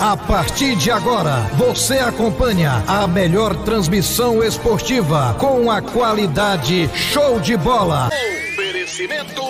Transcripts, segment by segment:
A partir de agora, você acompanha a melhor transmissão esportiva com a qualidade show de bola. Oferecimento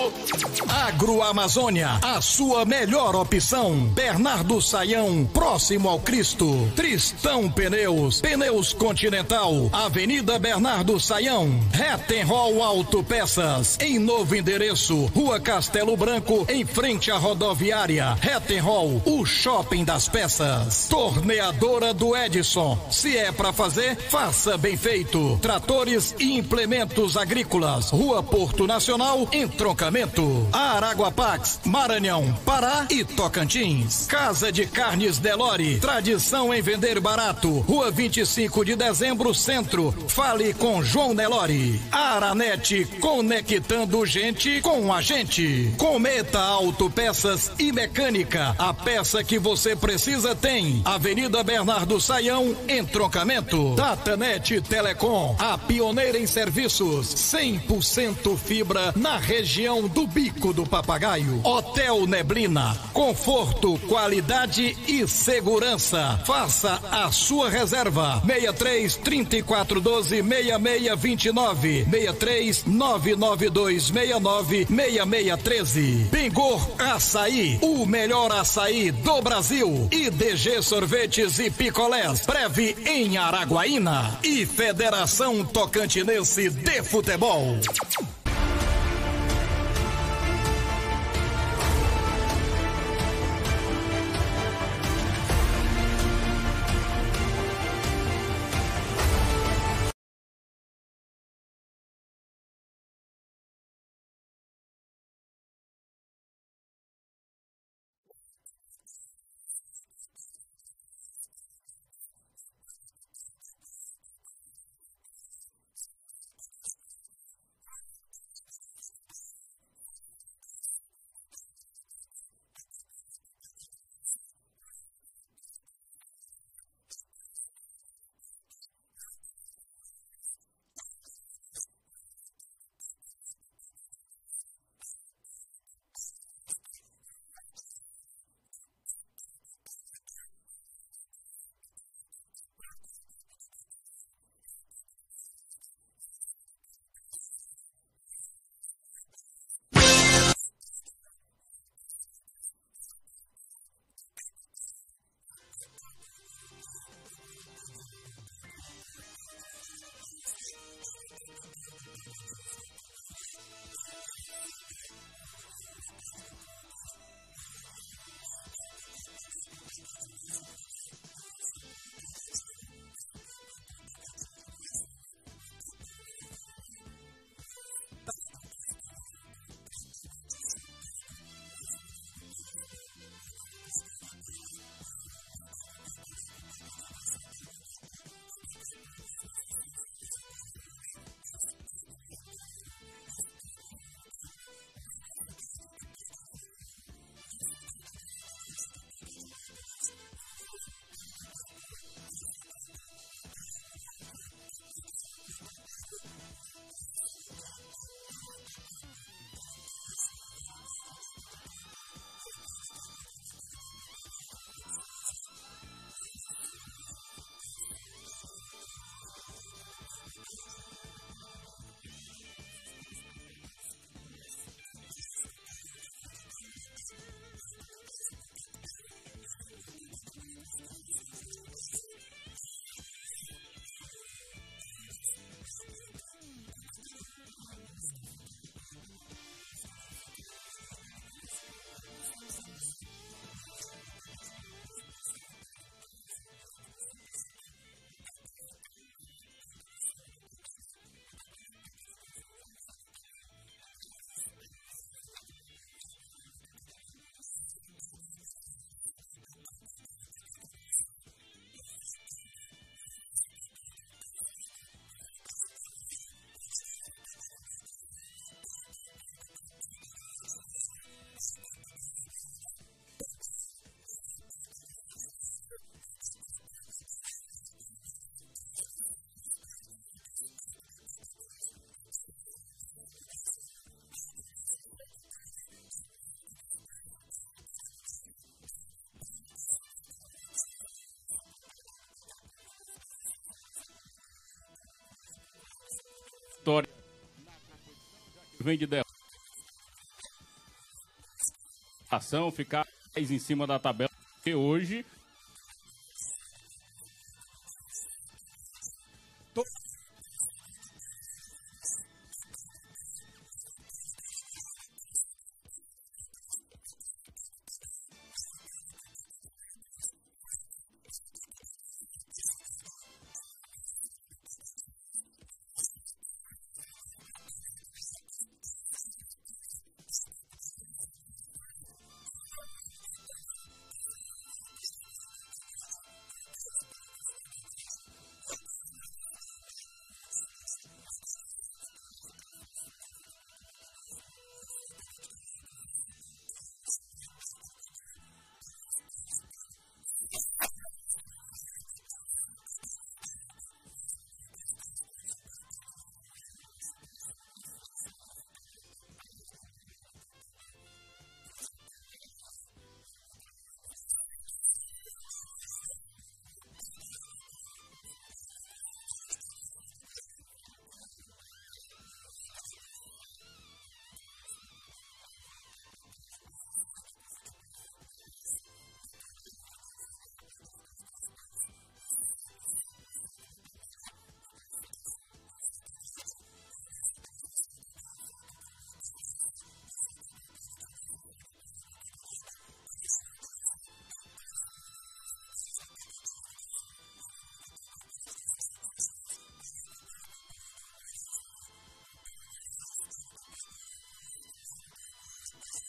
Agroamazônia, a sua melhor opção. Bernardo Saião, próximo ao Cristo. Tristão Pneus, Pneus Continental, Avenida Bernardo Saião. Retenhol Autopeças, Peças, em novo endereço, Rua Castelo Branco, em frente à rodoviária. Retenhol, o shopping das peças. Torneadora do Edson. Se é para fazer, faça bem feito. Tratores e implementos agrícolas. Rua Porto Nacional, entroncamento. Araguapax, Maranhão, Pará e Tocantins. Casa de Carnes Delore, tradição em vender barato. Rua 25 de dezembro, centro. Fale com João Delore. Aranete, conectando gente com a gente. Cometa Autopeças e Mecânica. A peça que você precisa tem. Avenida Bernardo Saião, entroncamento. Datanet Telecom, a pioneira em serviços 100% fibra na região do Bico do Papagaio, Hotel Neblina, conforto, qualidade e segurança. Faça a sua reserva. 63 3412 6629 63 992 69 6613. Bingor Açaí, o melhor açaí do Brasil. IDG Sorvetes e Picolés, breve em Araguaína. E Federação Tocantinense de Futebol. vem de Ação ficar mais em cima da tabela, porque hoje Thank you.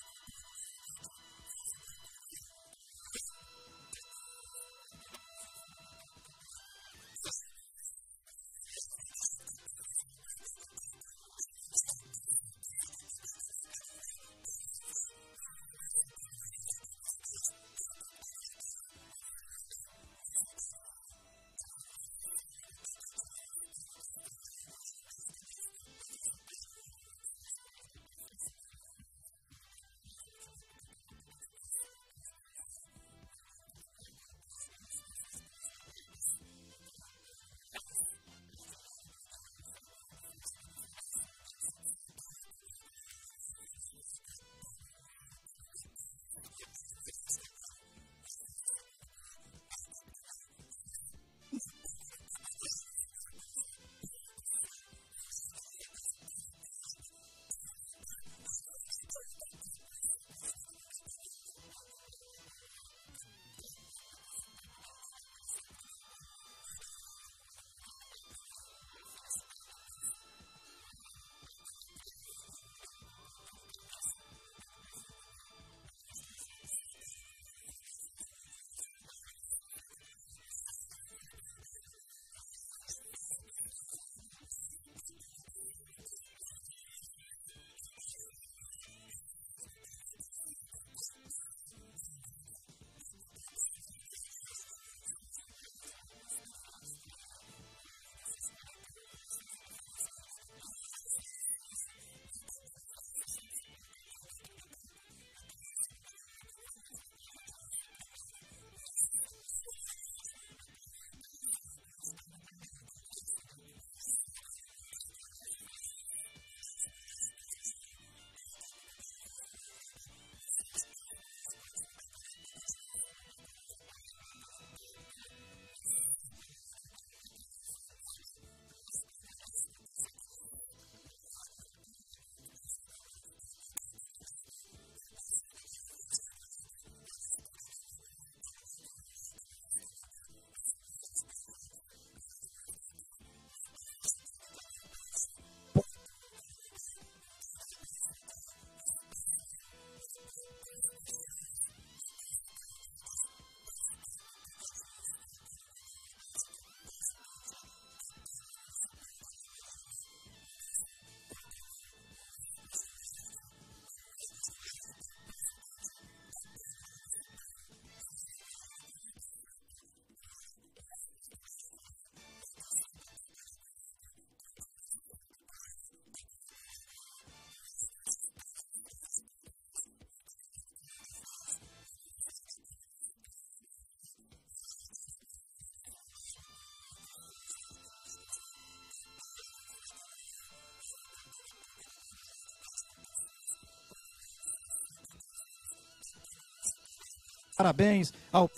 parabéns ao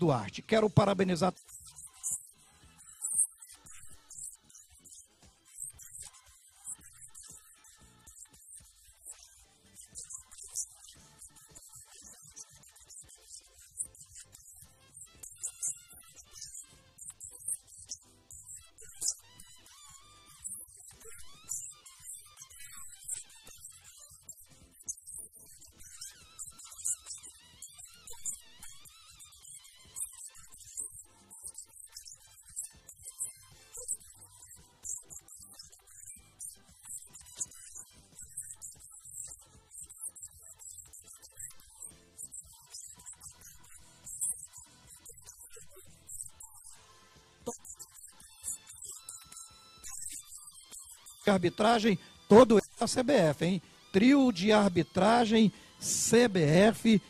Duarte. Quero parabenizar de arbitragem, todo é a CBF, hein? Trio de arbitragem CBF,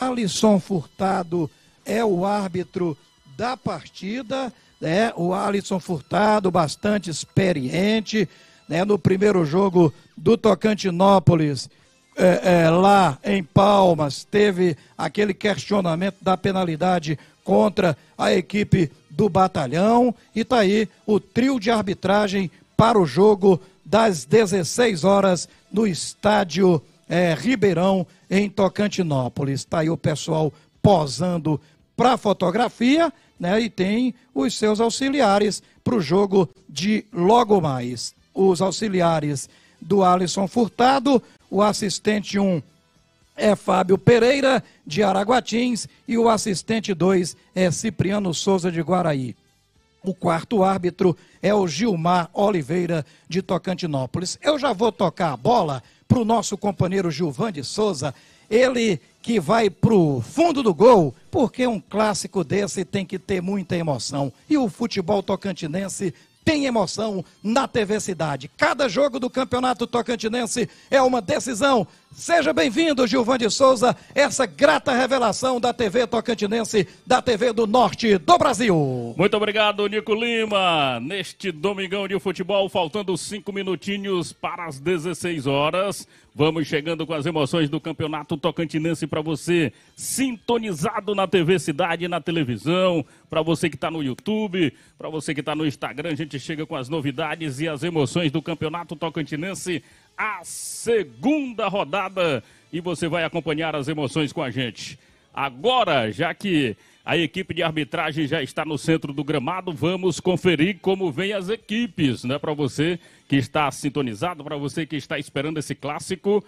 Alisson Furtado é o árbitro da partida, né? O Alisson Furtado, bastante experiente, né? No primeiro jogo do Tocantinópolis, é, é, lá em Palmas, teve aquele questionamento da penalidade contra a equipe do batalhão e tá aí o trio de arbitragem para o jogo das 16 horas no estádio é, Ribeirão, em Tocantinópolis. Está aí o pessoal posando para fotografia né, e tem os seus auxiliares para o jogo de logo mais. Os auxiliares do Alisson Furtado, o assistente 1 um é Fábio Pereira, de Araguatins, e o assistente 2 é Cipriano Souza de Guaraí. O quarto árbitro é o Gilmar Oliveira de Tocantinópolis. Eu já vou tocar a bola para o nosso companheiro Gilvan de Souza. Ele que vai para o fundo do gol, porque um clássico desse tem que ter muita emoção. E o futebol tocantinense tem emoção na TV Cidade. Cada jogo do Campeonato Tocantinense é uma decisão. Seja bem-vindo, Gilvan de Souza, essa grata revelação da TV Tocantinense, da TV do Norte do Brasil. Muito obrigado, Nico Lima. Neste domingão de futebol, faltando cinco minutinhos para as 16 horas. Vamos chegando com as emoções do Campeonato Tocantinense para você, sintonizado na TV Cidade, na televisão, para você que está no YouTube, para você que está no Instagram, a gente chega com as novidades e as emoções do Campeonato Tocantinense, a segunda rodada, e você vai acompanhar as emoções com a gente. Agora, já que a equipe de arbitragem já está no centro do gramado. Vamos conferir como vêm as equipes, né? Para você que está sintonizado, para você que está esperando esse clássico.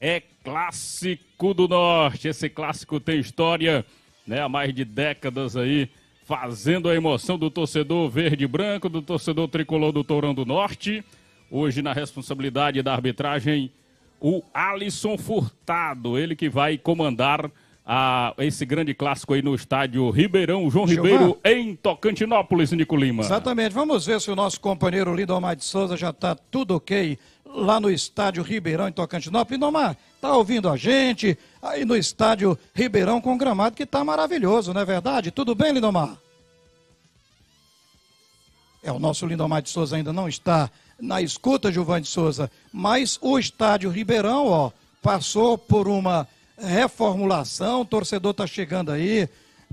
É clássico do Norte. Esse clássico tem história, né? Há mais de décadas aí, fazendo a emoção do torcedor verde e branco, do torcedor tricolor do Tourão do Norte. Hoje, na responsabilidade da arbitragem, o Alisson Furtado, ele que vai comandar a esse grande clássico aí no estádio Ribeirão João Gilmar. Ribeiro, em Tocantinópolis, Nico Lima. Exatamente. Vamos ver se o nosso companheiro Lindomar de Souza já está tudo ok lá no estádio Ribeirão, em Tocantinópolis. Lindomar, tá ouvindo a gente aí no estádio Ribeirão com gramado que está maravilhoso, não é verdade? Tudo bem, Lindomar? É, o nosso Lindomar de Souza ainda não está na escuta, Gilvan de Souza, mas o estádio Ribeirão, ó, passou por uma reformulação. O torcedor está chegando aí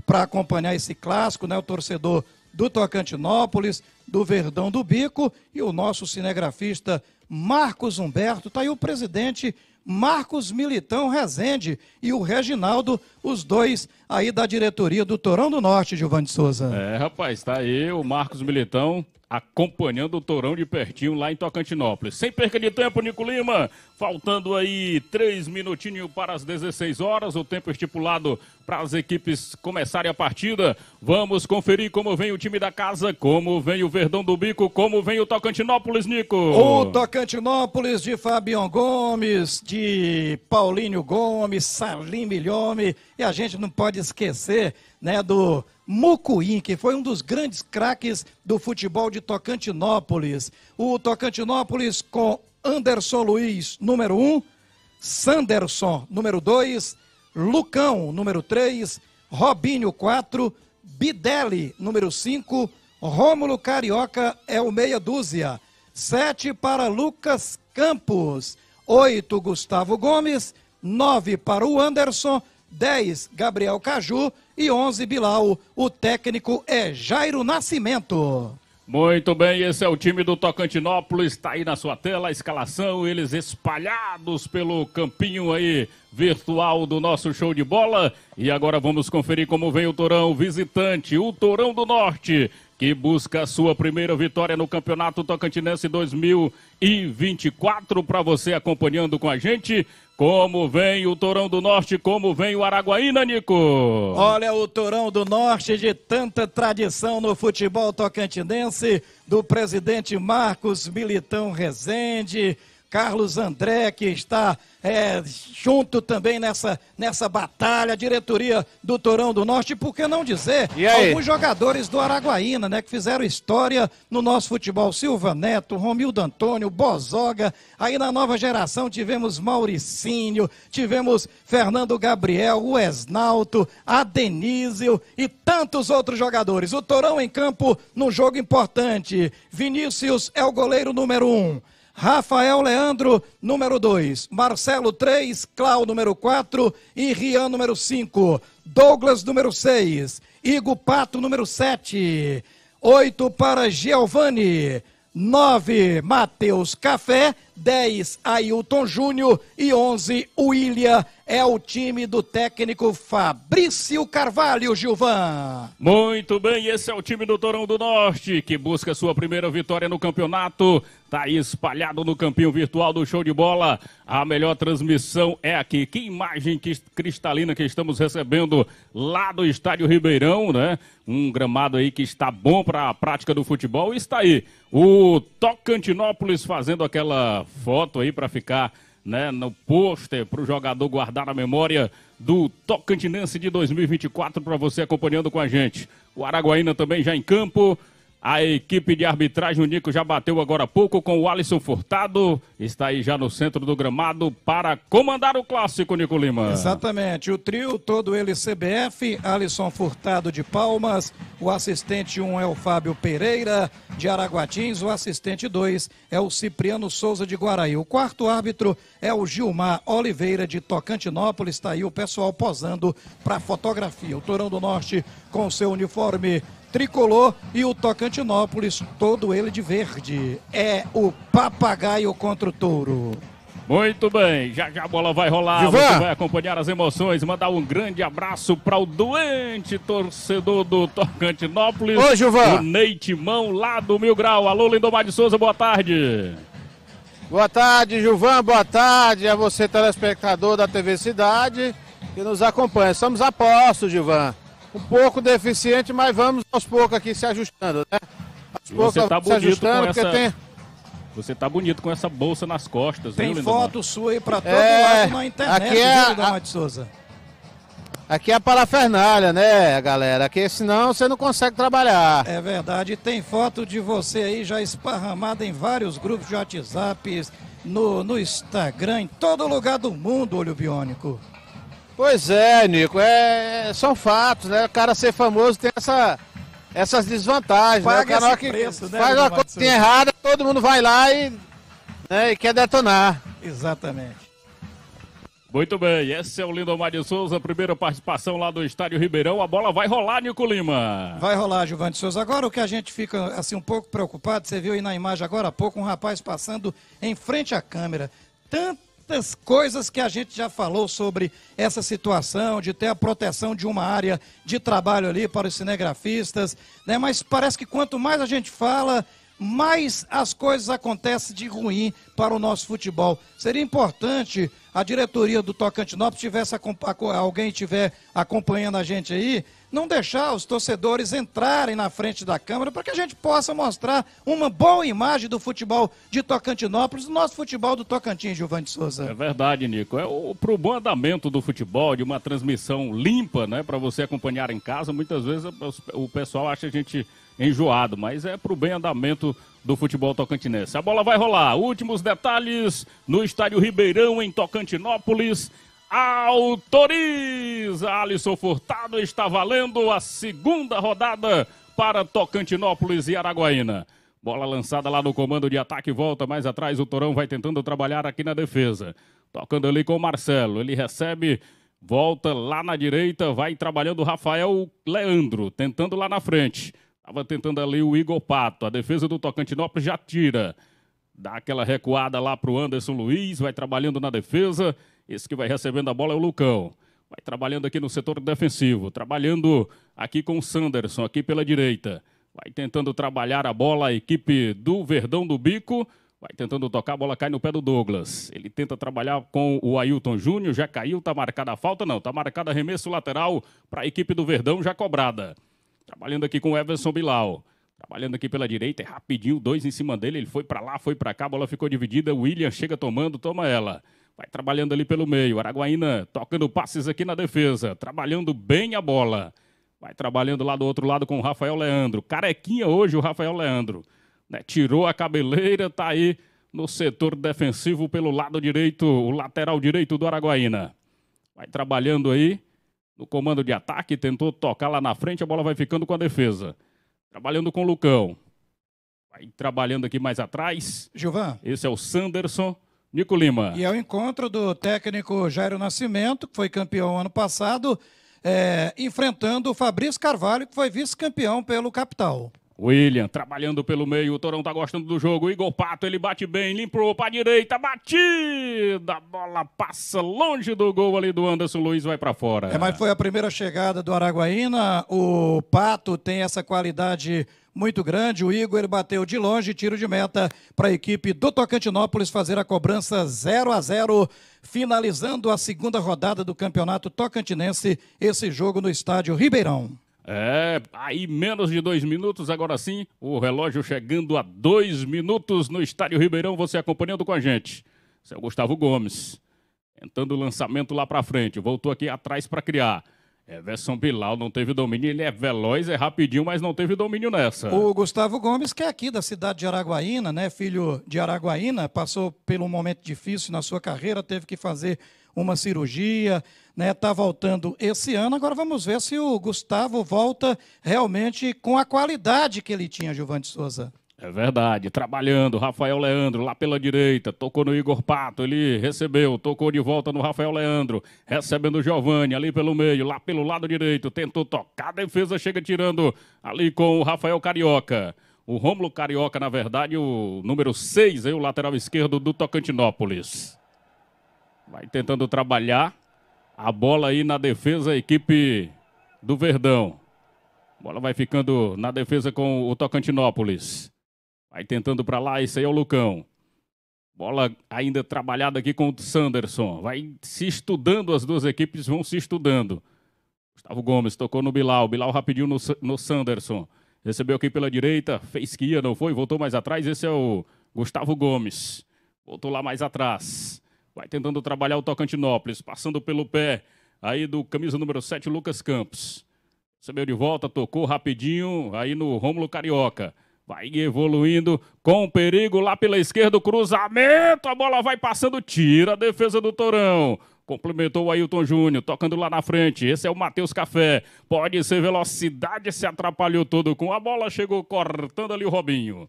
para acompanhar esse clássico, né? O torcedor do Tocantinópolis, do Verdão do Bico e o nosso cinegrafista Marcos Humberto. Está aí o presidente Marcos Militão Rezende e o Reginaldo, os dois aí da diretoria do Torão do Norte, Giovanni Souza. É, rapaz, está aí o Marcos Militão, acompanhando o Torão de pertinho lá em Tocantinópolis. Sem perca de tempo, Nico Lima. Faltando aí três minutinhos para as 16 horas, o tempo estipulado para as equipes começarem a partida. Vamos conferir como vem o time da casa, como vem o Verdão do Bico, como vem o Tocantinópolis, Nico. O Tocantinópolis de Fabião Gomes, de Paulinho Gomes, Salim Milhome, e a gente não pode esquecer, né, do Mucuim, que foi um dos grandes craques do futebol de Tocantinópolis. O Tocantinópolis com Anderson Luiz, número 1, um, Sanderson, número 2, Lucão, número 3, Robinho, 4, Bidelli, número 5, Rômulo Carioca é o meia dúzia. 7 para Lucas Campos, 8 Gustavo Gomes, 9 para o Anderson, 10 Gabriel Caju e 11 Bilal. O técnico é Jairo Nascimento. Muito bem, esse é o time do Tocantinópolis, está aí na sua tela a escalação, eles espalhados pelo campinho aí virtual do nosso show de bola. E agora vamos conferir como vem o Torão visitante, o Torão do Norte, que busca a sua primeira vitória no Campeonato Tocantinense 2024 para você acompanhando com a gente. Como vem o Torão do Norte, como vem o Araguaína, Nico? Olha o Torão do Norte de tanta tradição no futebol tocantinense, do presidente Marcos Militão Rezende, Carlos André, que está é, junto também nessa, nessa batalha, diretoria do Torão do Norte, e por que não dizer alguns jogadores do Araguaína, né, que fizeram história no nosso futebol. Silva Neto, Romildo Antônio, Bozoga, aí na nova geração tivemos Mauricinho, tivemos Fernando Gabriel, o Esnalto, Adenísio e tantos outros jogadores. O Torão em campo num jogo importante. Vinícius é o goleiro número um. Rafael Leandro, número 2, Marcelo 3, Clau, número 4 e Rian, número 5, Douglas, número 6, Igo Pato, número 7, 8 para Giovanni, 9, Matheus Café, 10, Ailton Júnior e 11, William. É o time do técnico Fabrício Carvalho, Gilvan. Muito bem, esse é o time do Torão do Norte, que busca sua primeira vitória no campeonato. Tá espalhado no campinho virtual do show de bola. A melhor transmissão é aqui. Que imagem que cristalina que estamos recebendo lá do Estádio Ribeirão, né? Um gramado aí que está bom para a prática do futebol. E está aí o Tocantinópolis fazendo aquela foto aí para ficar né, no pôster para o jogador guardar na memória do Tocantinense de 2024 para você acompanhando com a gente. O Araguaína também já em campo. A equipe de arbitragem, o Nico já bateu agora há pouco com o Alisson Furtado. Está aí já no centro do gramado para comandar o clássico, Nico Lima. Exatamente. O trio, todo ele CBF, Alisson Furtado de Palmas. O assistente 1 um é o Fábio Pereira de Araguatins. O assistente 2 é o Cipriano Souza de Guaraí. O quarto árbitro é o Gilmar Oliveira de Tocantinópolis. Está aí o pessoal posando para fotografia. O Torão do Norte com seu uniforme tricolor e o Tocantinópolis, todo ele de verde. É o papagaio contra o touro. Muito bem, já já a bola vai rolar, Ivan. você vai acompanhar as emoções, mandar um grande abraço para o doente torcedor do Tocantinópolis, Ô, Gilvan. o Neitimão lá do Mil Grau. Alô, Lindomar de Souza, boa tarde. Boa tarde, Gilvan, boa tarde a você telespectador da TV Cidade que nos acompanha. Somos a posto, Gilvan um pouco deficiente, mas vamos aos poucos aqui se ajustando, né? Aos poucos você tá se ajustando, porque essa... tem. Você tá bonito com essa bolsa nas costas, Tem viu, foto sua aí pra todo é, lado na internet, aqui é, viu, a... Souza? Aqui é a parafernália, né, galera? Aqui senão você não consegue trabalhar. É verdade. Tem foto de você aí já esparramada em vários grupos de WhatsApp, no, no Instagram, em todo lugar do mundo, olho biônico. Pois é, Nico, é, é, são fatos, né? O cara ser famoso tem essa, essas desvantagens, Paga né? O cara que preço, né, faz uma coisa errada, todo mundo vai lá e, né, e quer detonar. Exatamente. Muito bem, esse é o Lindomar de Souza, primeira participação lá do Estádio Ribeirão. A bola vai rolar, Nico Lima. Vai rolar, Giovanni Souza. Agora o que a gente fica assim um pouco preocupado, você viu aí na imagem agora há pouco um rapaz passando em frente à câmera. Tanto tantas coisas que a gente já falou sobre essa situação, de ter a proteção de uma área de trabalho ali para os cinegrafistas, né? mas parece que quanto mais a gente fala, mais as coisas acontecem de ruim para o nosso futebol. Seria importante a diretoria do Tocantinópolis tivesse alguém tiver acompanhando a gente aí, não deixar os torcedores entrarem na frente da Câmara para que a gente possa mostrar uma boa imagem do futebol de Tocantinópolis, do nosso futebol do Tocantins, Giovanni Souza. É verdade, Nico. É para o bom andamento do futebol, de uma transmissão limpa, né, para você acompanhar em casa, muitas vezes o pessoal acha a gente enjoado, mas é para o bem andamento do futebol tocantinense. A bola vai rolar. Últimos detalhes no Estádio Ribeirão, em Tocantinópolis autoriza. Alisson Furtado está valendo a segunda rodada para Tocantinópolis e Araguaína. Bola lançada lá no comando de ataque, volta mais atrás. O Torão vai tentando trabalhar aqui na defesa. Tocando ali com o Marcelo. Ele recebe, volta lá na direita, vai trabalhando o Rafael Leandro, tentando lá na frente. Estava tentando ali o Igor Pato. A defesa do Tocantinópolis já tira. Dá aquela recuada lá para o Anderson Luiz, vai trabalhando na defesa. Esse que vai recebendo a bola é o Lucão. Vai trabalhando aqui no setor defensivo, trabalhando aqui com o Sanderson, aqui pela direita. Vai tentando trabalhar a bola a equipe do Verdão do Bico. Vai tentando tocar, a bola cai no pé do Douglas. Ele tenta trabalhar com o Ailton Júnior, já caiu, tá marcada a falta? Não, tá marcada arremesso lateral para a equipe do Verdão, já cobrada. Trabalhando aqui com o Everson Bilal. Trabalhando aqui pela direita, é rapidinho, dois em cima dele, ele foi para lá, foi para cá, a bola ficou dividida, o William chega tomando, toma ela. Vai trabalhando ali pelo meio. Araguaína tocando passes aqui na defesa, trabalhando bem a bola. Vai trabalhando lá do outro lado com o Rafael Leandro. Carequinha hoje o Rafael Leandro. Né? Tirou a cabeleira, tá aí no setor defensivo pelo lado direito, o lateral direito do Araguaína. Vai trabalhando aí no comando de ataque, tentou tocar lá na frente, a bola vai ficando com a defesa. Trabalhando com o Lucão. Vai trabalhando aqui mais atrás. Gilvan. Esse é o Sanderson. Nico Lima. E é o encontro do técnico Jairo Nascimento, que foi campeão ano passado, é, enfrentando o Fabrício Carvalho, que foi vice-campeão pelo Capital. William trabalhando pelo meio, o Torão tá gostando do jogo. Igor Pato, ele bate bem, limpou a direita, batida, a bola passa longe do gol ali do Anderson Luiz, vai para fora. É, mas foi a primeira chegada do Araguaína. O Pato tem essa qualidade muito grande. O Igor bateu de longe, tiro de meta para a equipe do Tocantinópolis fazer a cobrança 0 a 0, finalizando a segunda rodada do Campeonato Tocantinense, esse jogo no estádio Ribeirão. É, aí menos de dois minutos, agora sim, o relógio chegando a dois minutos no Estádio Ribeirão, você acompanhando com a gente. Seu Gustavo Gomes, tentando o lançamento lá para frente, voltou aqui atrás para criar. Everson Bilal não teve domínio, ele é veloz, é rapidinho, mas não teve domínio nessa. O Gustavo Gomes, que é aqui da cidade de Araguaína, né, filho de Araguaína, passou por um momento difícil na sua carreira, teve que fazer uma cirurgia, né, tá voltando esse ano. Agora vamos ver se o Gustavo volta realmente com a qualidade que ele tinha, Giovanni Souza. É verdade, trabalhando, Rafael Leandro lá pela direita, tocou no Igor Pato, ele recebeu, tocou de volta no Rafael Leandro, recebendo o Giovani ali pelo meio, lá pelo lado direito, tentou tocar, a defesa chega tirando ali com o Rafael Carioca. O Rômulo Carioca, na verdade, o número 6, aí, o lateral esquerdo do Tocantinópolis. Vai tentando trabalhar a bola aí na defesa, a equipe do Verdão. Bola vai ficando na defesa com o Tocantinópolis. Vai tentando para lá, esse aí é o Lucão. Bola ainda trabalhada aqui com o Sanderson. Vai se estudando, as duas equipes vão se estudando. Gustavo Gomes tocou no Bilal. Bilal rapidinho no, no Sanderson. Recebeu aqui pela direita, fez que ia, não foi, voltou mais atrás. Esse é o Gustavo Gomes. Voltou lá mais atrás. Vai tentando trabalhar o Tocantinópolis, passando pelo pé aí do camisa número 7, Lucas Campos. Recebeu de volta, tocou rapidinho aí no Rômulo Carioca. Vai evoluindo com perigo lá pela esquerda, cruzamento, a bola vai passando, tira a defesa do Torão. Complementou o Ailton Júnior, tocando lá na frente. Esse é o Matheus Café. Pode ser velocidade, se atrapalhou todo com a bola, chegou cortando ali o Robinho.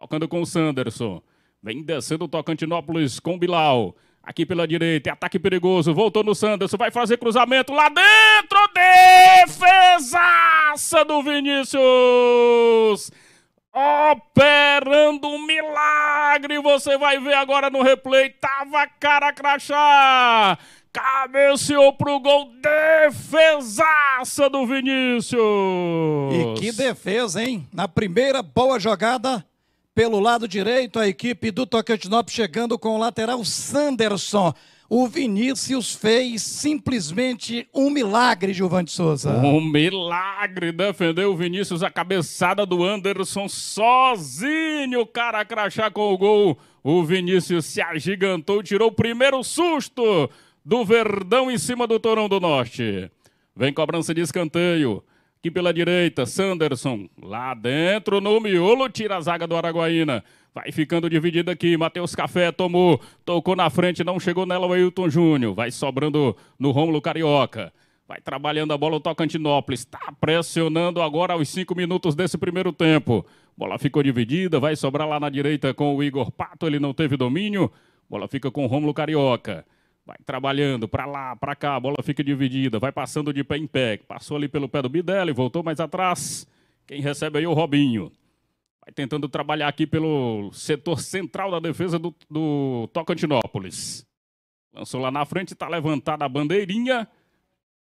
Tocando com o Sanderson. Vem descendo o Tocantinópolis com Bilal. Aqui pela direita, é ataque perigoso. Voltou no Sanderson, vai fazer cruzamento lá dentro. Defesaça do Vinícius! operando um milagre. Você vai ver agora no replay. Tava cara crachá. Cabeceou pro gol, defesaça do Vinícius. E que defesa, hein? Na primeira boa jogada, pelo lado direito, a equipe do Tocantinópolis chegando com o lateral Sanderson. O Vinícius fez simplesmente um milagre, Giovanni Souza. Um milagre! Defendeu o Vinícius a cabeçada do Anderson sozinho, cara crachá com o gol. O Vinícius se agigantou, tirou o primeiro susto do Verdão em cima do Torão do Norte. Vem cobrança de escanteio. Aqui pela direita, Sanderson. Lá dentro, no miolo, tira a zaga do Araguaína. Vai ficando dividido aqui. Matheus Café tomou, tocou na frente, não chegou nela o Ailton Júnior. Vai sobrando no Rômulo Carioca. Vai trabalhando a bola o Tocantinópolis. Está pressionando agora aos cinco minutos desse primeiro tempo. Bola ficou dividida, vai sobrar lá na direita com o Igor Pato. Ele não teve domínio. Bola fica com o Rômulo Carioca. Vai trabalhando para lá, para cá. A bola fica dividida. Vai passando de pé em pé. Passou ali pelo pé do Bidelli, voltou mais atrás. Quem recebe aí é o Robinho tentando trabalhar aqui pelo setor central da defesa do, do Tocantinópolis. Lançou lá na frente, está levantada a bandeirinha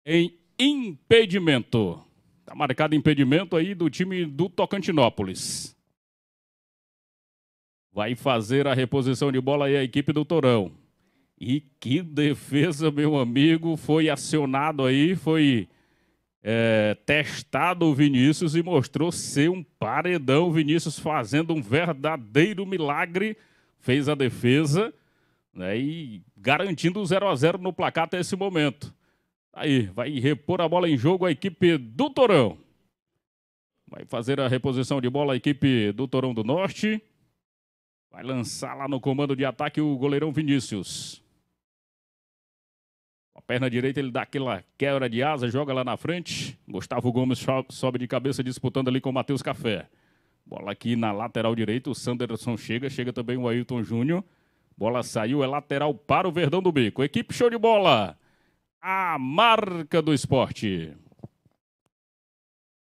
em impedimento. Está marcado impedimento aí do time do Tocantinópolis. Vai fazer a reposição de bola aí a equipe do Torão. E que defesa, meu amigo, foi acionado aí, foi é, testado o Vinícius e mostrou ser um paredão. O Vinícius fazendo um verdadeiro milagre, fez a defesa né, e garantindo o 0 a 0 no placar até esse momento. Aí, vai repor a bola em jogo a equipe do Torão. Vai fazer a reposição de bola a equipe do Torão do Norte. Vai lançar lá no comando de ataque o goleirão Vinícius perna direita ele dá aquela quebra de asa, joga lá na frente. Gustavo Gomes sobe de cabeça disputando ali com o Matheus Café. Bola aqui na lateral direita, o Sanderson chega, chega também o Ailton Júnior. Bola saiu, é lateral para o Verdão do Bico. Equipe show de bola. A marca do esporte.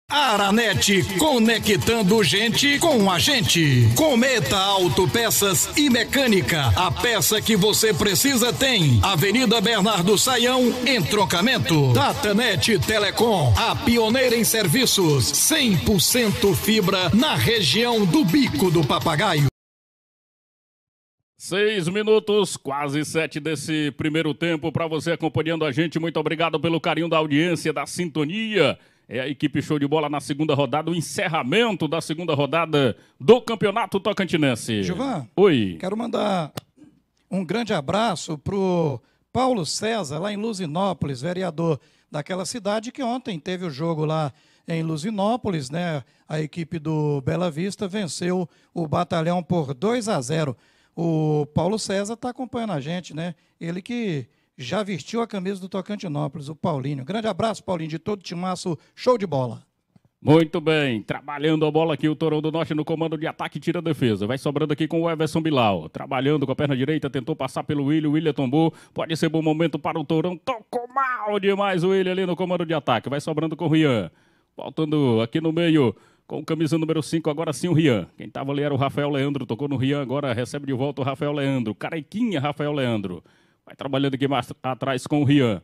Aranet, conectando gente com a gente. Cometa Autopeças e Mecânica, a peça que você precisa tem. Avenida Bernardo Saião, em trocamento. Datanet Telecom, a pioneira em serviços, 100% fibra na região do Bico do Papagaio. Seis minutos, quase sete desse primeiro tempo para você acompanhando a gente. Muito obrigado pelo carinho da audiência, da sintonia. É a equipe show de bola na segunda rodada, o encerramento da segunda rodada do Campeonato Tocantinense. Gilvan, Oi. quero mandar um grande abraço pro Paulo César, lá em Luzinópolis, vereador daquela cidade que ontem teve o jogo lá em Luzinópolis, né? A equipe do Bela Vista venceu o batalhão por 2 a 0. O Paulo César está acompanhando a gente, né? Ele que já vestiu a camisa do Tocantinópolis, o Paulinho. Grande abraço, Paulinho, de todo o timaço, show de bola. Muito bem, trabalhando a bola aqui, o Torão do Norte no comando de ataque, tira a defesa. Vai sobrando aqui com o Everson Bilal. Trabalhando com a perna direita, tentou passar pelo William, o William tombou. Pode ser bom momento para o Torão. Tocou mal demais o William ali no comando de ataque. Vai sobrando com o Rian. Faltando aqui no meio com camisa número 5, agora sim o Rian. Quem estava ali era o Rafael Leandro, tocou no Rian, agora recebe de volta o Rafael Leandro. Carequinha, Rafael Leandro. Vai trabalhando aqui mais tá atrás com o Rian.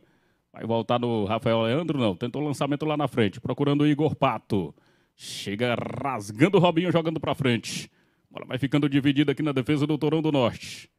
Vai voltar no Rafael Leandro, não. Tentou o lançamento lá na frente, procurando o Igor Pato. Chega rasgando o Robinho, jogando para frente. Bola vai ficando dividida aqui na defesa do Torão do Norte.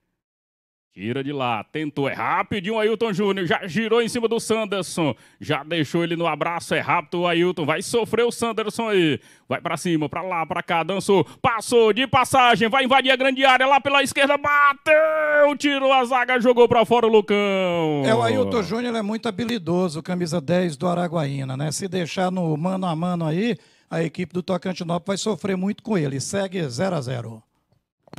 Tira de lá, tentou, é rapidinho o Ailton Júnior, já girou em cima do Sanderson, já deixou ele no abraço, é rápido o Ailton, vai sofrer o Sanderson aí, vai para cima, para lá, para cá, dançou, passou de passagem, vai invadir a grande área lá pela esquerda, bateu, tirou a zaga, jogou para fora o Lucão. É, o Ailton Júnior é muito habilidoso, camisa 10 do Araguaína, né? Se deixar no mano a mano aí, a equipe do Tocantinópolis vai sofrer muito com ele, segue 0 a 0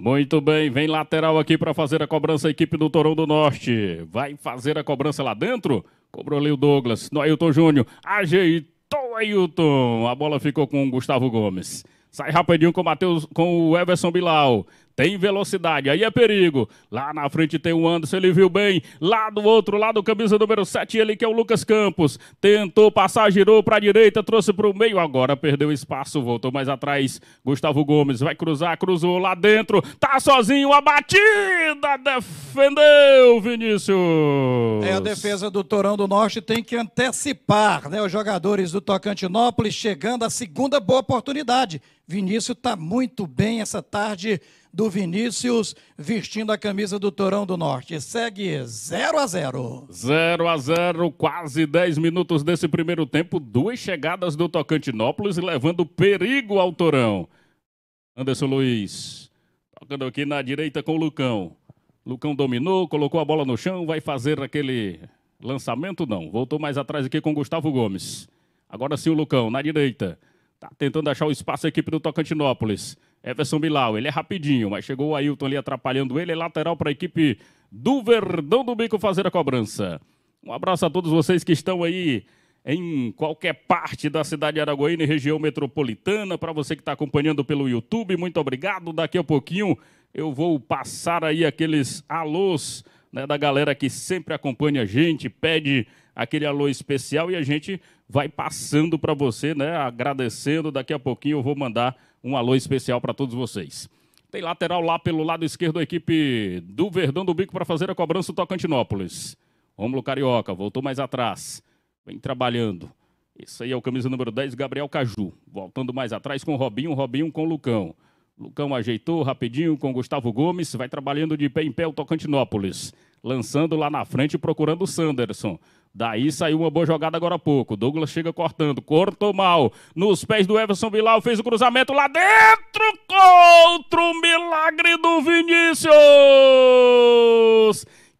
muito bem, vem lateral aqui para fazer a cobrança a equipe do Torão do Norte. Vai fazer a cobrança lá dentro? Cobrou ali o Douglas, no Ailton Júnior. Ajeitou Ailton. A bola ficou com o Gustavo Gomes. Sai rapidinho com o Matheus, com o Everson Bilal tem velocidade, aí é perigo. Lá na frente tem o Anderson, ele viu bem. Lá do outro lado, camisa número 7, ele que é o Lucas Campos. Tentou passar, girou para a direita, trouxe para o meio. Agora perdeu espaço, voltou mais atrás. Gustavo Gomes vai cruzar, cruzou lá dentro. Tá sozinho, a batida, defendeu Vinícius. É, a defesa do Torão do Norte tem que antecipar, né? Os jogadores do Tocantinópolis chegando à segunda boa oportunidade. Vinícius está muito bem essa tarde do Vinícius vestindo a camisa do Torão do Norte. Segue 0 a 0. 0 a 0, quase 10 minutos desse primeiro tempo, duas chegadas do Tocantinópolis levando perigo ao Torão. Anderson Luiz, tocando aqui na direita com o Lucão. Lucão dominou, colocou a bola no chão, vai fazer aquele lançamento não. Voltou mais atrás aqui com Gustavo Gomes. Agora sim o Lucão na direita. Tá tentando achar o espaço a equipe do Tocantinópolis. Everson Bilal, ele é rapidinho, mas chegou o Ailton ali atrapalhando ele. É lateral para a equipe do Verdão do Bico fazer a cobrança. Um abraço a todos vocês que estão aí em qualquer parte da cidade de Araguaína e região metropolitana. Para você que está acompanhando pelo YouTube, muito obrigado. Daqui a pouquinho eu vou passar aí aqueles alôs né, da galera que sempre acompanha a gente, pede aquele alô especial e a gente vai passando para você, né, agradecendo. Daqui a pouquinho eu vou mandar um alô especial para todos vocês. Tem lateral lá pelo lado esquerdo, a equipe do Verdão do Bico para fazer a cobrança do Tocantinópolis. Rômulo Carioca voltou mais atrás, vem trabalhando. Esse aí é o camisa número 10, Gabriel Caju. Voltando mais atrás com o Robinho, Robinho com o Lucão. Lucão ajeitou rapidinho com Gustavo Gomes, vai trabalhando de pé em pé o Tocantinópolis. Lançando lá na frente, procurando o Sanderson. Daí saiu uma boa jogada agora há pouco. Douglas chega cortando, cortou mal. Nos pés do Everson Bilal, fez o cruzamento lá dentro. contra o milagre do Vinícius!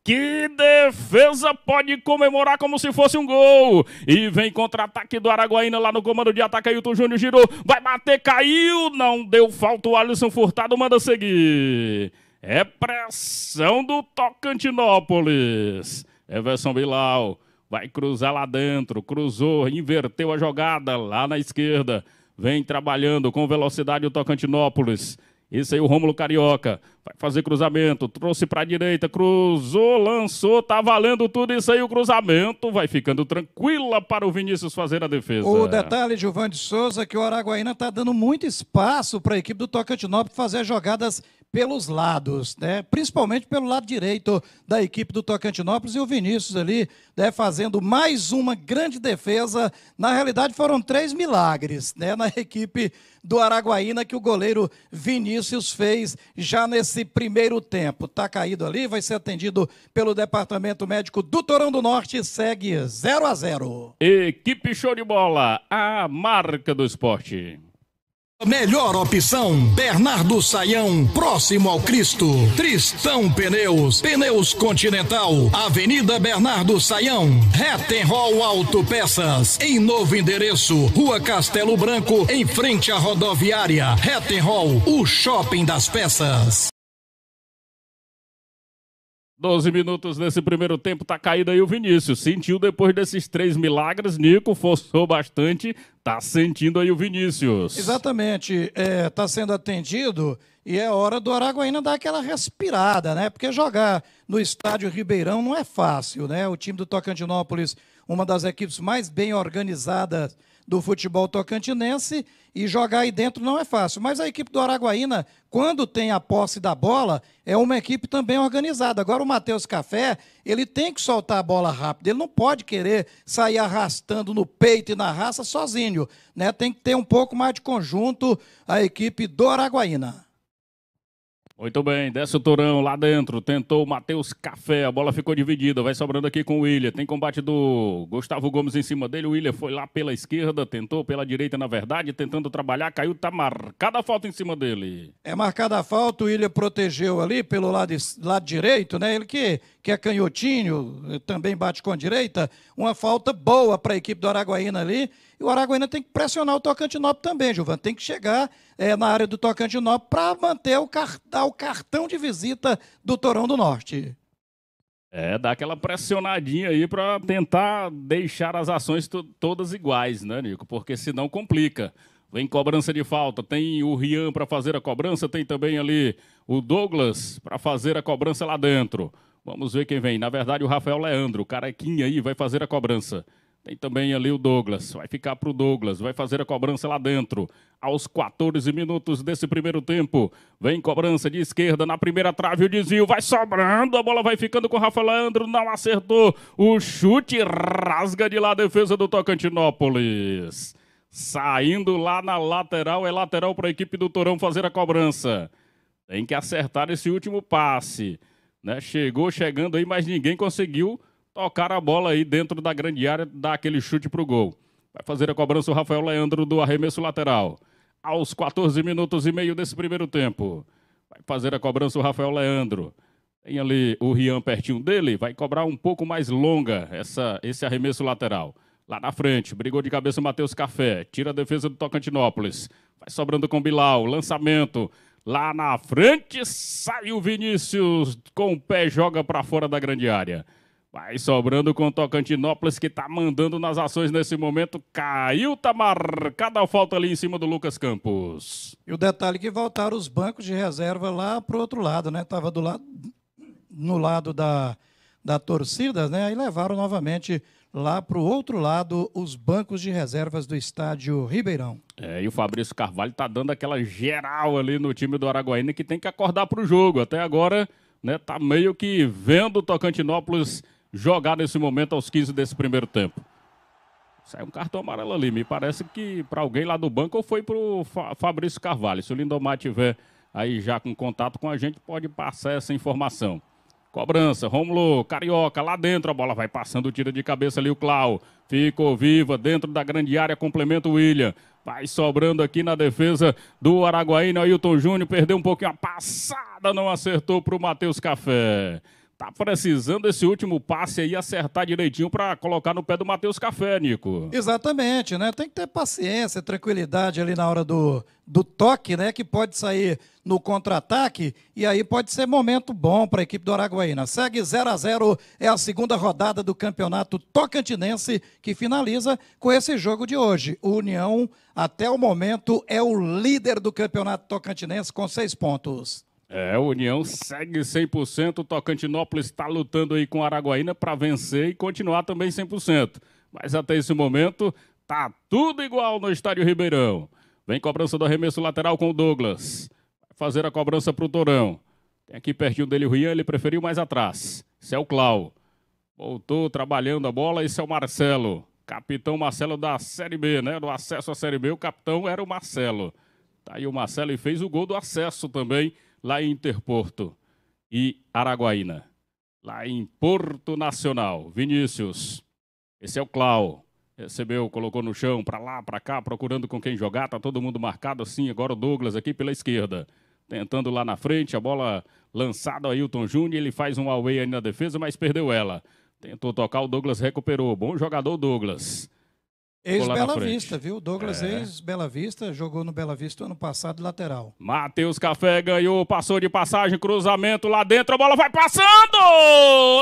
Que defesa pode comemorar como se fosse um gol. E vem contra-ataque do Araguaína lá no comando de ataque. Ailton Júnior girou, vai bater, caiu. Não deu falta. O Alisson Furtado manda seguir. É pressão do Tocantinópolis. Everson Bilal vai cruzar lá dentro, cruzou, inverteu a jogada lá na esquerda, vem trabalhando com velocidade o Tocantinópolis. Esse aí o Rômulo Carioca. Vai fazer cruzamento. Trouxe para a direita. Cruzou, lançou. Tá valendo tudo isso aí. O cruzamento vai ficando tranquila para o Vinícius fazer a defesa. O detalhe, Giovanni de Souza, que o Araguaína está dando muito espaço para a equipe do Tocantinópolis fazer jogadas pelos lados, né? principalmente pelo lado direito da equipe do Tocantinópolis e o Vinícius ali né, fazendo mais uma grande defesa. Na realidade, foram três milagres né, na equipe do Araguaína que o goleiro Vinícius fez já nesse primeiro tempo. Está caído ali, vai ser atendido pelo Departamento Médico do Torão do Norte, segue 0 a 0. Equipe show de bola, a marca do esporte. Melhor opção, Bernardo Saião, próximo ao Cristo. Tristão Pneus, Pneus Continental, Avenida Bernardo Saião, Rettenhall Autopeças, em novo endereço, Rua Castelo Branco, em frente à rodoviária, Rettenhall, o shopping das peças. 12 minutos nesse primeiro tempo, tá caído aí o Vinícius. Sentiu depois desses três milagres, Nico forçou bastante, tá sentindo aí o Vinícius. Exatamente, é, tá sendo atendido e é hora do Araguaína dar aquela respirada, né? Porque jogar no estádio Ribeirão não é fácil, né? O time do Tocantinópolis, uma das equipes mais bem organizadas do futebol tocantinense e jogar aí dentro não é fácil. Mas a equipe do Araguaína, quando tem a posse da bola, é uma equipe também organizada. Agora o Matheus Café, ele tem que soltar a bola rápido, ele não pode querer sair arrastando no peito e na raça sozinho, né? Tem que ter um pouco mais de conjunto a equipe do Araguaína. Muito bem, desce o Torão lá dentro, tentou o Matheus Café, a bola ficou dividida, vai sobrando aqui com o William, tem combate do Gustavo Gomes em cima dele, o William foi lá pela esquerda, tentou pela direita na verdade, tentando trabalhar, caiu, tá marcada a falta em cima dele. É marcada a falta, o William protegeu ali pelo lado, lado direito, né, ele que, que é canhotinho, eh, também bate com a direita, uma falta boa para a equipe do Araguaína ali, e o Araguaína tem que pressionar o Tocantinópolis também, Giovanni, tem que chegar é, na área do Tocantinópolis para manter o, car o cartão de visita do Torão do Norte. É, dá aquela pressionadinha aí para tentar deixar as ações todas iguais, né, Nico? Porque senão complica. Vem cobrança de falta, tem o Rian para fazer a cobrança, tem também ali o Douglas para fazer a cobrança lá dentro. Vamos ver quem vem. Na verdade, o Rafael Leandro, o carequinha aí, vai fazer a cobrança. Tem também ali o Douglas. Vai ficar para o Douglas. Vai fazer a cobrança lá dentro. Aos 14 minutos desse primeiro tempo. Vem cobrança de esquerda na primeira trave. O desvio vai sobrando. A bola vai ficando com o Rafa Leandro. Não acertou. O chute rasga de lá a defesa do Tocantinópolis. Saindo lá na lateral. É lateral para a equipe do Torão fazer a cobrança. Tem que acertar esse último passe. Né? Chegou chegando aí, mas ninguém conseguiu tocar a bola aí dentro da grande área, dar aquele chute para o gol. Vai fazer a cobrança o Rafael Leandro do arremesso lateral. Aos 14 minutos e meio desse primeiro tempo. Vai fazer a cobrança o Rafael Leandro. Tem ali o Rian pertinho dele, vai cobrar um pouco mais longa essa, esse arremesso lateral. Lá na frente, brigou de cabeça o Matheus Café, tira a defesa do Tocantinópolis. Vai sobrando com Bilal, lançamento. Lá na frente, sai o Vinícius, com o pé joga para fora da grande área. Vai sobrando com o Tocantinópolis que tá mandando nas ações nesse momento. Caiu, tá marcada a falta ali em cima do Lucas Campos. E o detalhe é que voltaram os bancos de reserva lá pro outro lado, né? Tava do lado no lado da, da torcida, né? Aí levaram novamente lá pro outro lado os bancos de reservas do estádio Ribeirão. É, e o Fabrício Carvalho tá dando aquela geral ali no time do Araguaína que tem que acordar pro jogo. Até agora, né, tá meio que vendo o Tocantinópolis jogar nesse momento aos 15 desse primeiro tempo. Saiu um cartão amarelo ali. Me parece que para alguém lá do banco ou foi para o Fabrício Carvalho. Se o Lindomar tiver aí já com contato com a gente, pode passar essa informação. Cobrança, Romulo, Carioca, lá dentro, a bola vai passando, tira de cabeça ali o Clau. Ficou viva dentro da grande área, complementa o William. Vai sobrando aqui na defesa do Araguaína, Ailton Júnior, perdeu um pouquinho a passada, não acertou para o Matheus Café. Tá precisando esse último passe aí acertar direitinho para colocar no pé do Matheus Café, Nico. Exatamente, né? Tem que ter paciência, tranquilidade ali na hora do, do toque, né? Que pode sair no contra-ataque e aí pode ser momento bom para a equipe do Araguaína. Segue 0 a 0 é a segunda rodada do Campeonato Tocantinense que finaliza com esse jogo de hoje. O União, até o momento, é o líder do Campeonato Tocantinense com seis pontos. É, União segue 100%. Tocantinópolis está lutando aí com Araguaína para vencer e continuar também 100%. Mas até esse momento, tá tudo igual no Estádio Ribeirão. Vem cobrança do arremesso lateral com o Douglas. Vai fazer a cobrança para o Torão. Tem aqui pertinho dele o Rian, ele preferiu mais atrás. Esse é o Clau. Voltou trabalhando a bola, esse é o Marcelo. Capitão Marcelo da Série B, né? Do acesso à Série B, o capitão era o Marcelo. Tá aí o Marcelo e fez o gol do acesso também lá em Interporto e Araguaína. Lá em Porto Nacional, Vinícius. Esse é o Clau. Recebeu, colocou no chão, para lá, para cá, procurando com quem jogar. Tá todo mundo marcado assim. Agora o Douglas aqui pela esquerda. Tentando lá na frente, a bola lançada ao Ailton Júnior. Ele faz um away aí na defesa, mas perdeu ela. Tentou tocar, o Douglas recuperou. Bom jogador, Douglas. Ex-Bela Vista, viu? Douglas, é. ex-Bela Vista, jogou no Bela Vista ano passado, lateral. Matheus Café ganhou, passou de passagem, cruzamento lá dentro, a bola vai passando!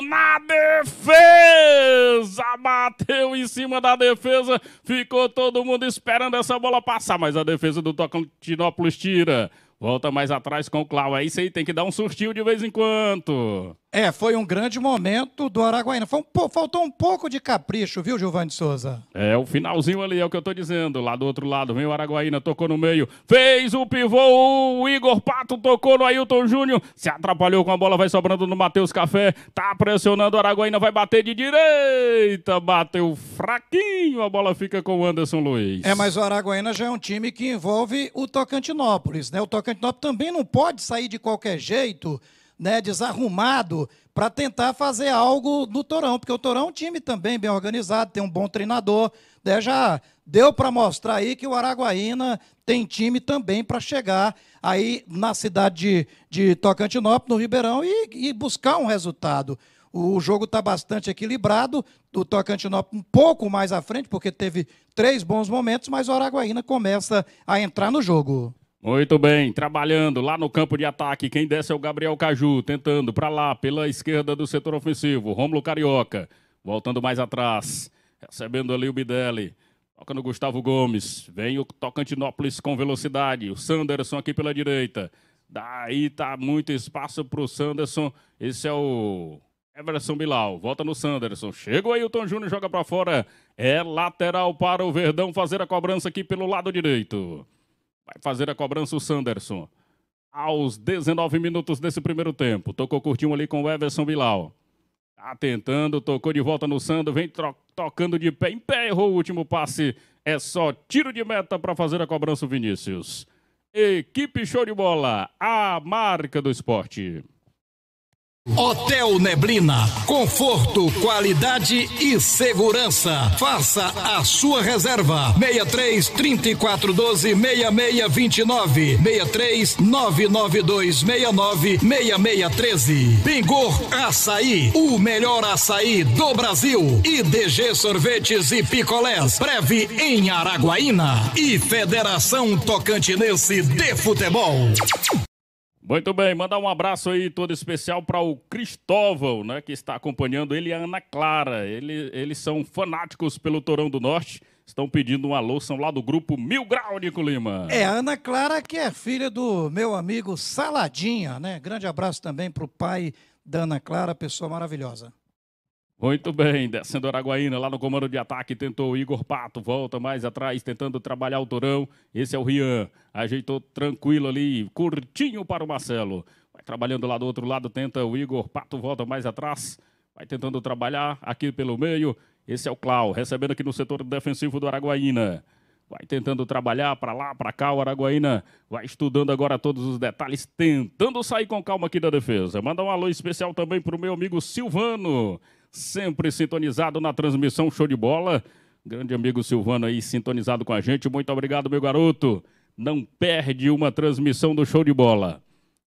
Na defesa! Bateu em cima da defesa, ficou todo mundo esperando essa bola passar, mas a defesa do Tocantinópolis tira. Volta mais atrás com o Clau, é isso aí, tem que dar um surtinho de vez em quando. É, foi um grande momento do Araguaína. Um faltou um pouco de capricho, viu, Giovanni Souza? É, o finalzinho ali é o que eu tô dizendo. Lá do outro lado, vem o Araguaína, tocou no meio, fez o pivô, o Igor Pato tocou no Ailton Júnior, se atrapalhou com a bola, vai sobrando no Matheus Café, tá pressionando o Araguaína, vai bater de direita, bateu fraquinho, a bola fica com o Anderson Luiz. É, mas o Araguaína já é um time que envolve o Tocantinópolis, né? O Tocantinópolis também não pode sair de qualquer jeito né, desarrumado para tentar fazer algo no Torão, porque o Torão é um time também bem organizado, tem um bom treinador, né, já deu para mostrar aí que o Araguaína tem time também para chegar aí na cidade de, de Tocantinópolis, no Ribeirão, e, e buscar um resultado. O jogo está bastante equilibrado, o Tocantinópolis um pouco mais à frente, porque teve três bons momentos, mas o Araguaína começa a entrar no jogo. Muito bem, trabalhando lá no campo de ataque. Quem desce é o Gabriel Caju, tentando para lá, pela esquerda do setor ofensivo. Rômulo Carioca, voltando mais atrás, recebendo ali o Bidelli. Toca no Gustavo Gomes. Vem o Tocantinópolis com velocidade. O Sanderson aqui pela direita. Daí tá muito espaço para o Sanderson. Esse é o Everson Bilal. Volta no Sanderson. Chega o Ailton Júnior, joga para fora. É lateral para o Verdão fazer a cobrança aqui pelo lado direito. Vai fazer a cobrança o Sanderson. Aos 19 minutos desse primeiro tempo. Tocou curtinho ali com o Everson Bilal. Tá tentando, tocou de volta no Sando, vem tocando de pé em pé, errou o último passe. É só tiro de meta para fazer a cobrança o Vinícius. Equipe show de bola, a marca do esporte. Hotel Neblina, conforto, qualidade e segurança. Faça a sua reserva. 63 3412 6629 63 992 69 6613. Bingor Açaí, o melhor açaí do Brasil. IDG Sorvetes e Picolés, breve em Araguaína. E Federação Tocantinense de Futebol. Muito bem, mandar um abraço aí todo especial para o Cristóvão, né, que está acompanhando ele e a Ana Clara. Ele, eles são fanáticos pelo Torão do Norte, estão pedindo um alô, são lá do grupo Mil Grau, Nico Lima. É, a Ana Clara que é filha do meu amigo Saladinha, né? Grande abraço também para o pai da Ana Clara, pessoa maravilhosa. Muito bem, descendo Araguaína, lá no comando de ataque, tentou Igor Pato, volta mais atrás, tentando trabalhar o Torão. Esse é o Rian, ajeitou tranquilo ali, curtinho para o Marcelo. Vai trabalhando lá do outro lado, tenta o Igor Pato, volta mais atrás, vai tentando trabalhar aqui pelo meio. Esse é o Clau, recebendo aqui no setor defensivo do Araguaína. Vai tentando trabalhar para lá, para cá, o Araguaína vai estudando agora todos os detalhes, tentando sair com calma aqui da defesa. Manda um alô especial também para o meu amigo Silvano sempre sintonizado na transmissão Show de Bola. Grande amigo Silvano aí sintonizado com a gente. Muito obrigado, meu garoto. Não perde uma transmissão do Show de Bola.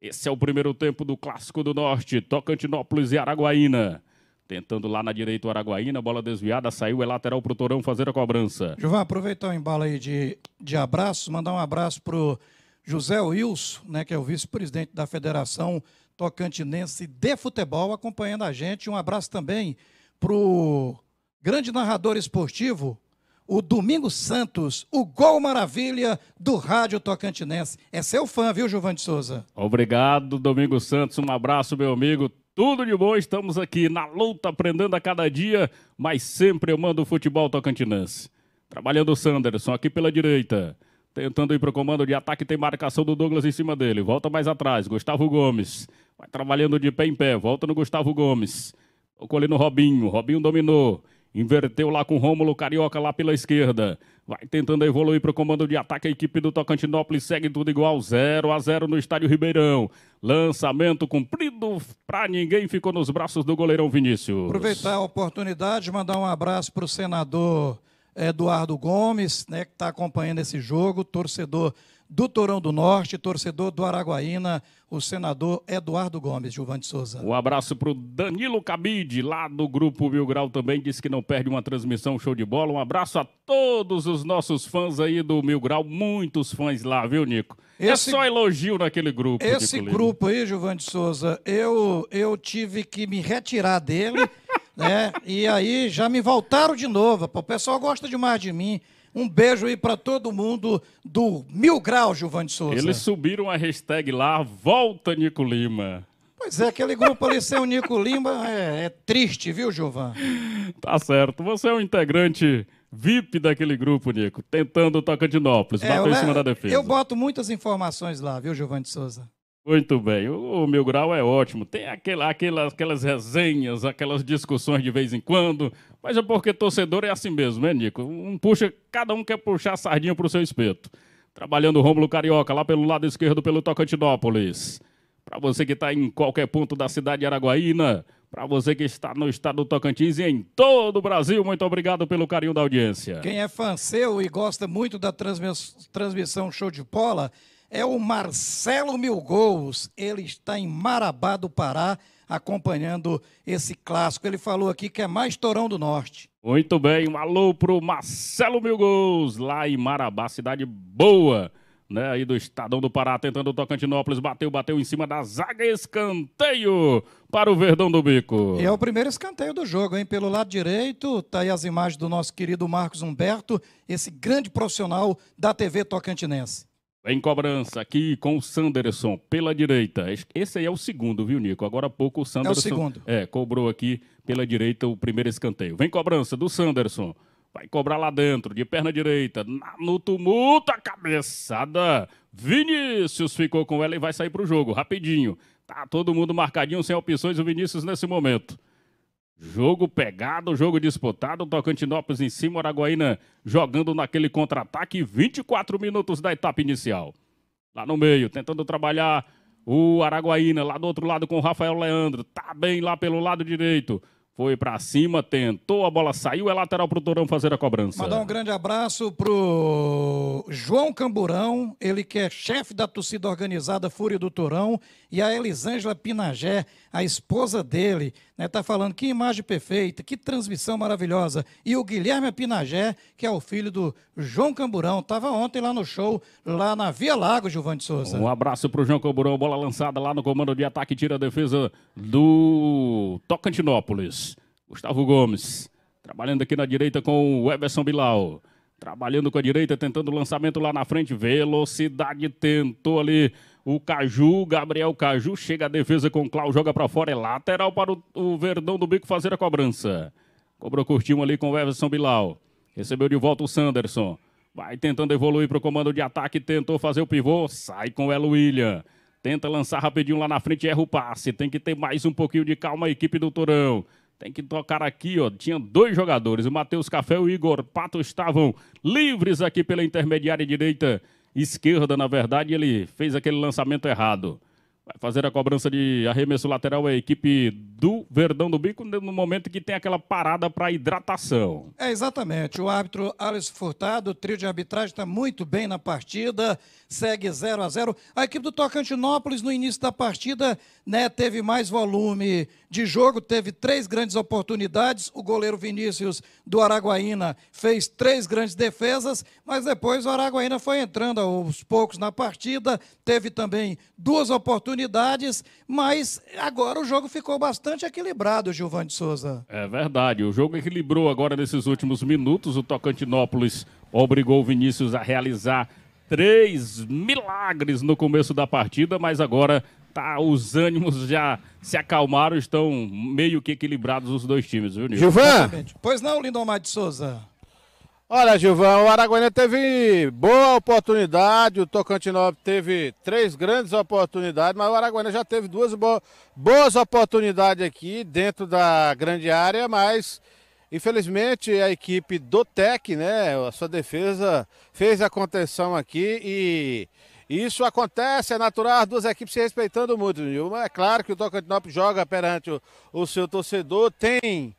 Esse é o primeiro tempo do Clássico do Norte, Tocantinópolis e Araguaína. Tentando lá na direita o Araguaína, bola desviada, saiu, é lateral pro Torão fazer a cobrança. Juvan, aproveitar o embalo aí de, de abraço, mandar um abraço pro José Wilson, né, que é o vice-presidente da Federação tocantinense de futebol, acompanhando a gente. Um abraço também para o grande narrador esportivo, o Domingos Santos, o gol maravilha do Rádio Tocantinense. É seu fã, viu, Giovanni Souza? Obrigado, Domingos Santos. Um abraço, meu amigo. Tudo de bom, estamos aqui na luta, aprendendo a cada dia, mas sempre eu mando o futebol tocantinense. Trabalhando o Sanderson aqui pela direita tentando ir para o comando de ataque, tem marcação do Douglas em cima dele. Volta mais atrás, Gustavo Gomes. Vai trabalhando de pé em pé, volta no Gustavo Gomes. Tocou ali no Robinho, Robinho dominou. Inverteu lá com o Rômulo Carioca lá pela esquerda. Vai tentando evoluir para o comando de ataque. A equipe do Tocantinópolis segue tudo igual 0 a 0 no Estádio Ribeirão. Lançamento cumprido para ninguém. Ficou nos braços do goleirão Vinícius. Aproveitar a oportunidade, mandar um abraço para o senador Eduardo Gomes, né, que está acompanhando esse jogo, torcedor do Torão do Norte, torcedor do Araguaína, o senador Eduardo Gomes, Giovanni Souza. Um abraço para o Danilo Cabide, lá do Grupo Mil Grau também, disse que não perde uma transmissão show de bola. Um abraço a todos os nossos fãs aí do Mil Grau, muitos fãs lá, viu, Nico? É esse, é só elogio naquele grupo. Esse grupo aí, Giovanni Souza, eu, eu tive que me retirar dele. né? E aí já me voltaram de novo. O pessoal gosta demais de mim. Um beijo aí para todo mundo do Mil Grau, Giovanni Souza. Eles subiram a hashtag lá, volta Nico Lima. Pois é, aquele grupo ali sem o Nico Lima é, é triste, viu, Giovanni? Tá certo. Você é um integrante VIP daquele grupo, Nico, tentando o Tocantinópolis. É, bateu em cima da defesa. Eu boto muitas informações lá, viu, Giovanni Souza? Muito bem, o, o Mil Grau é ótimo. Tem aquela, aquela, aquelas resenhas, aquelas discussões de vez em quando, mas é porque torcedor é assim mesmo, né, Nico? Um puxa, cada um quer puxar a sardinha para o seu espeto. Trabalhando o Rômulo Carioca, lá pelo lado esquerdo, pelo Tocantinópolis. Para você que está em qualquer ponto da cidade de Araguaína, para você que está no estado do Tocantins e em todo o Brasil, muito obrigado pelo carinho da audiência. Quem é fã seu e gosta muito da transmiss transmissão show de bola é o Marcelo Milgols. Ele está em Marabá do Pará, acompanhando esse clássico. Ele falou aqui que é mais Torão do Norte. Muito bem, um alô pro Marcelo Milgols, lá em Marabá, cidade boa. Né, aí do Estadão do Pará, tentando o Tocantinópolis, bateu, bateu em cima da zaga, escanteio para o Verdão do Bico. E é o primeiro escanteio do jogo, hein, pelo lado direito, tá aí as imagens do nosso querido Marcos Humberto, esse grande profissional da TV Tocantinense. Em cobrança aqui com o Sanderson pela direita. Esse aí é o segundo, viu, Nico? Agora há pouco o Sanderson é, o é cobrou aqui pela direita o primeiro escanteio. Vem cobrança do Sanderson. Vai cobrar lá dentro, de perna direita, no tumulto, a cabeçada. Vinícius ficou com ela e vai sair para o jogo, rapidinho. Tá todo mundo marcadinho, sem opções, o Vinícius nesse momento. Jogo pegado, jogo disputado, Tocantinópolis em cima, Araguaína jogando naquele contra-ataque, 24 minutos da etapa inicial. Lá no meio, tentando trabalhar o Araguaína, lá do outro lado com o Rafael Leandro, tá bem lá pelo lado direito. Foi para cima, tentou, a bola saiu, é lateral pro o Torão fazer a cobrança. Mandar um grande abraço pro João Camburão, ele que é chefe da torcida organizada Fúria do Torão, e a Elisângela Pinagé, a esposa dele, né, tá falando que imagem perfeita, que transmissão maravilhosa. E o Guilherme Pinagé, que é o filho do João Camburão, tava ontem lá no show, lá na Via Lago, Giovanni Souza. Um abraço pro João Camburão, bola lançada lá no comando de ataque, tira a defesa do Tocantinópolis. Gustavo Gomes, trabalhando aqui na direita com o Everson Bilal. Trabalhando com a direita, tentando o lançamento lá na frente. Velocidade tentou ali o Caju, Gabriel Caju. Chega a defesa com o Clau, joga para fora. É lateral para o, o Verdão do Bico fazer a cobrança. Cobrou curtinho ali com o Everson Bilal. Recebeu de volta o Sanderson. Vai tentando evoluir para o comando de ataque. Tentou fazer o pivô. Sai com o Elo William. Tenta lançar rapidinho lá na frente. Erra o passe. Tem que ter mais um pouquinho de calma a equipe do Torão. Tem que tocar aqui, ó. Tinha dois jogadores, o Matheus Café e o Igor Pato estavam livres aqui pela intermediária direita, esquerda, na verdade, ele fez aquele lançamento errado. Vai fazer a cobrança de arremesso lateral a equipe do Verdão do Bico no momento que tem aquela parada para hidratação. É exatamente. O árbitro Alisson Furtado, o trio de arbitragem está muito bem na partida, segue 0 a 0. A equipe do Tocantinópolis no início da partida, né, teve mais volume de jogo, teve três grandes oportunidades. O goleiro Vinícius do Araguaína fez três grandes defesas, mas depois o Araguaína foi entrando aos poucos na partida, teve também duas oportunidades oportunidades, mas agora o jogo ficou bastante equilibrado, Gilvan de Souza. É verdade, o jogo equilibrou agora nesses últimos minutos. O Tocantinópolis obrigou o Vinícius a realizar três milagres no começo da partida, mas agora tá, os ânimos já se acalmaram, estão meio que equilibrados os dois times, viu, Nilson? Gilvan! Pois não, Lindomar de Souza. Olha, Gilvão, o Araguaína teve boa oportunidade, o Tocantinópolis teve três grandes oportunidades, mas o Araguaína já teve duas boas oportunidades aqui dentro da grande área, mas infelizmente a equipe do TEC, né, a sua defesa fez a contenção aqui e isso acontece, é natural, as duas equipes se respeitando muito, Gilvão. É claro que o Tocantinópolis joga perante o, o seu torcedor, tem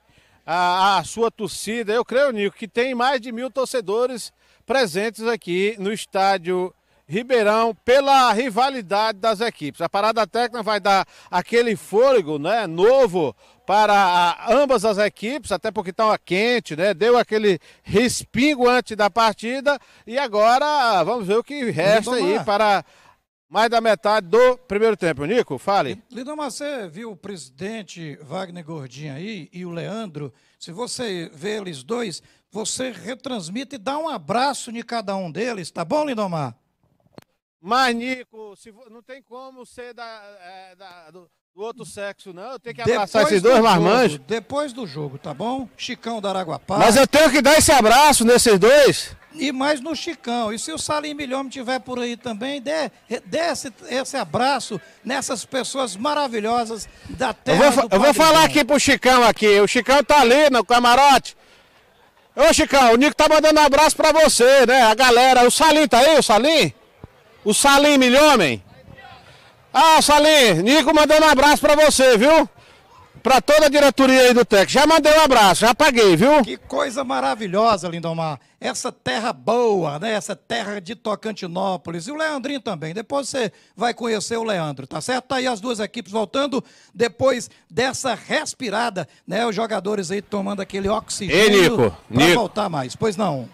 a, a sua torcida. Eu creio, Nico, que tem mais de mil torcedores presentes aqui no estádio Ribeirão pela rivalidade das equipes. A parada técnica vai dar aquele fôlego né, novo para ambas as equipes, até porque estão tá quente, né? Deu aquele respingo antes da partida e agora vamos ver o que resta aí para mais da metade do primeiro tempo. Nico, fale. Lindomar, você viu o presidente Wagner Gordinho aí e o Leandro? Se você vê eles dois, você retransmite e dá um abraço de cada um deles, tá bom, Lindomar? Mas, Nico, se, não tem como ser da, é, da, do, do outro sexo, não. Eu tenho que abraçar depois esses dois do marmanjos. Jogo, depois do jogo, tá bom? Chicão da Araguapá. Mas eu tenho que dar esse abraço nesses dois. E mais no Chicão. E se o Salim Milhomem estiver por aí também, dê, dê esse, esse, abraço nessas pessoas maravilhosas da terra. Eu vou, eu vou falar aqui pro Chicão aqui. O Chicão tá ali no camarote. Ô Chicão, o Nico tá mandando um abraço pra você, né? A galera. O Salim tá aí, o Salim? O Salim Milhomem? Ah, Salim, Nico mandando um abraço pra você, viu? Pra toda a diretoria aí do TEC. Já mandei um abraço, já paguei, viu? Que coisa maravilhosa, Lindomar. Essa terra boa, né? Essa terra de Tocantinópolis. E o Leandrinho também. Depois você vai conhecer o Leandro, tá certo? Tá aí as duas equipes voltando depois dessa respirada, né? Os jogadores aí tomando aquele oxigênio Ei, Nico, pra Nico. voltar mais. Pois não.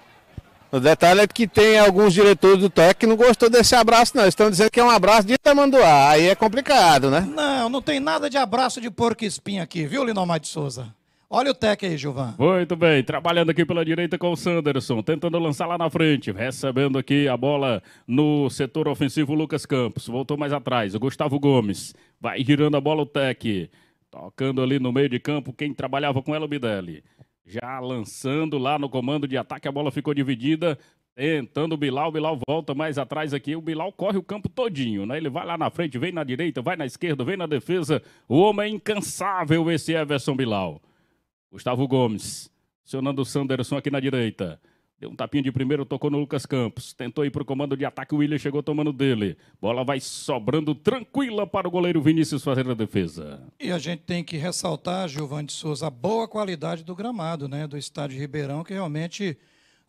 O detalhe é que tem alguns diretores do TEC que não gostou desse abraço, não. Estão dizendo que é um abraço de tamanduá. Aí é complicado, né? Não, não tem nada de abraço de porco espinha aqui, viu, Linomar de Souza? Olha o Tec aí, Gilvan. Muito bem, trabalhando aqui pela direita com o Sanderson, tentando lançar lá na frente, recebendo aqui a bola no setor ofensivo Lucas Campos, voltou mais atrás, o Gustavo Gomes, vai girando a bola o Tec, tocando ali no meio de campo, quem trabalhava com ela o Bidelli já lançando lá no comando de ataque, a bola ficou dividida, tentando o Bilal, o Bilal volta mais atrás aqui, o Bilal corre o campo todinho, né? Ele vai lá na frente, vem na direita, vai na esquerda, vem na defesa, o homem é incansável esse Everson Bilal. Gustavo Gomes, acionando o Sanderson aqui na direita. Deu um tapinha de primeiro, tocou no Lucas Campos. Tentou ir para o comando de ataque, o William chegou tomando dele. Bola vai sobrando tranquila para o goleiro Vinícius fazer a defesa. E a gente tem que ressaltar, Giovanni de Souza, a boa qualidade do gramado, né? Do estádio Ribeirão, que realmente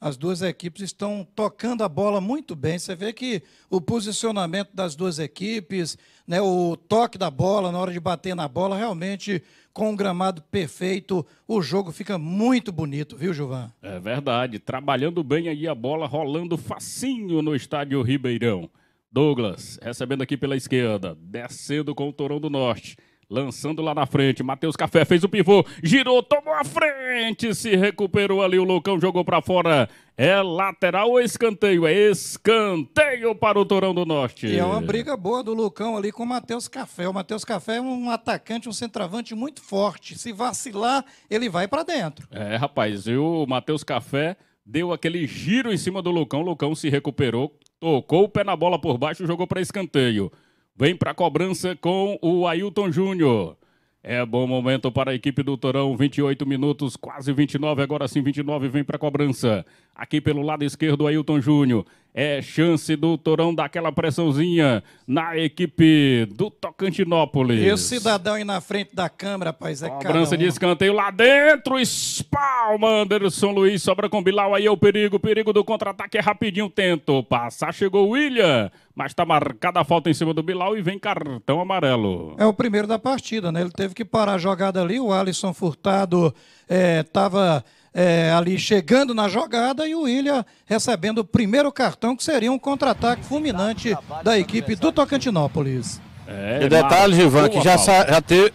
as duas equipes estão tocando a bola muito bem. Você vê que o posicionamento das duas equipes, né, o toque da bola na hora de bater na bola, realmente com um gramado perfeito, o jogo fica muito bonito, viu, Gilvan? É verdade. Trabalhando bem aí a bola rolando facinho no estádio Ribeirão. Douglas, recebendo aqui pela esquerda, descendo com o Torão do Norte lançando lá na frente. Matheus Café fez o pivô, girou, tomou a frente, se recuperou ali. O Loucão jogou para fora. É lateral ou escanteio? É escanteio para o Torão do Norte. E é uma briga boa do Lucão ali com o Matheus Café. O Matheus Café é um atacante, um centroavante muito forte. Se vacilar, ele vai para dentro. É, rapaz, e o Matheus Café deu aquele giro em cima do Lucão. O Lucão se recuperou, tocou o pé na bola por baixo e jogou para escanteio. Vem para a cobrança com o Ailton Júnior. É bom momento para a equipe do Torão, 28 minutos, quase 29, agora sim 29, vem para a cobrança. Aqui pelo lado esquerdo, Ailton Júnior. É chance do Torão dar aquela pressãozinha na equipe do Tocantinópolis. E o cidadão aí na frente da câmera, rapaz, é Cobrança de escanteio lá dentro, espalma Anderson Luiz, sobra com Bilal, aí é o perigo, perigo do contra-ataque é rapidinho, tento passar, ah, chegou o William, mas tá marcada a falta em cima do Bilal e vem cartão amarelo. É o primeiro da partida, né? Ele teve que parar a jogada ali, o Alisson Furtado é, tava é, ali chegando na jogada e o William recebendo o primeiro cartão, que seria um contra-ataque fulminante da equipe do Tocantinópolis. É, e detalhe, Gilvan, que já, já teve.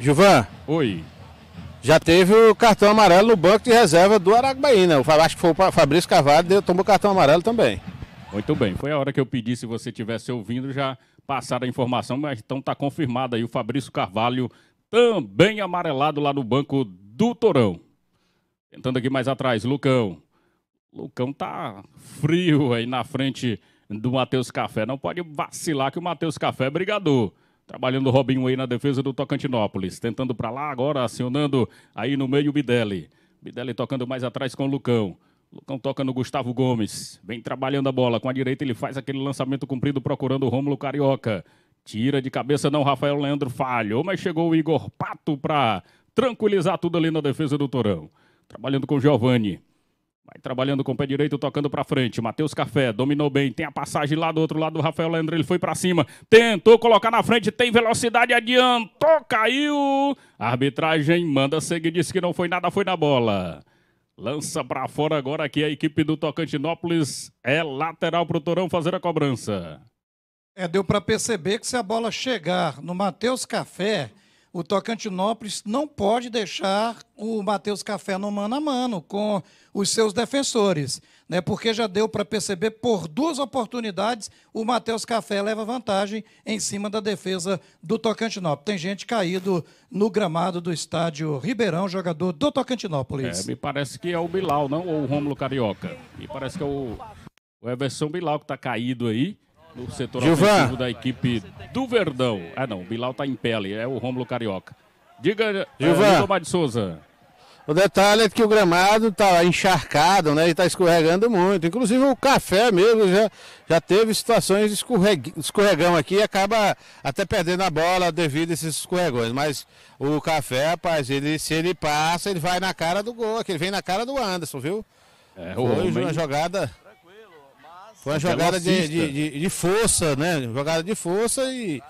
Gilvan. Oi. Já teve o cartão amarelo no banco de reserva do Araguaína. Né? Acho que foi o Fabrício Carvalho, deu, tomou cartão amarelo também. Muito bem, foi a hora que eu pedi, se você estivesse ouvindo, já passaram a informação, mas então está confirmado aí o Fabrício Carvalho, também amarelado lá no banco do Torão. Tentando aqui mais atrás, Lucão. Lucão tá frio aí na frente do Matheus Café. Não pode vacilar que o Matheus Café é brigador. Trabalhando o Robinho aí na defesa do Tocantinópolis. Tentando para lá agora, acionando aí no meio o Bidelli. Bidelli tocando mais atrás com o Lucão. Lucão toca no Gustavo Gomes. Vem trabalhando a bola. Com a direita ele faz aquele lançamento cumprido procurando o Rômulo Carioca. Tira de cabeça não, Rafael Leandro falhou, mas chegou o Igor Pato para tranquilizar tudo ali na defesa do Torão trabalhando com Giovanni. Vai trabalhando com o pé direito, tocando para frente. Matheus Café dominou bem. Tem a passagem lá do outro lado do Rafael Leandro. Ele foi para cima. Tentou colocar na frente. Tem velocidade. Adiantou. Caiu. Arbitragem manda seguir. Disse que não foi nada. Foi na bola. Lança para fora agora aqui a equipe do Tocantinópolis. É lateral para o Torão fazer a cobrança. É, deu para perceber que se a bola chegar no Matheus Café o Tocantinópolis não pode deixar o Matheus Café no mano a mano com os seus defensores, né? porque já deu para perceber por duas oportunidades o Matheus Café leva vantagem em cima da defesa do Tocantinópolis. Tem gente caído no gramado do estádio Ribeirão, jogador do Tocantinópolis. É, me parece que é o Bilal, não? Ou o Rômulo Carioca. Me parece que é o, o Everson Bilal que está caído aí no setor Gilvan. ofensivo da equipe do Verdão. Ah, não, o Bilal está em pele, é o Rômulo Carioca. Diga, eh, Gilvan. Uh, de Souza. O detalhe é que o gramado está encharcado, né? E está escorregando muito. Inclusive o café mesmo já, já teve situações de escorreg... escorregão aqui e acaba até perdendo a bola devido a esses escorregões. Mas o café, rapaz, ele, se ele passa, ele vai na cara do gol, que ele vem na cara do Anderson, viu? É, uma jogada foi uma é jogada de, de, de, força, né? Jogada de força e,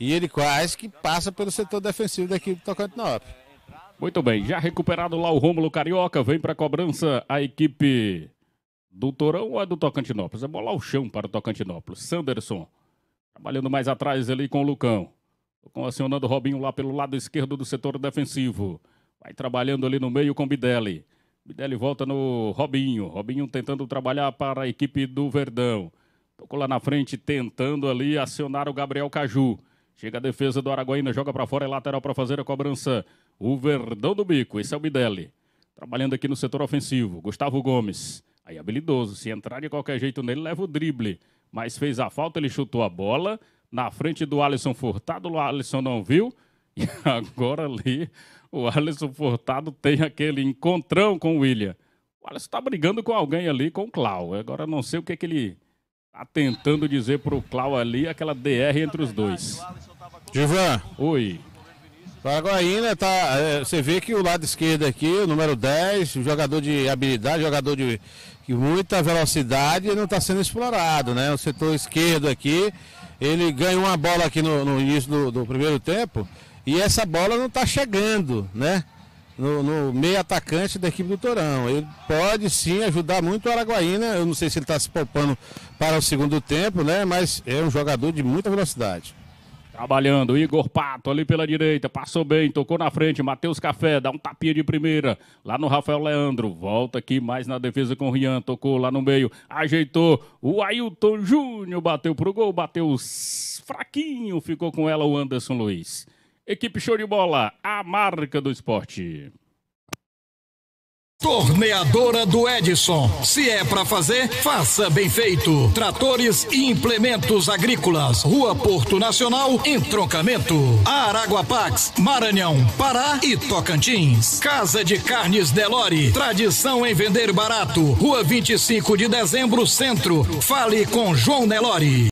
e ele quase que passa pelo setor defensivo da equipe Tocantinópolis. Muito bem, já recuperado lá o Rômulo Carioca, vem para a cobrança a equipe do Torão ou é do Tocantinópolis? É bola ao chão para o Tocantinópolis. Sanderson, trabalhando mais atrás ali com o Lucão. Lucão acionando o Robinho lá pelo lado esquerdo do setor defensivo. Vai trabalhando ali no meio com o Bidelli. Bidelli volta no Robinho. Robinho tentando trabalhar para a equipe do Verdão. Tocou lá na frente, tentando ali acionar o Gabriel Caju. Chega a defesa do Araguaína, joga para fora, é lateral para fazer a cobrança. O Verdão do Bico, esse é o Bidelli. Trabalhando aqui no setor ofensivo, Gustavo Gomes. Aí habilidoso, se entrar de qualquer jeito nele, leva o drible. Mas fez a falta, ele chutou a bola. Na frente do Alisson Furtado, o Alisson não viu. E agora ali o Alisson Furtado tem aquele encontrão com o William. O Alisson está brigando com alguém ali, com o Clau. Agora não sei o que, que ele está tentando dizer para o Clau ali, aquela DR entre os dois. Divan. Oi. Paraguaína tá. É, você vê que o lado esquerdo aqui, o número 10, jogador de habilidade, jogador de muita velocidade não está sendo explorado, né? O setor esquerdo aqui, ele ganhou uma bola aqui no, no início do, do primeiro tempo. E essa bola não está chegando, né? No, no, meio atacante da equipe do Torão. Ele pode sim ajudar muito o Araguaína. Eu não sei se ele está se poupando para o segundo tempo, né? Mas é um jogador de muita velocidade. Trabalhando, Igor Pato ali pela direita, passou bem, tocou na frente, Matheus Café, dá um tapinha de primeira, lá no Rafael Leandro, volta aqui mais na defesa com o Rian, tocou lá no meio, ajeitou, o Ailton Júnior bateu pro gol, bateu fraquinho, ficou com ela o Anderson Luiz. Equipe Show de Bola, a marca do esporte. Torneadora do Edson. Se é para fazer, faça bem feito. Tratores e implementos agrícolas. Rua Porto Nacional, entroncamento. Araguapax, Maranhão, Pará e Tocantins. Casa de Carnes Delore. Tradição em vender barato. Rua 25 de dezembro, centro. Fale com João Nelore.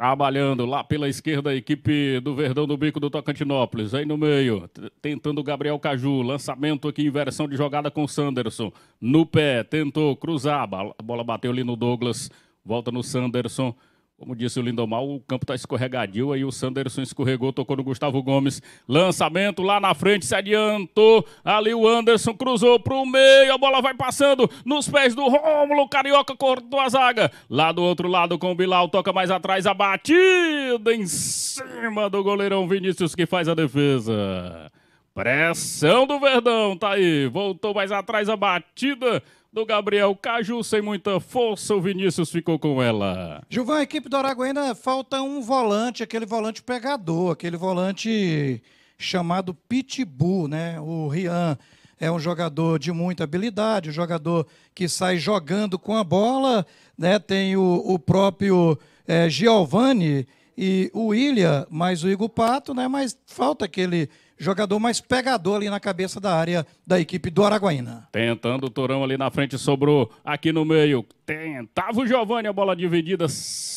Trabalhando lá pela esquerda a equipe do Verdão do Bico do Tocantinópolis. Aí no meio, tentando Gabriel Caju. Lançamento aqui, inversão de jogada com Sanderson. No pé, tentou cruzar. A bola bateu ali no Douglas. Volta no Sanderson. Como disse o Lindomar, o campo está escorregadio, aí o Sanderson escorregou, tocou no Gustavo Gomes. Lançamento lá na frente, se adiantou. Ali o Anderson cruzou para o meio, a bola vai passando nos pés do Rômulo. Carioca cortou a zaga. Lá do outro lado com o Bilal, toca mais atrás, a batida em cima do goleirão Vinícius que faz a defesa. Pressão do Verdão, tá aí. Voltou mais atrás a batida do Gabriel Caju, sem muita força, o Vinícius ficou com ela. Gilvan, a equipe do Araguaína falta um volante, aquele volante pegador, aquele volante chamado Pitbull, né? O Rian é um jogador de muita habilidade, um jogador que sai jogando com a bola, né? Tem o, o próprio é, Giovanni e o William, mais o Igor Pato, né? Mas falta aquele jogador mais pegador ali na cabeça da área da equipe do Araguaína. Tentando o Torão ali na frente, sobrou aqui no meio. Tentava o Giovani, a bola dividida,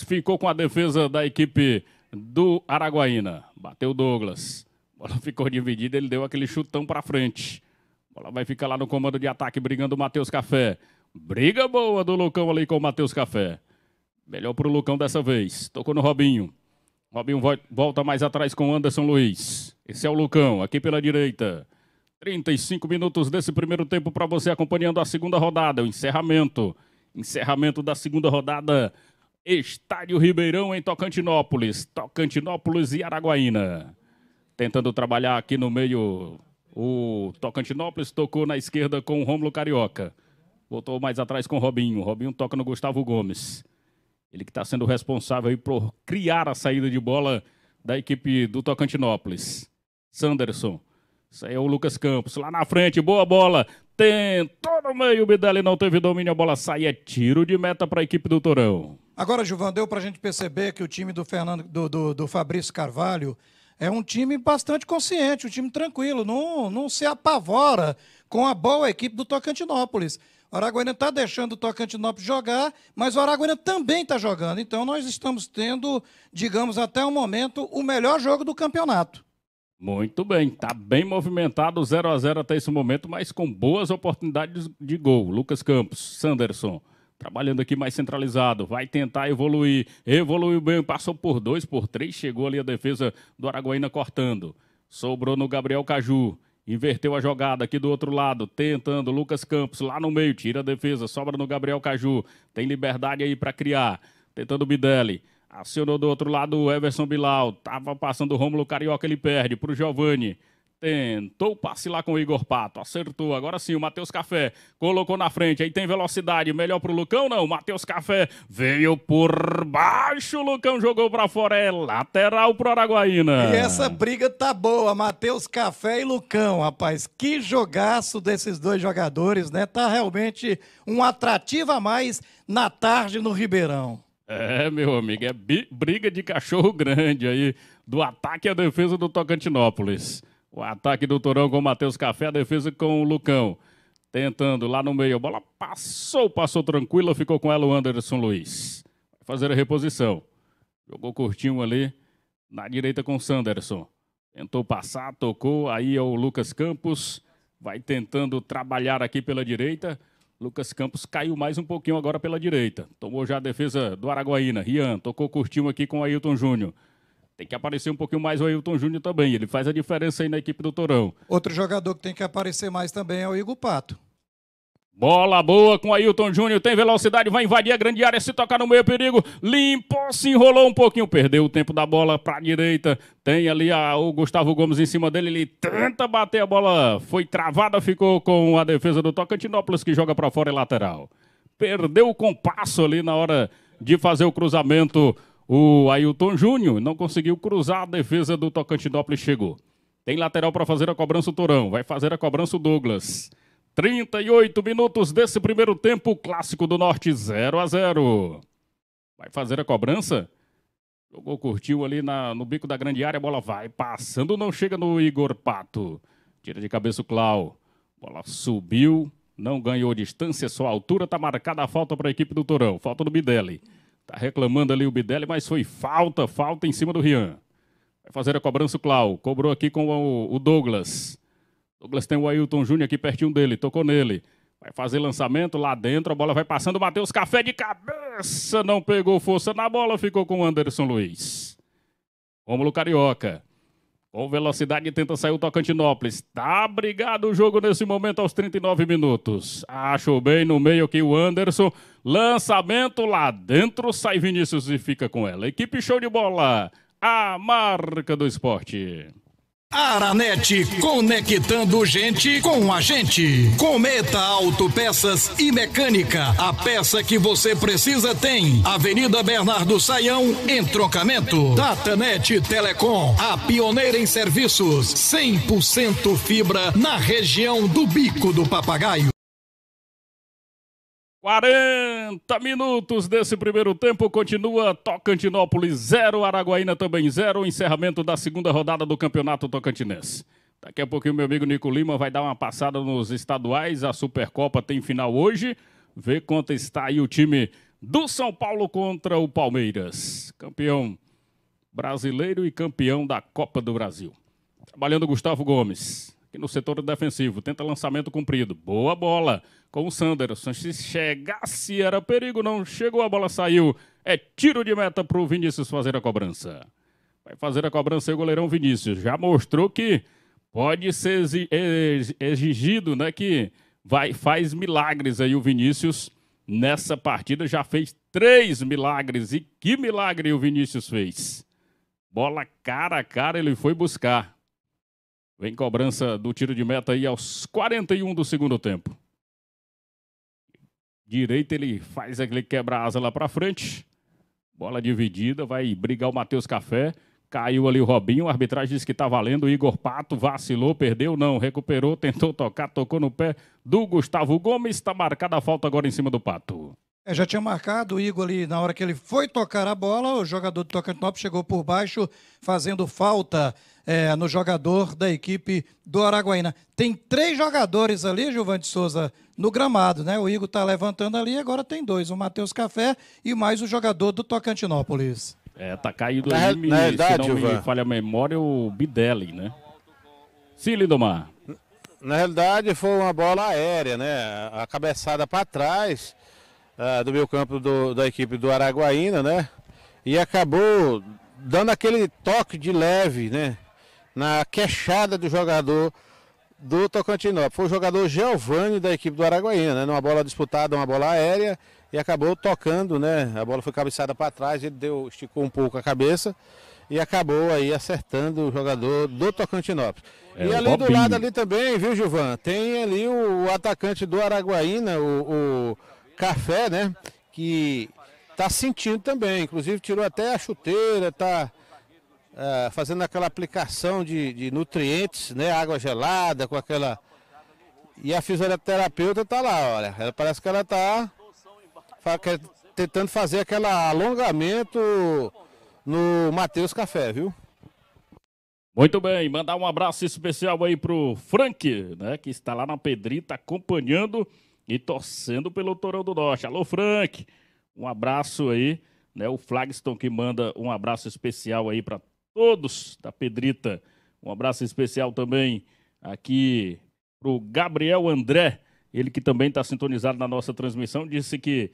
ficou com a defesa da equipe do Araguaína. Bateu o Douglas. A bola ficou dividida, ele deu aquele chutão para frente. A bola vai ficar lá no comando de ataque, brigando o Matheus Café. Briga boa do Lucão ali com o Matheus Café. Melhor pro Lucão dessa vez. Tocou no Robinho. Robinho volta mais atrás com Anderson Luiz. Esse é o Lucão, aqui pela direita. 35 minutos desse primeiro tempo para você acompanhando a segunda rodada, o encerramento. Encerramento da segunda rodada. Estádio Ribeirão em Tocantinópolis. Tocantinópolis e Araguaína. Tentando trabalhar aqui no meio. O Tocantinópolis tocou na esquerda com o Rômulo Carioca. Voltou mais atrás com o Robinho. Robinho toca no Gustavo Gomes. Ele que está sendo responsável por criar a saída de bola da equipe do Tocantinópolis. Sanderson. Isso aí é o Lucas Campos. Lá na frente, boa bola. Tentou no meio, o Bidelli não teve domínio, a bola sai, é tiro de meta para a equipe do Torão. Agora, Juvan, deu para a gente perceber que o time do Fernando, do, do, do Fabrício Carvalho é um time bastante consciente, um time tranquilo, não, não se apavora com a boa equipe do Tocantinópolis. O Araguaína está deixando o Tocantinópolis jogar, mas o Araguaína também está jogando. Então nós estamos tendo, digamos, até o momento, o melhor jogo do campeonato. Muito bem, tá bem movimentado 0 a 0 até esse momento, mas com boas oportunidades de gol. Lucas Campos, Sanderson, trabalhando aqui mais centralizado, vai tentar evoluir, evoluiu bem, passou por dois, por três, chegou ali a defesa do Araguaína cortando. Sobrou no Gabriel Caju, Inverteu a jogada aqui do outro lado, tentando Lucas Campos lá no meio, tira a defesa, sobra no Gabriel Caju. Tem liberdade aí para criar, tentando Bidelli. Acionou do outro lado o Everson Bilal, tava passando o Rômulo Carioca, ele perde para o Giovani. Tentou o passe lá com o Igor Pato. Acertou. Agora sim, o Matheus Café colocou na frente. Aí tem velocidade. Melhor pro Lucão, não. Matheus Café veio por baixo. O Lucão jogou para fora. É lateral pro Araguaína. E essa briga tá boa. Matheus Café e Lucão, rapaz. Que jogaço desses dois jogadores, né? Tá realmente um atrativo a mais na tarde no Ribeirão. É, meu amigo, é briga de cachorro grande aí, do ataque à defesa do Tocantinópolis. O ataque do Torão com o Matheus Café, a defesa com o Lucão. Tentando lá no meio. A bola passou, passou tranquila, ficou com ela o Anderson Luiz. Vai fazer a reposição. Jogou curtinho ali na direita com o Sanderson. Tentou passar, tocou. Aí é o Lucas Campos. Vai tentando trabalhar aqui pela direita. Lucas Campos caiu mais um pouquinho agora pela direita. Tomou já a defesa do Araguaína. Rian tocou curtinho aqui com o Ailton Júnior. Tem que aparecer um pouquinho mais o Ailton Júnior também. Ele faz a diferença aí na equipe do Torão. Outro jogador que tem que aparecer mais também é o Igor Pato. Bola boa com o Ailton Júnior, tem velocidade, vai invadir a grande área, se tocar no meio perigo, limpou, se enrolou um pouquinho, perdeu o tempo da bola para a direita, tem ali a, o Gustavo Gomes em cima dele, ele tenta bater a bola, foi travada, ficou com a defesa do Tocantinópolis que joga para fora e lateral. Perdeu o compasso ali na hora de fazer o cruzamento o Ailton Júnior não conseguiu cruzar a defesa do Tocantinópolis, chegou. Tem lateral para fazer a cobrança o Torão, vai fazer a cobrança o Douglas. 38 minutos desse primeiro tempo, clássico do Norte 0 a 0. Vai fazer a cobrança? Jogou, curtiu ali na, no bico da grande área, a bola vai passando, não chega no Igor Pato. Tira de cabeça o Clau. Bola subiu, não ganhou distância, só altura, tá marcada a falta para a equipe do Torão. Falta do Bidelli. Tá reclamando ali o Bidelli, mas foi falta, falta em cima do Rian. Vai fazer a cobrança o Clau. Cobrou aqui com o, o Douglas. Douglas tem o Ailton Júnior aqui pertinho dele, tocou nele. Vai fazer lançamento lá dentro, a bola vai passando, bateu os café de cabeça, não pegou força na bola, ficou com o Anderson Luiz. Rômulo Carioca. Com velocidade tenta sair o Tocantinópolis. Tá brigado o jogo nesse momento aos 39 minutos. Acho bem no meio que o Anderson. Lançamento lá dentro, sai Vinícius e fica com ela. Equipe show de bola. A marca do esporte. Aranet, conectando gente com a gente. Cometa Autopeças e Mecânica, a peça que você precisa tem. Avenida Bernardo Saião, em trocamento. Datanet Telecom, a pioneira em serviços 100% fibra na região do Bico do Papagaio. 40 minutos desse primeiro tempo, continua Tocantinópolis 0, Araguaína também 0, encerramento da segunda rodada do Campeonato Tocantinense. Daqui a pouquinho meu amigo Nico Lima vai dar uma passada nos estaduais, a Supercopa tem final hoje, vê quanto está aí o time do São Paulo contra o Palmeiras, campeão brasileiro e campeão da Copa do Brasil. Trabalhando Gustavo Gomes. Aqui no setor defensivo, tenta lançamento cumprido. Boa bola com o Sanderson. Se chegasse era perigo, não chegou, a bola saiu. É tiro de meta para o Vinícius fazer a cobrança. Vai fazer a cobrança o goleirão Vinícius. Já mostrou que pode ser exigido, né? Que vai, faz milagres aí o Vinícius nessa partida. Já fez três milagres. E que milagre o Vinícius fez! Bola cara a cara, ele foi buscar. Vem cobrança do tiro de meta aí aos 41 do segundo tempo. Direita ele faz aquele quebra-asa lá para frente. Bola dividida, vai brigar o Matheus Café. Caiu ali o Robinho, a arbitragem disse que tá valendo. O Igor Pato vacilou, perdeu, não, recuperou, tentou tocar, tocou no pé do Gustavo Gomes. Está marcada a falta agora em cima do Pato. É, já tinha marcado o Igor ali na hora que ele foi tocar a bola. O jogador do Tocantins chegou por baixo fazendo falta é, no jogador da equipe do Araguaína. Tem três jogadores ali, Gilvan de Souza, no gramado, né? O Igor está levantando ali, agora tem dois, o Matheus Café e mais o jogador do Tocantinópolis. É, tá caído na, aí, na verdade, não Ivan. me falha a memória, o Bidelli, né? Sim, Lindomar. Na realidade, foi uma bola aérea, né? A cabeçada para trás uh, do meio campo do, da equipe do Araguaína, né? E acabou dando aquele toque de leve, né? na queixada do jogador do Tocantinópolis. Foi o jogador Giovanni da equipe do Araguaína, né? Numa bola disputada, uma bola aérea e acabou tocando, né? A bola foi cabeçada para trás, ele deu, esticou um pouco a cabeça e acabou aí acertando o jogador do Tocantinópolis. É, e ali Bobinho. do lado ali também, viu, Gilvan? Tem ali o atacante do Araguaína, o, o Café, né? Que tá sentindo também, inclusive tirou até a chuteira, tá é, fazendo aquela aplicação de, de, nutrientes, né? Água gelada, com aquela. E a fisioterapeuta está lá, olha. Ela parece que ela está é tentando fazer aquele alongamento no Matheus Café, viu? Muito bem, mandar um abraço especial aí pro Frank, né, que está lá na Pedrita acompanhando e torcendo pelo Torão do Norte. Alô, Frank. Um abraço aí, né? O Flagston que manda um abraço especial aí para todos da Pedrita. Um abraço especial também aqui para o Gabriel André, ele que também está sintonizado na nossa transmissão, disse que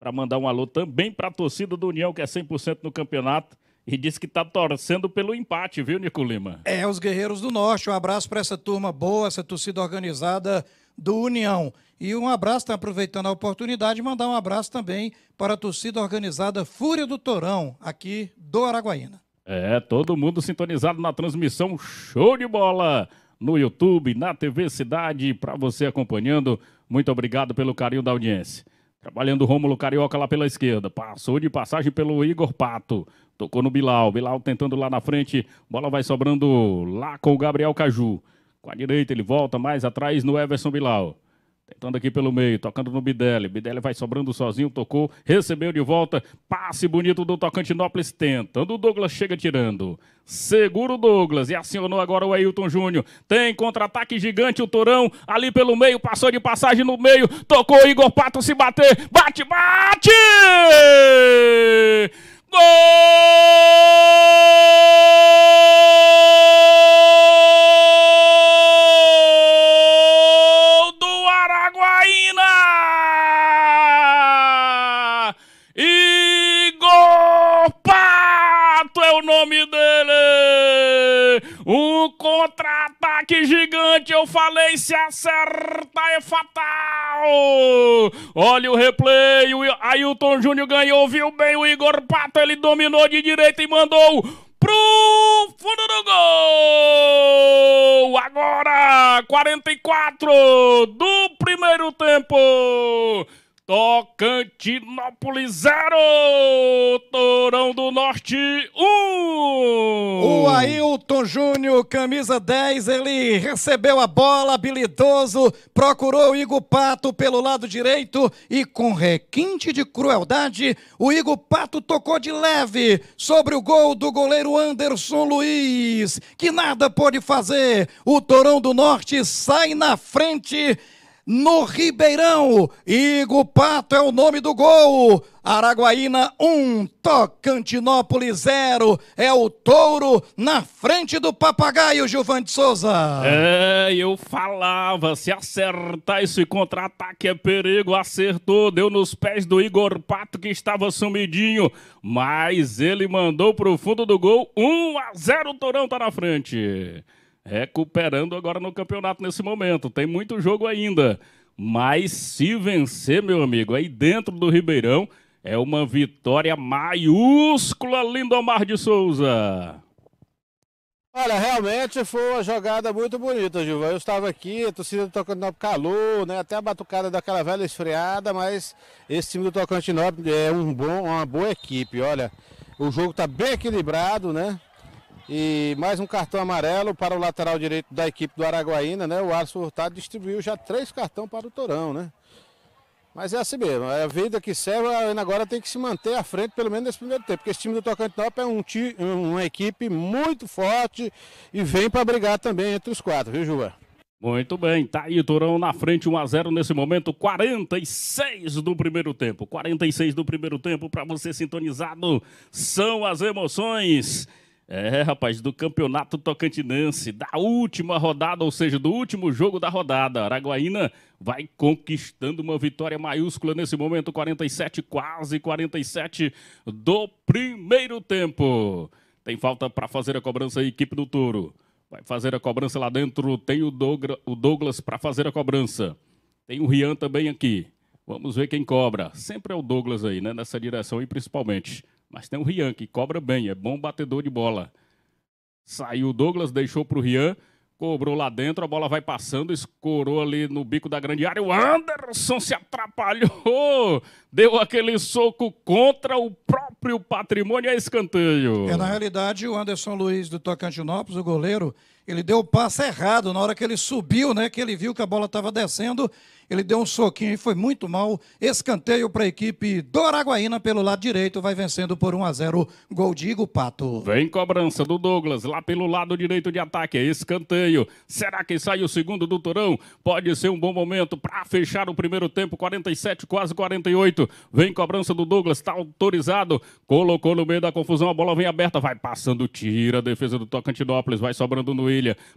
para mandar um alô também para a torcida do União, que é 100% no campeonato. E disse que está torcendo pelo empate, viu, Nico Lima? É, os Guerreiros do Norte. Um abraço para essa turma boa, essa torcida organizada do União. E um abraço, tá aproveitando a oportunidade, mandar um abraço também para a torcida organizada Fúria do Torão, aqui do Araguaína. É, todo mundo sintonizado na transmissão show de bola no YouTube, na TV Cidade, para você acompanhando. Muito obrigado pelo carinho da audiência. Trabalhando o Rômulo Carioca lá pela esquerda. Passou de passagem pelo Igor Pato. Tocou no Bilal. Bilal tentando lá na frente. Bola vai sobrando lá com o Gabriel Caju. Com a direita ele volta mais atrás no Everson Bilal. Tentando aqui pelo meio, tocando no Bidelli. Bidelli vai sobrando sozinho, tocou, recebeu de volta. Passe bonito do Tocantinópolis, tentando. O Douglas chega tirando. Segura o Douglas e acionou agora o Ailton Júnior. Tem contra-ataque gigante, o Torão ali pelo meio, passou de passagem no meio. Tocou Igor Pato se bater. Bate, bate! Gol! contra-ataque gigante. Eu falei, se acerta é fatal. Olha o replay. O Ailton Júnior ganhou, viu bem o Igor Pato. Ele dominou de direita e mandou pro fundo do gol. Agora, 44 do primeiro tempo. Tocantinópolis 0, Torão do Norte 1. Um. O Ailton Júnior, camisa 10, ele recebeu a bola, habilidoso, procurou o Igor Pato pelo lado direito e com requinte de crueldade, o Igor Pato tocou de leve sobre o gol do goleiro Anderson Luiz, que nada pôde fazer. O Torão do Norte sai na frente no Ribeirão. Igo Pato é o nome do gol. Araguaína 1, um, Tocantinópolis 0. É o touro na frente do papagaio, de Souza. É, eu falava, se acertar esse contra-ataque é perigo. Acertou, deu nos pés do Igor Pato que estava sumidinho, mas ele mandou pro fundo do gol. 1 um a 0, o Tourão tá na frente recuperando agora no campeonato nesse momento. Tem muito jogo ainda. Mas se vencer, meu amigo, aí dentro do Ribeirão, é uma vitória maiúscula, Lindomar de Souza. Olha, realmente foi uma jogada muito bonita, Gilva. Eu estava aqui, a torcida do Tocantinópolis calou, né? Até a batucada daquela velha esfriada, mas esse time do Tocantinópolis é um bom, uma boa equipe. Olha, o jogo está bem equilibrado, né? E mais um cartão amarelo para o lateral direito da equipe do Araguaína, né? O Alisson Hurtado distribuiu já três cartões para o Torão, né? Mas é assim mesmo, é a vida que serve, agora tem que se manter à frente, pelo menos nesse primeiro tempo, porque esse time do Tocantinópolis é um time, uma equipe muito forte e vem para brigar também entre os quatro, viu, Juan? Muito bem, tá aí o Torão na frente, 1 a 0 nesse momento, 46 do primeiro tempo. 46 do primeiro tempo para você sintonizado, são as emoções. É, rapaz, do Campeonato Tocantinense, da última rodada, ou seja, do último jogo da rodada. Araguaína vai conquistando uma vitória maiúscula nesse momento, 47, quase 47 do primeiro tempo. Tem falta para fazer a cobrança a equipe do Touro. Vai fazer a cobrança lá dentro, tem o Douglas para fazer a cobrança. Tem o Rian também aqui. Vamos ver quem cobra. Sempre é o Douglas aí, né, nessa direção e principalmente. Mas tem o Rian, que cobra bem, é bom batedor de bola. Saiu o Douglas, deixou para o Rian, cobrou lá dentro, a bola vai passando, escorou ali no bico da grande área. O Anderson se atrapalhou, deu aquele soco contra o próprio patrimônio a é escanteio. É, na realidade, o Anderson Luiz do Tocantinópolis, o goleiro, ele deu o passo errado na hora que ele subiu, né? Que ele viu que a bola estava descendo. Ele deu um soquinho e foi muito mal. Escanteio para a equipe do Araguaína pelo lado direito. Vai vencendo por 1 a 0. Gol de Igor Pato. Vem cobrança do Douglas lá pelo lado direito de ataque. É escanteio. Será que sai o segundo do Turão? Pode ser um bom momento para fechar o primeiro tempo. 47, quase 48. Vem cobrança do Douglas. Está autorizado. Colocou no meio da confusão. A bola vem aberta. Vai passando, tira. A defesa do Tocantinópolis. Vai sobrando no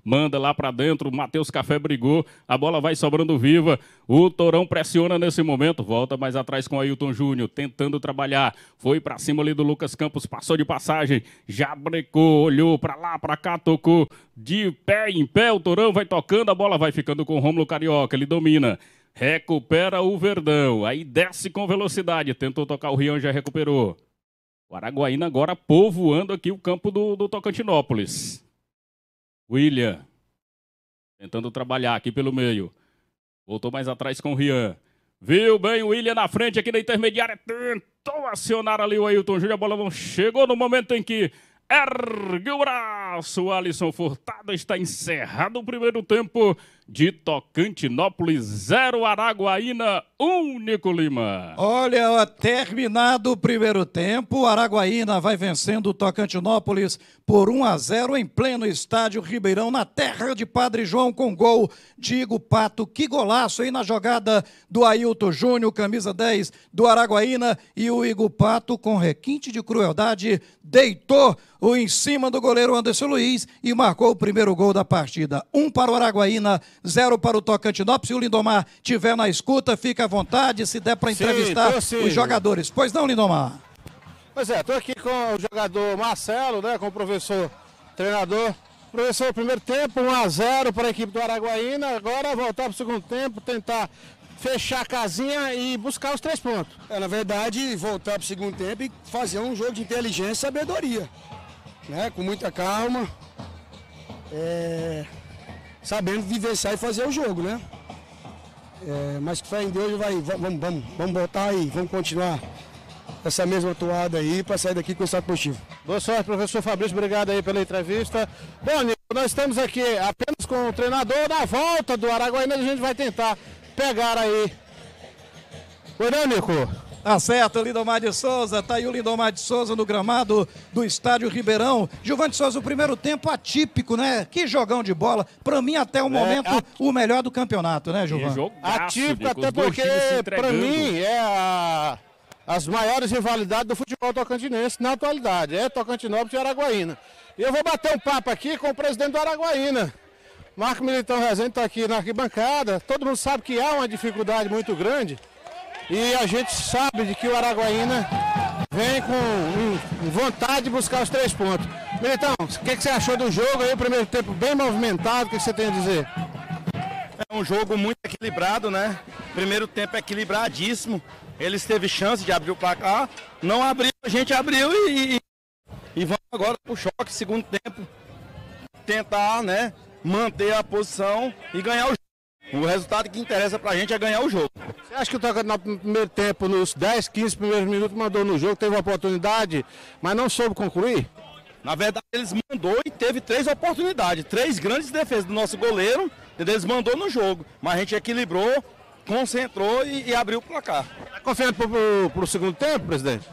Manda lá para dentro. O Matheus Café brigou. A bola vai sobrando viva. O Torão pressiona nesse momento. Volta mais atrás com o Ailton Júnior. Tentando trabalhar. Foi para cima ali do Lucas Campos. Passou de passagem. Já brecou. Olhou para lá, para cá. Tocou de pé em pé. O Torão vai tocando. A bola vai ficando com o Romulo Carioca. Ele domina. Recupera o Verdão. Aí desce com velocidade. Tentou tocar o Rian, já recuperou. O Araguaína agora povoando aqui o campo do, do Tocantinópolis. William, tentando trabalhar aqui pelo meio. Voltou mais atrás com o Rian. Viu bem o William na frente aqui na intermediária. Tentou acionar ali o Ailton Júnior. A bola chegou no momento em que ergue o braço. O Alisson Furtado está encerrado o primeiro tempo de Tocantinópolis, 0 Araguaína, 1 um, Nico Lima. Olha, terminado o primeiro tempo, Araguaína vai vencendo o Tocantinópolis por 1 a 0 em pleno estádio Ribeirão, na terra de Padre João, com gol Digo Pato. Que golaço aí na jogada do Ailton Júnior, camisa 10 do Araguaína e o Igor Pato com requinte de crueldade deitou o em cima do goleiro Anderson Luiz e marcou o primeiro gol da partida. Um para o Araguaína, zero para o Tocantinópolis. Se o Lindomar tiver na escuta, fica à vontade, se der para entrevistar sim, os jogadores. Pois não, Lindomar? Pois é, estou aqui com o jogador Marcelo, né, com o professor treinador. Professor, primeiro tempo, 1 a 0 para a equipe do Araguaína. Agora voltar para o segundo tempo, tentar fechar a casinha e buscar os três pontos. É, na verdade, voltar para o segundo tempo e fazer um jogo de inteligência e sabedoria. Né? Com muita calma. É, sabendo vivenciar e fazer o jogo, né? É, mas que fé em Deus, vai, vamos, vamos, vamos botar aí, vamos continuar essa mesma toada aí para sair daqui com o estado positivo. Boa sorte, professor Fabrício, obrigado aí pela entrevista. Bom, Nico, nós estamos aqui apenas com o treinador da volta do Araguaína, a gente vai tentar pegar aí. Oi, Nico? Tá certo, Lindomar de Souza. Tá aí o Lindomar de Souza no gramado do Estádio Ribeirão. Giovanni Souza, o primeiro tempo atípico, né? Que jogão de bola. Pra mim, até o é, momento, é, at... o melhor do campeonato, né, Giovanni? Atípico, até porque, pra mim, é a... as maiores rivalidades do futebol tocantinense na atualidade. É Tocantinópolis e Araguaína. E eu vou bater um papo aqui com o presidente do Araguaína. Marco Militão Rezende está aqui na arquibancada. Todo mundo sabe que há uma dificuldade muito grande e a gente sabe de que o Araguaína vem com vontade de buscar os três pontos. Militão, o que, que, você achou do jogo aí? O primeiro tempo bem movimentado, o que, que você tem a dizer? É um jogo muito equilibrado, né? Primeiro tempo equilibradíssimo. Eles teve chance de abrir o placar, não abriu, a gente abriu e, e, e vamos agora pro choque, segundo tempo, tentar, né, manter a posição e ganhar o jogo. O resultado que interessa pra gente é ganhar o jogo. Você acha que o Tocantinópolis no primeiro tempo, nos 10, 15 primeiros minutos, mandou no jogo, teve uma oportunidade, mas não soube concluir? Na verdade, eles mandou e teve três oportunidades, três grandes defesas do nosso goleiro, eles mandou no jogo, mas a gente equilibrou, concentrou e, e abriu o placar. Tá confiante pro, pro, pro segundo tempo, presidente?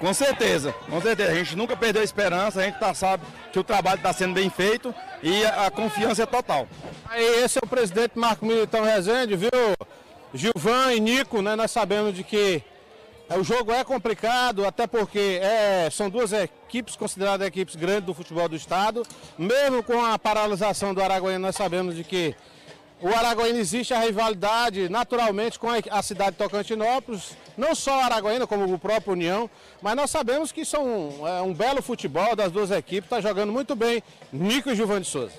Com certeza, com certeza. A gente nunca perdeu a esperança, a gente tá, sabe que o trabalho está sendo bem feito e a, a confiança é total. Aí esse é o presidente Marco Militão Rezende, viu? Gilvan e Nico, né? Nós sabemos de que é, o jogo é complicado, até porque é, são duas equipes consideradas equipes grandes do futebol do estado. Mesmo com a paralisação do Araguaia, nós sabemos de que o Araguaína existe a rivalidade naturalmente com a cidade de Tocantinópolis, não só o Araguaína, como o próprio União, mas nós sabemos que são um, é, um belo futebol das duas equipes, está jogando muito bem Nico e de Souza.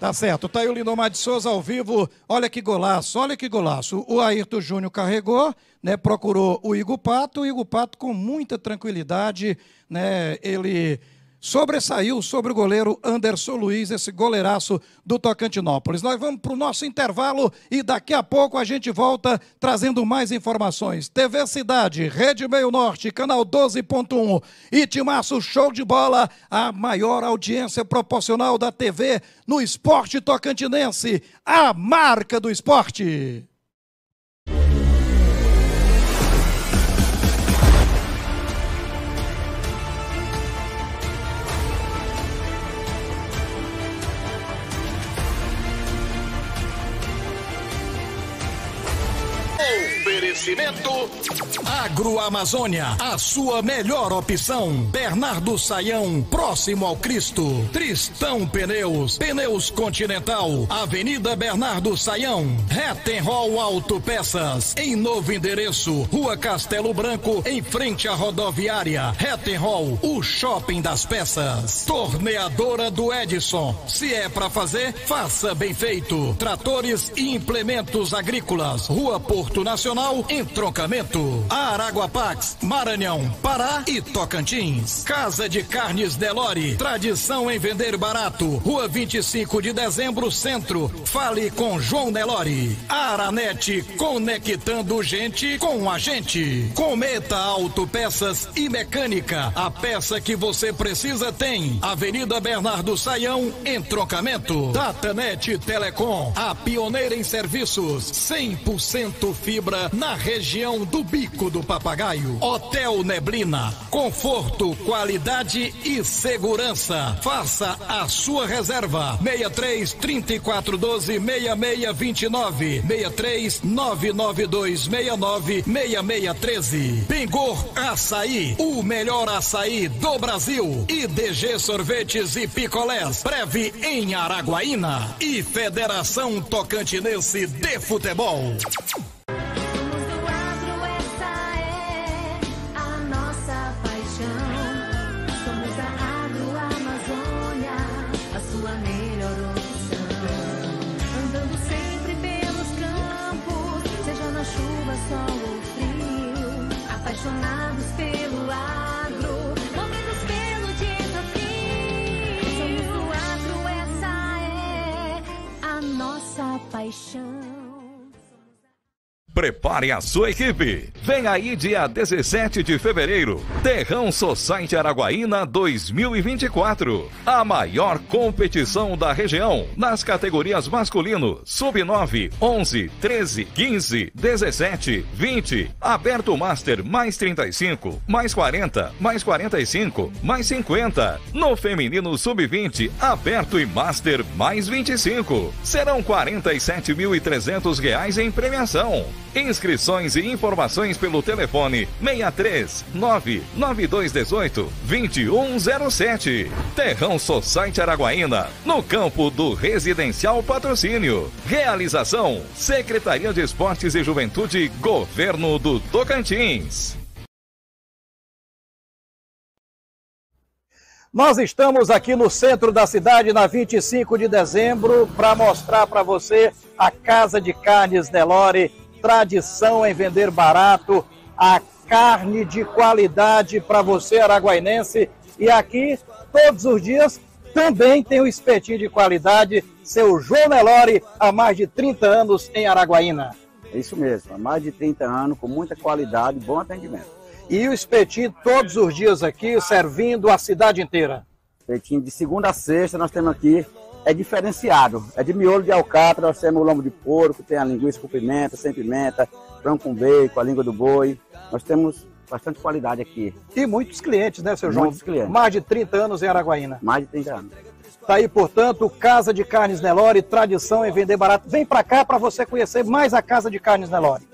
Tá certo, tá aí o Lindomar de Souza ao vivo. Olha que golaço, olha que golaço. O Ayrton Júnior carregou, né, procurou o Igor Pato, o Igor Pato com muita tranquilidade, né, ele sobressaiu sobre o goleiro Anderson Luiz, esse goleiraço do Tocantinópolis. Nós vamos para o nosso intervalo e daqui a pouco a gente volta trazendo mais informações. TV Cidade, Rede Meio Norte, canal 12.1 e Timaço Show de Bola, a maior audiência proporcional da TV no esporte tocantinense, a marca do esporte. Oferecimento Agroamazônia, a sua melhor opção. Bernardo Saião, próximo ao Cristo. Tristão Pneus, Pneus Continental, Avenida Bernardo Saião, Rettenhol Autopeças, em novo endereço, Rua Castelo Branco, em frente à rodoviária, Rettenhol, o shopping das peças. Torneadora do Edson, se é para fazer, faça bem feito. Tratores e implementos agrícolas, Rua Porto Nacional, em Trocamento, Araguapax, Maranhão, Pará e Tocantins. Casa de Carnes Delore, tradição em vender barato. Rua 25 de dezembro, centro. Fale com João Delore. Aranete, conectando gente com a gente. Cometa Autopeças e Mecânica, a peça que você precisa tem. Avenida Bernardo Saião, em Trocamento. Datanet Telecom, a pioneira em serviços, 100% fibra na na região do Bico do Papagaio. Hotel Neblina. Conforto, qualidade e segurança. Faça a sua reserva. 63 3412 6629 63 992 69 6613. Pingor Açaí. O melhor açaí do Brasil. IDG Sorvetes e Picolés. Breve em Araguaína. E Federação Tocantinense de Futebol. 海上。prepare a sua equipe. Vem aí dia 17 de fevereiro, Terrão Society Araguaína 2024. A maior competição da região nas categorias masculino, sub-9, 11, 13, 15, 17, 20. Aberto Master mais 35, mais 40, mais 45, mais 50. No feminino sub-20, aberto e master mais 25. Serão 47.300 reais em premiação. Inscrições e informações pelo telefone 63 99218 2107. Terrão Society Araguaína, no campo do Residencial Patrocínio. Realização: Secretaria de Esportes e Juventude, Governo do Tocantins. Nós estamos aqui no centro da cidade, na 25 de dezembro, para mostrar para você a Casa de Carnes Delore tradição em vender barato, a carne de qualidade para você, araguainense. E aqui, todos os dias, também tem o um espetinho de qualidade, seu João Melori, há mais de 30 anos em Araguaína. É isso mesmo, há mais de 30 anos, com muita qualidade, bom atendimento. E o espetinho todos os dias aqui, servindo a cidade inteira. Espetinho de segunda a sexta, nós temos aqui é diferenciado. É de miolo de alcatra, nós temos o lombo de porco, tem a linguiça com pimenta, sem pimenta, frango com bacon, a língua do boi. Nós temos bastante qualidade aqui. E muitos clientes, né, seu João? Muitos clientes. Mais de 30 anos em Araguaína. Mais de 30 anos. Tá aí, portanto, Casa de Carnes Nelore, tradição em vender barato. Vem para cá para você conhecer mais a Casa de Carnes Nelore.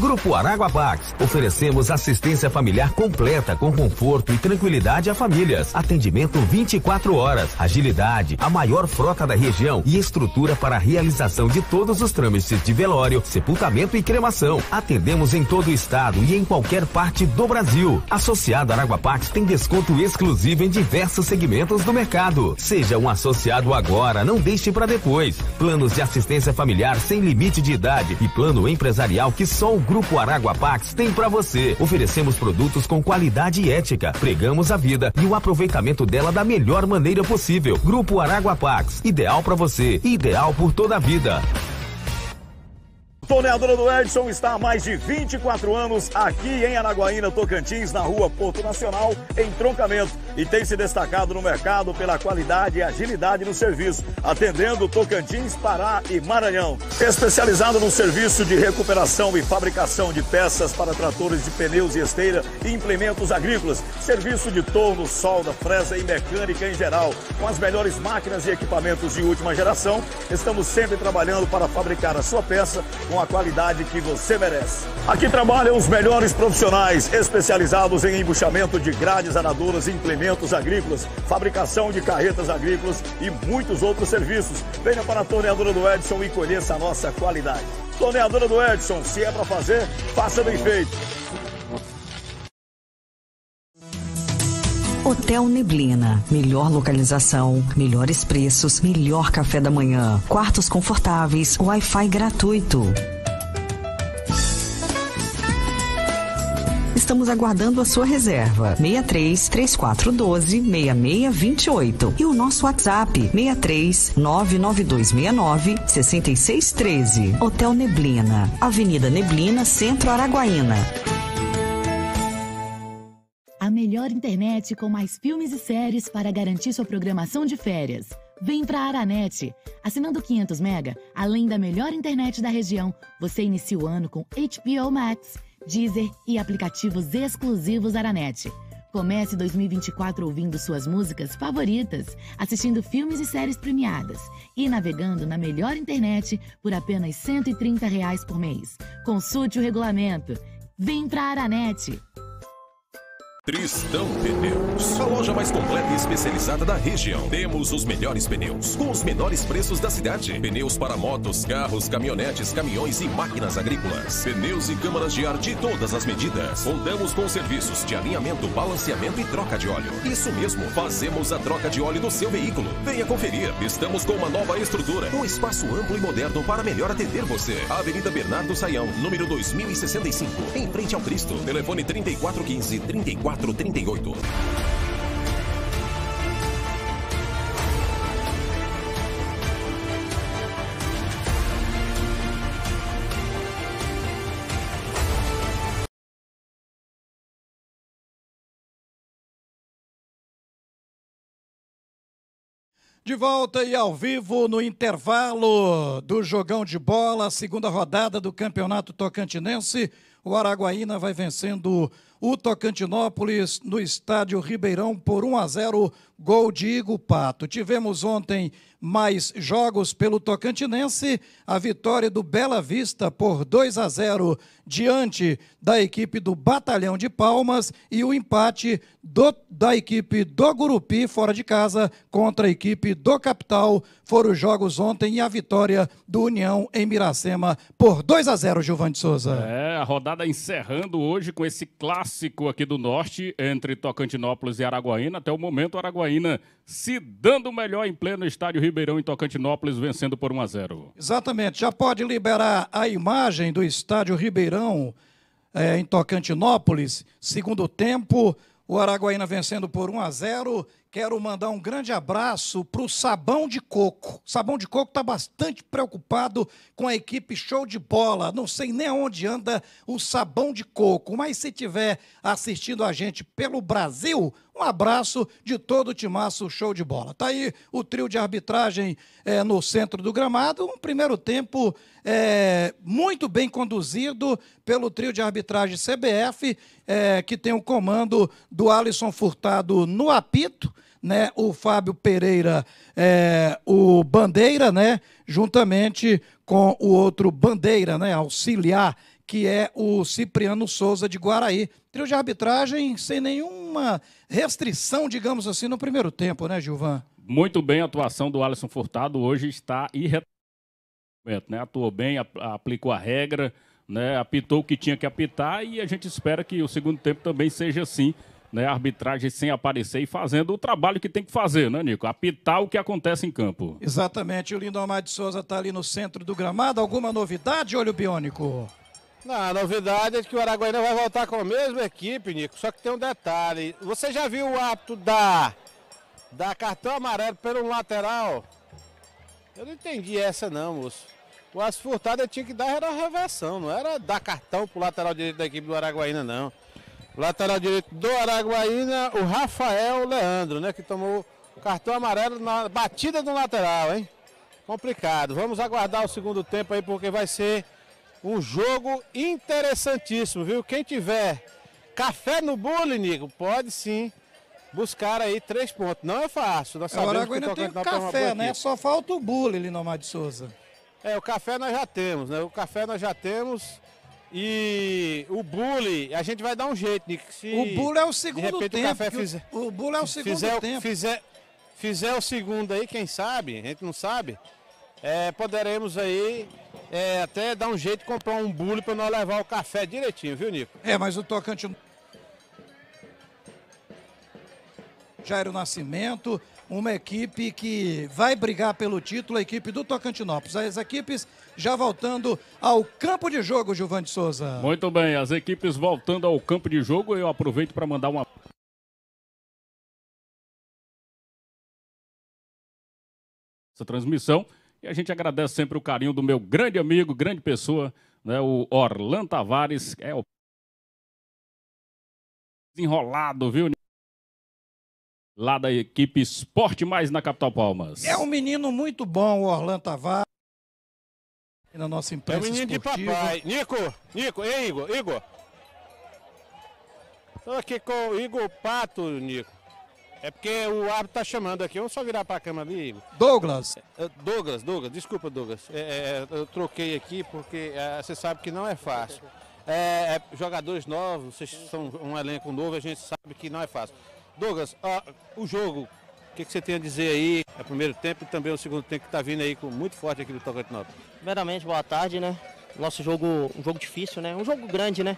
Grupo Araguapax. Oferecemos assistência familiar completa com conforto e tranquilidade a famílias. Atendimento 24 horas, agilidade, a maior frota da região e estrutura para a realização de todos os trâmites de velório, sepultamento e cremação. Atendemos em todo o estado e em qualquer parte do Brasil. Associado Araguapax tem desconto exclusivo em diversos segmentos do mercado. Seja um associado agora, não deixe para depois. Planos de assistência familiar sem limite de idade e plano empresarial que só o Grupo Araguapax tem para você. Oferecemos produtos com qualidade e ética. Pregamos a vida e o aproveitamento dela da melhor maneira possível. Grupo Araguapax, ideal para você, ideal por toda a vida. Torneadora do Edson está há mais de 24 anos aqui em Araguaína, Tocantins, na rua Porto Nacional, em Troncamento e tem se destacado no mercado pela qualidade e agilidade no serviço, atendendo Tocantins, Pará e Maranhão. Especializado no serviço de recuperação e fabricação de peças para tratores de pneus e esteira e implementos agrícolas, serviço de torno, solda, fresa e mecânica em geral. Com as melhores máquinas e equipamentos de última geração, estamos sempre trabalhando para fabricar a sua peça com a qualidade que você merece. Aqui trabalham os melhores profissionais especializados em embuchamento de grades, aradoras e implementos implementos agrícolas, fabricação de carretas agrícolas e muitos outros serviços. Venha para a torneadora do Edson e conheça a nossa qualidade. Torneadora do Edson, se é para fazer, faça bem feito. Hotel Neblina. Melhor localização, melhores preços, melhor café da manhã, quartos confortáveis, Wi-Fi gratuito. Estamos aguardando a sua reserva. 63 3412 6628 e o nosso WhatsApp 63 99269 6613. Hotel Neblina, Avenida Neblina, Centro Araguaína. A melhor internet com mais filmes e séries para garantir sua programação de férias. Vem para a Aranet. Assinando 500 mega, além da melhor internet da região, você inicia o ano com HBO Max Deezer e aplicativos exclusivos Aranet. Comece 2024 ouvindo suas músicas favoritas, assistindo filmes e séries premiadas e navegando na melhor internet por apenas R$ 130 por mês. Consulte o regulamento. Vem pra Aranet! Tristão Pneus, a loja mais completa e especializada da região. Temos os melhores pneus, com os menores preços da cidade. Pneus para motos, carros, caminhonetes, caminhões e máquinas agrícolas. Pneus e câmaras de ar de todas as medidas. Contamos com serviços de alinhamento, balanceamento e troca de óleo. Isso mesmo, fazemos a troca de óleo do seu veículo. Venha conferir, estamos com uma nova estrutura, um espaço amplo e moderno para melhor atender você. Avenida Bernardo Saião, número 2065, em frente ao Cristo. Telefone 3415 34 438. De volta e ao vivo no intervalo do jogão de bola, segunda rodada do Campeonato Tocantinense. O Araguaína vai vencendo o Tocantinópolis no estádio Ribeirão por 1 a 0, gol de Igor Pato. Tivemos ontem mais jogos pelo Tocantinense, a vitória do Bela Vista por 2 a 0 diante da equipe do Batalhão de Palmas e o empate do, da equipe do Gurupi fora de casa contra a equipe do Capital. Foram os jogos ontem e a vitória do União em Miracema por 2 a 0, de Souza. É, a rodada encerrando hoje com esse clássico clássico aqui do norte, entre Tocantinópolis e Araguaína. Até o momento, Araguaína se dando melhor em pleno estádio Ribeirão em Tocantinópolis, vencendo por 1 a 0. Exatamente. Já pode liberar a imagem do estádio Ribeirão é, em Tocantinópolis. Segundo tempo, o Araguaína vencendo por 1 a 0 quero mandar um grande abraço para o Sabão de Coco. Sabão de Coco está bastante preocupado com a equipe show de bola. Não sei nem onde anda o Sabão de Coco, mas se tiver assistindo a gente pelo Brasil, um abraço de todo o timaço, show de bola. Tá aí o trio de arbitragem é, no centro do gramado. Um primeiro tempo é, muito bem conduzido pelo trio de arbitragem CBF, é, que tem o comando do Alisson Furtado no apito. Né, o Fábio Pereira, é, o Bandeira, né, juntamente com o outro Bandeira, né, auxiliar que é o Cipriano Souza de Guaraí. Trio de arbitragem sem nenhuma restrição, digamos assim, no primeiro tempo, né, Gilvan? Muito bem a atuação do Alisson Furtado, hoje está irretratável, né? Atuou bem, aplicou a regra, né? apitou o que tinha que apitar e a gente espera que o segundo tempo também seja assim, né, arbitragem sem aparecer e fazendo o trabalho que tem que fazer, né, Nico? Apitar o que acontece em campo. Exatamente. O Lindomar de Souza está ali no centro do gramado. Alguma novidade, olho biônico? Na a novidade é que o Araguaína vai voltar com a mesma equipe, Nico. Só que tem um detalhe. Você já viu o ato da, da cartão amarelo pelo lateral? Eu não entendi essa não, moço. O as furtada tinha que dar era reversão, não era dar cartão pro lateral direito da equipe do Araguaína, não. lateral direito do Araguaína, o Rafael Leandro, né? Que tomou o cartão amarelo na batida do lateral, hein? Complicado. Vamos aguardar o segundo tempo aí, porque vai ser um jogo interessantíssimo, viu? Quem tiver café no bule, Nico, pode sim buscar aí três pontos. Não é fácil. Nós sabemos Agora, que o tem o café, né? Só falta o bule, Linomar de Souza. É, o café nós já temos, né? O café nós já temos. E o bully, a gente vai dar um jeito, Nick. Se o bully é o segundo de repente, tempo. O, café fizer, o, o bully é o segundo fizer, tempo. Fizer, fizer o segundo aí, quem sabe, a gente não sabe, é, poderemos aí é, até dar um jeito de comprar um bule para nós levar o café direitinho, viu, Nico? É, mas o Tocantins. Jairo Nascimento, uma equipe que vai brigar pelo título, a equipe do Tocantinópolis. As equipes já voltando ao campo de jogo, de Souza. Muito bem, as equipes voltando ao campo de jogo, eu aproveito para mandar uma essa transmissão e a gente agradece sempre o carinho do meu grande amigo, grande pessoa, né, o Orlan Tavares, é o desenrolado, viu? Lá da equipe Esporte Mais na Capital Palmas. É um menino muito bom, o Orlan Tavares. Na nossa empresa. É um menino esportiva. de papai. Nico, Nico, ei, Igor, Igor. Estou aqui com o Igor Pato, Nico. É porque o árbitro está chamando aqui. Eu só virar para a cama ali. Douglas. É, é, Douglas, Douglas, desculpa, Douglas. É, é, eu troquei aqui porque é, você sabe que não é fácil. É, jogadores novos, vocês são um elenco novo, a gente sabe que não é fácil. Douglas, ó, o jogo, o que, que, você tem a dizer aí? É o primeiro tempo e também o segundo tempo que está vindo aí com, muito forte aqui do Tocantinópolis. Primeiramente, boa tarde, né? Nosso jogo, um jogo difícil, né? Um jogo grande, né?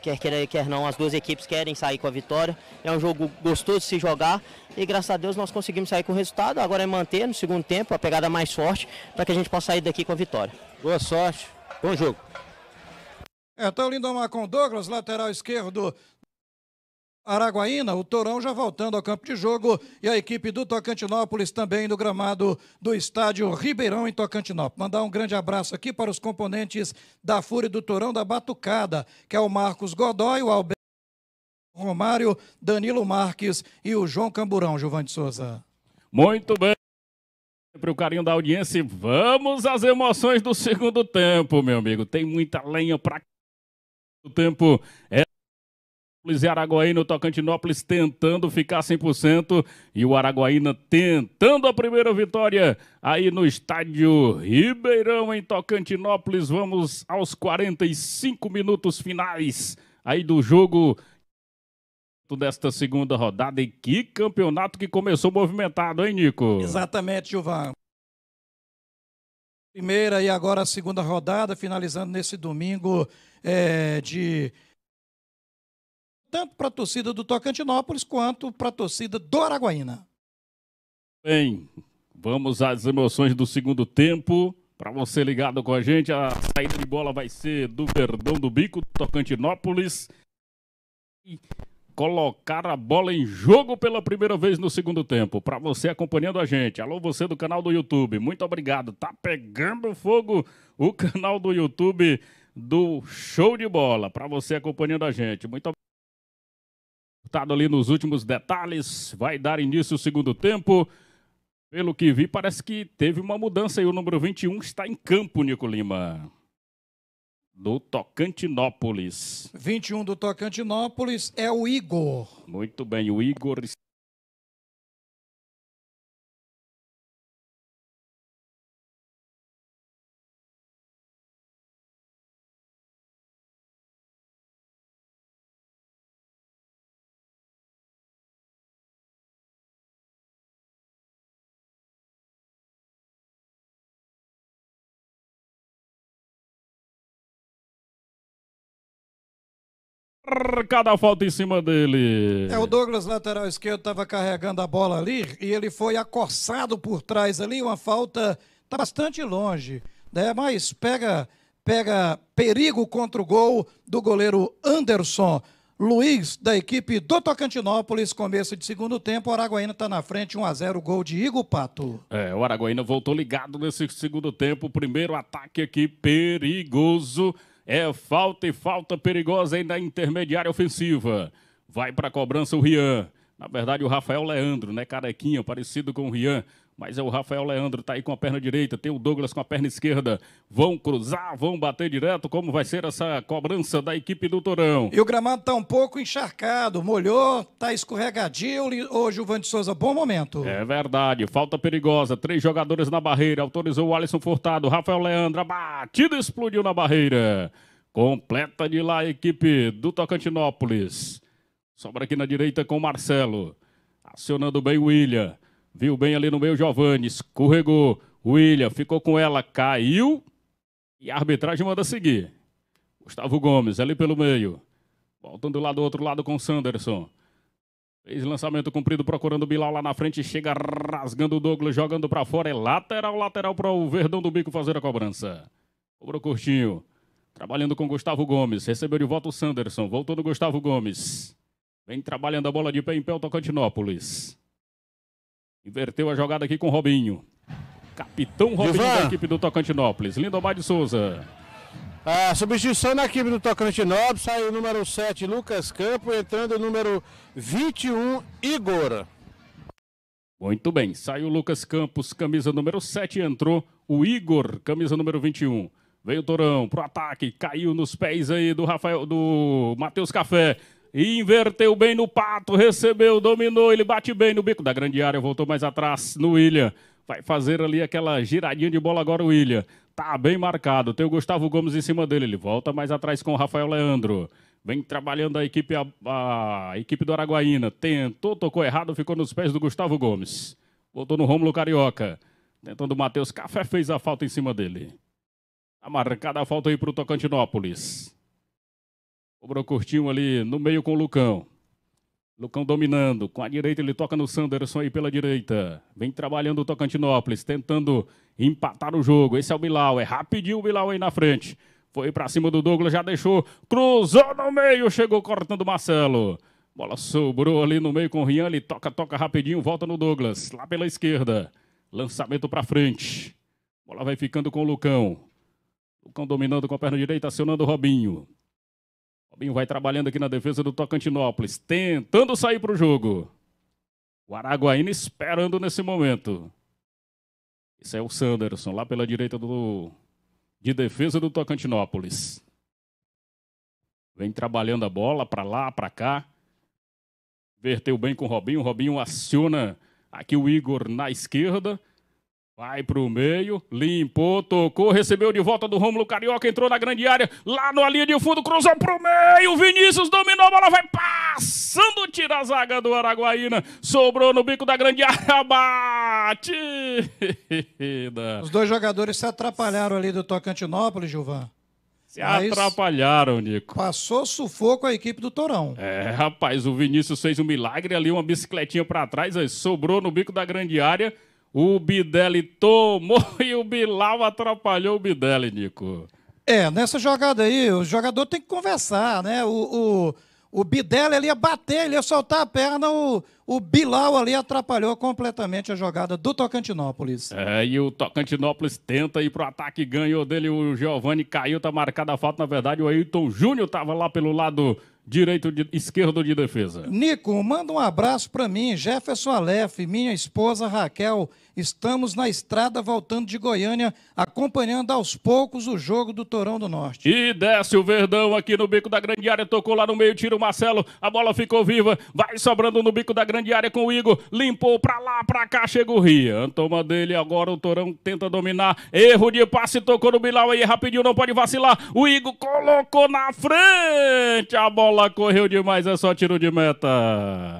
quer queira, quer não, as duas equipes querem sair com a vitória. É um jogo gostoso de se jogar e graças a Deus nós conseguimos sair com o resultado. Agora é manter no segundo tempo a pegada mais forte para que a gente possa sair daqui com a vitória. Boa sorte, bom jogo. Então, é, Lindomar com Douglas, lateral esquerdo Araguaína, o Torão já voltando ao campo de jogo e a equipe do Tocantinópolis também no gramado do estádio Ribeirão em Tocantinópolis. Mandar um grande abraço aqui para os componentes da Fúria do Torão da Batucada, que é o Marcos Godoy, o Alberto Romário, Danilo Marques e o João Camburão, Giovanni Souza. Muito bem. Para o carinho da audiência, vamos às emoções do segundo tempo, meu amigo. Tem muita lenha para o tempo. É e Araguaína, o Tocantinópolis tentando ficar 100% e o Araguaína tentando a primeira vitória aí no estádio Ribeirão em Tocantinópolis. Vamos aos 45 minutos finais aí do jogo desta segunda rodada e que campeonato que começou movimentado, hein, Nico? Exatamente, Gilvan. Primeira e agora a segunda rodada, finalizando nesse domingo é, de tanto para a torcida do Tocantinópolis quanto para a torcida do Araguaína. Bem, vamos às emoções do segundo tempo. Para você ligado com a gente, a saída de bola vai ser do Verdão do Bico, Tocantinópolis. E colocar a bola em jogo pela primeira vez no segundo tempo. Para você acompanhando a gente. Alô, você do canal do YouTube. Muito obrigado. Tá pegando fogo o canal do YouTube do Show de Bola. Para você acompanhando a gente. Muito obrigado disputado ali nos últimos detalhes. Vai dar início o segundo tempo. Pelo que vi, parece que teve uma mudança e o número 21 está em campo, Nico Lima. Do Tocantinópolis. 21 do Tocantinópolis é o Igor. Muito bem, o Igor está. marcada a falta em cima dele. É, o Douglas, lateral esquerdo, estava carregando a bola ali e ele foi acossado por trás ali, uma falta tá bastante longe, né? Mas pega pega perigo contra o gol do goleiro Anderson. Luiz, da equipe do Tocantinópolis, começo de segundo tempo, o Araguaína está na frente, 1 a 0 gol de Igor Pato. É, o Araguaína voltou ligado nesse segundo tempo, primeiro ataque aqui perigoso é falta e falta perigosa ainda intermediária ofensiva. Vai para a cobrança o Rian. Na verdade, o Rafael Leandro, né? Carequinha, parecido com o Rian. Mas é o Rafael Leandro, tá aí com a perna direita, tem o Douglas com a perna esquerda. Vão cruzar, vão bater direto. Como vai ser essa cobrança da equipe do Torão? E o gramado tá um pouco encharcado, molhou, tá escorregadio. Hoje o Van de Souza, bom momento. É verdade, falta perigosa. Três jogadores na barreira, autorizou o Alisson Furtado. Rafael Leandro, a batida explodiu na barreira. Completa de lá a equipe do Tocantinópolis. Sobra aqui na direita com o Marcelo. Acionando bem o William. Viu bem ali no meio Giovanni. escorregou. William ficou com ela, caiu. E a arbitragem manda seguir. Gustavo Gomes ali pelo meio. Voltando lá do outro lado com Sanderson. Fez lançamento cumprido, procurando o Bilal lá na frente. Chega rasgando o Douglas, jogando para fora. É lateral, lateral para o Verdão do Bico fazer a cobrança. Cobrou curtinho. Trabalhando com Gustavo Gomes. Recebeu de volta o Sanderson. Voltou no Gustavo Gomes. Vem trabalhando a bola de pé em pé o Tocantinópolis. Inverteu a jogada aqui com o Robinho. Capitão Robinho da equipe do Tocantinópolis. Lindomar de Souza. A substituição na equipe do Tocantinópolis saiu o número 7, Lucas Campo, entrando o número 21, Igor. Muito bem, saiu o Lucas Campos, camisa número 7, entrou o Igor, camisa número 21. Veio o Torão pro ataque, caiu nos pés aí do Rafael do Matheus Café. Inverteu bem no pato, recebeu, dominou, ele bate bem no bico da grande área, voltou mais atrás no William. Vai fazer ali aquela giradinha de bola agora o William. Tá bem marcado. Tem o Gustavo Gomes em cima dele. Ele volta mais atrás com o Rafael Leandro. Vem trabalhando a equipe, a, a equipe do Araguaína. Tentou, tocou errado, ficou nos pés do Gustavo Gomes. Voltou no Rômulo Carioca. Tentando o Matheus Café, fez a falta em cima dele. Tá marcada a falta aí para o Tocantinópolis. Cobrou curtinho ali no meio com o Lucão. Lucão dominando. Com a direita ele toca no Sanderson aí pela direita. Vem trabalhando o Tocantinópolis, tentando empatar o jogo. Esse é o Bilau. É rapidinho o Bilau aí na frente. Foi para cima do Douglas, já deixou. Cruzou no meio, chegou cortando o Marcelo. Bola sobrou ali no meio com o Rian. Ele toca, toca rapidinho, volta no Douglas. Lá pela esquerda. Lançamento para frente. Bola vai ficando com o Lucão. Lucão dominando com a perna direita, acionando o Robinho. Robinho vai trabalhando aqui na defesa do Tocantinópolis, tentando sair para o jogo. O Araguaína esperando nesse momento. Esse é o Sanderson, lá pela direita do, de defesa do Tocantinópolis. Vem trabalhando a bola para lá, para cá. Verteu bem com o Robinho. O Robinho aciona aqui o Igor na esquerda. Vai pro meio, limpou, tocou, recebeu de volta do Rômulo Carioca, entrou na grande área, lá no linha de fundo, cruzou pro o meio, Vinícius dominou, a bola vai passando, tira a zaga do Araguaína, sobrou no bico da grande área, bate. Os dois jogadores se atrapalharam ali do Tocantinópolis, Gilvan. Se Mas atrapalharam, Nico. Passou sufoco a equipe do Torão. É, rapaz, o Vinícius fez um milagre ali, uma bicicletinha para trás, sobrou no bico da grande área, o Bidelli tomou e o Bilal atrapalhou o Bidelli, Nico. É, nessa jogada aí, o jogador tem que conversar, né? O, o, o Bidelli ali ia bater, ele ia soltar a perna, o, o Bilal ali atrapalhou completamente a jogada do Tocantinópolis. É, e o Tocantinópolis tenta ir pro ataque, ganhou dele, o Giovani caiu, tá marcada a falta, na verdade, o Ailton Júnior tava lá pelo lado direito de, esquerdo de defesa. Nico, manda um abraço para mim, Jefferson Aleph, minha esposa Raquel, Estamos na estrada voltando de Goiânia, acompanhando aos poucos o jogo do Torão do Norte. E desce o Verdão aqui no bico da grande área, tocou lá no meio, tira o Marcelo, a bola ficou viva, vai sobrando no bico da grande área com o Igor, limpou pra lá, pra cá, chega o Rian. Toma dele agora, o Torão tenta dominar, erro de passe, tocou no Bilal aí, rapidinho, não pode vacilar. O Igor colocou na frente, a bola correu demais, é só tiro de meta.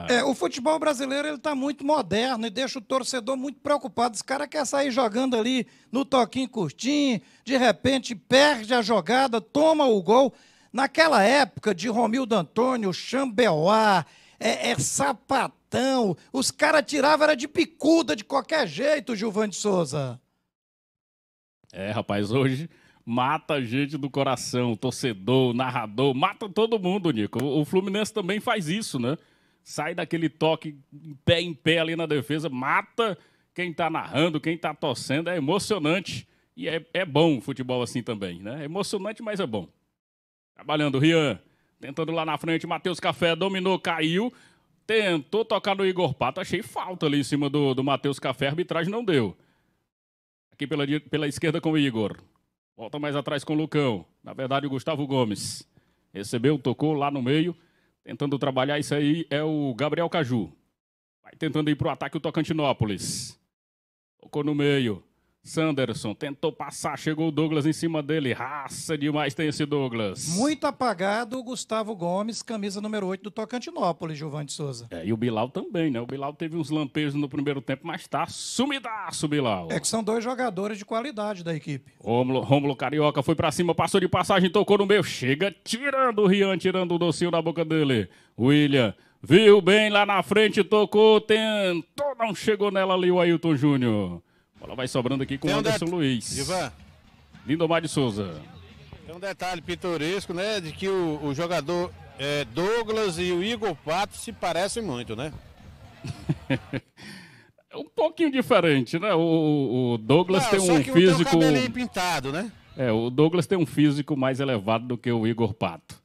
É, o futebol brasileiro ele tá muito moderno e deixa o torcedor muito preocupado preocupado. Esse cara quer sair jogando ali no toquinho curtinho, de repente perde a jogada, toma o gol. Naquela época de Romildo Antônio, Chambeuá, é, é sapatão, os caras tiravam era de picuda de qualquer jeito, de Souza. É, rapaz, hoje mata a gente do coração, torcedor, narrador, mata todo mundo, Nico. O Fluminense também faz isso, né? Sai daquele toque pé em pé ali na defesa, mata quem está narrando, quem está torcendo, é emocionante e é, é bom o futebol assim também, né? É emocionante, mas é bom. Trabalhando, Rian, tentando lá na frente, Matheus Café dominou, caiu, tentou tocar no Igor Pato, achei falta ali em cima do, do Matheus Café, a arbitragem não deu. Aqui pela, pela esquerda com o Igor. Volta mais atrás com o Lucão. Na verdade, o Gustavo Gomes. Recebeu, tocou lá no meio, tentando trabalhar. Isso aí é o Gabriel Caju. Vai tentando ir para o ataque o Tocantinópolis. Tocou no meio. Sanderson tentou passar, chegou o Douglas em cima dele. Raça demais tem esse Douglas. Muito apagado o Gustavo Gomes, camisa número 8 do Tocantinópolis, Giovanni de Souza. É, e o Bilal também, né? O Bilal teve uns lampejos no primeiro tempo, mas tá sumidaço, Bilal. É que são dois jogadores de qualidade da equipe. Romulo, Romulo Carioca foi para cima, passou de passagem, tocou no meio. Chega tirando o Rian, tirando o docinho da boca dele. William Viu bem lá na frente, tocou, tentou, não chegou nela ali o Ailton Júnior. Bola vai sobrando aqui com o Anderson Luiz. Ivan. Lindomar de Souza. Tem um detalhe pitoresco, né? De que o, o jogador é, Douglas e o Igor Pato se parecem muito, né? um pouquinho diferente, né? O, o Douglas não, tem um que físico. pintado, né? É, o Douglas tem um físico mais elevado do que o Igor Pato.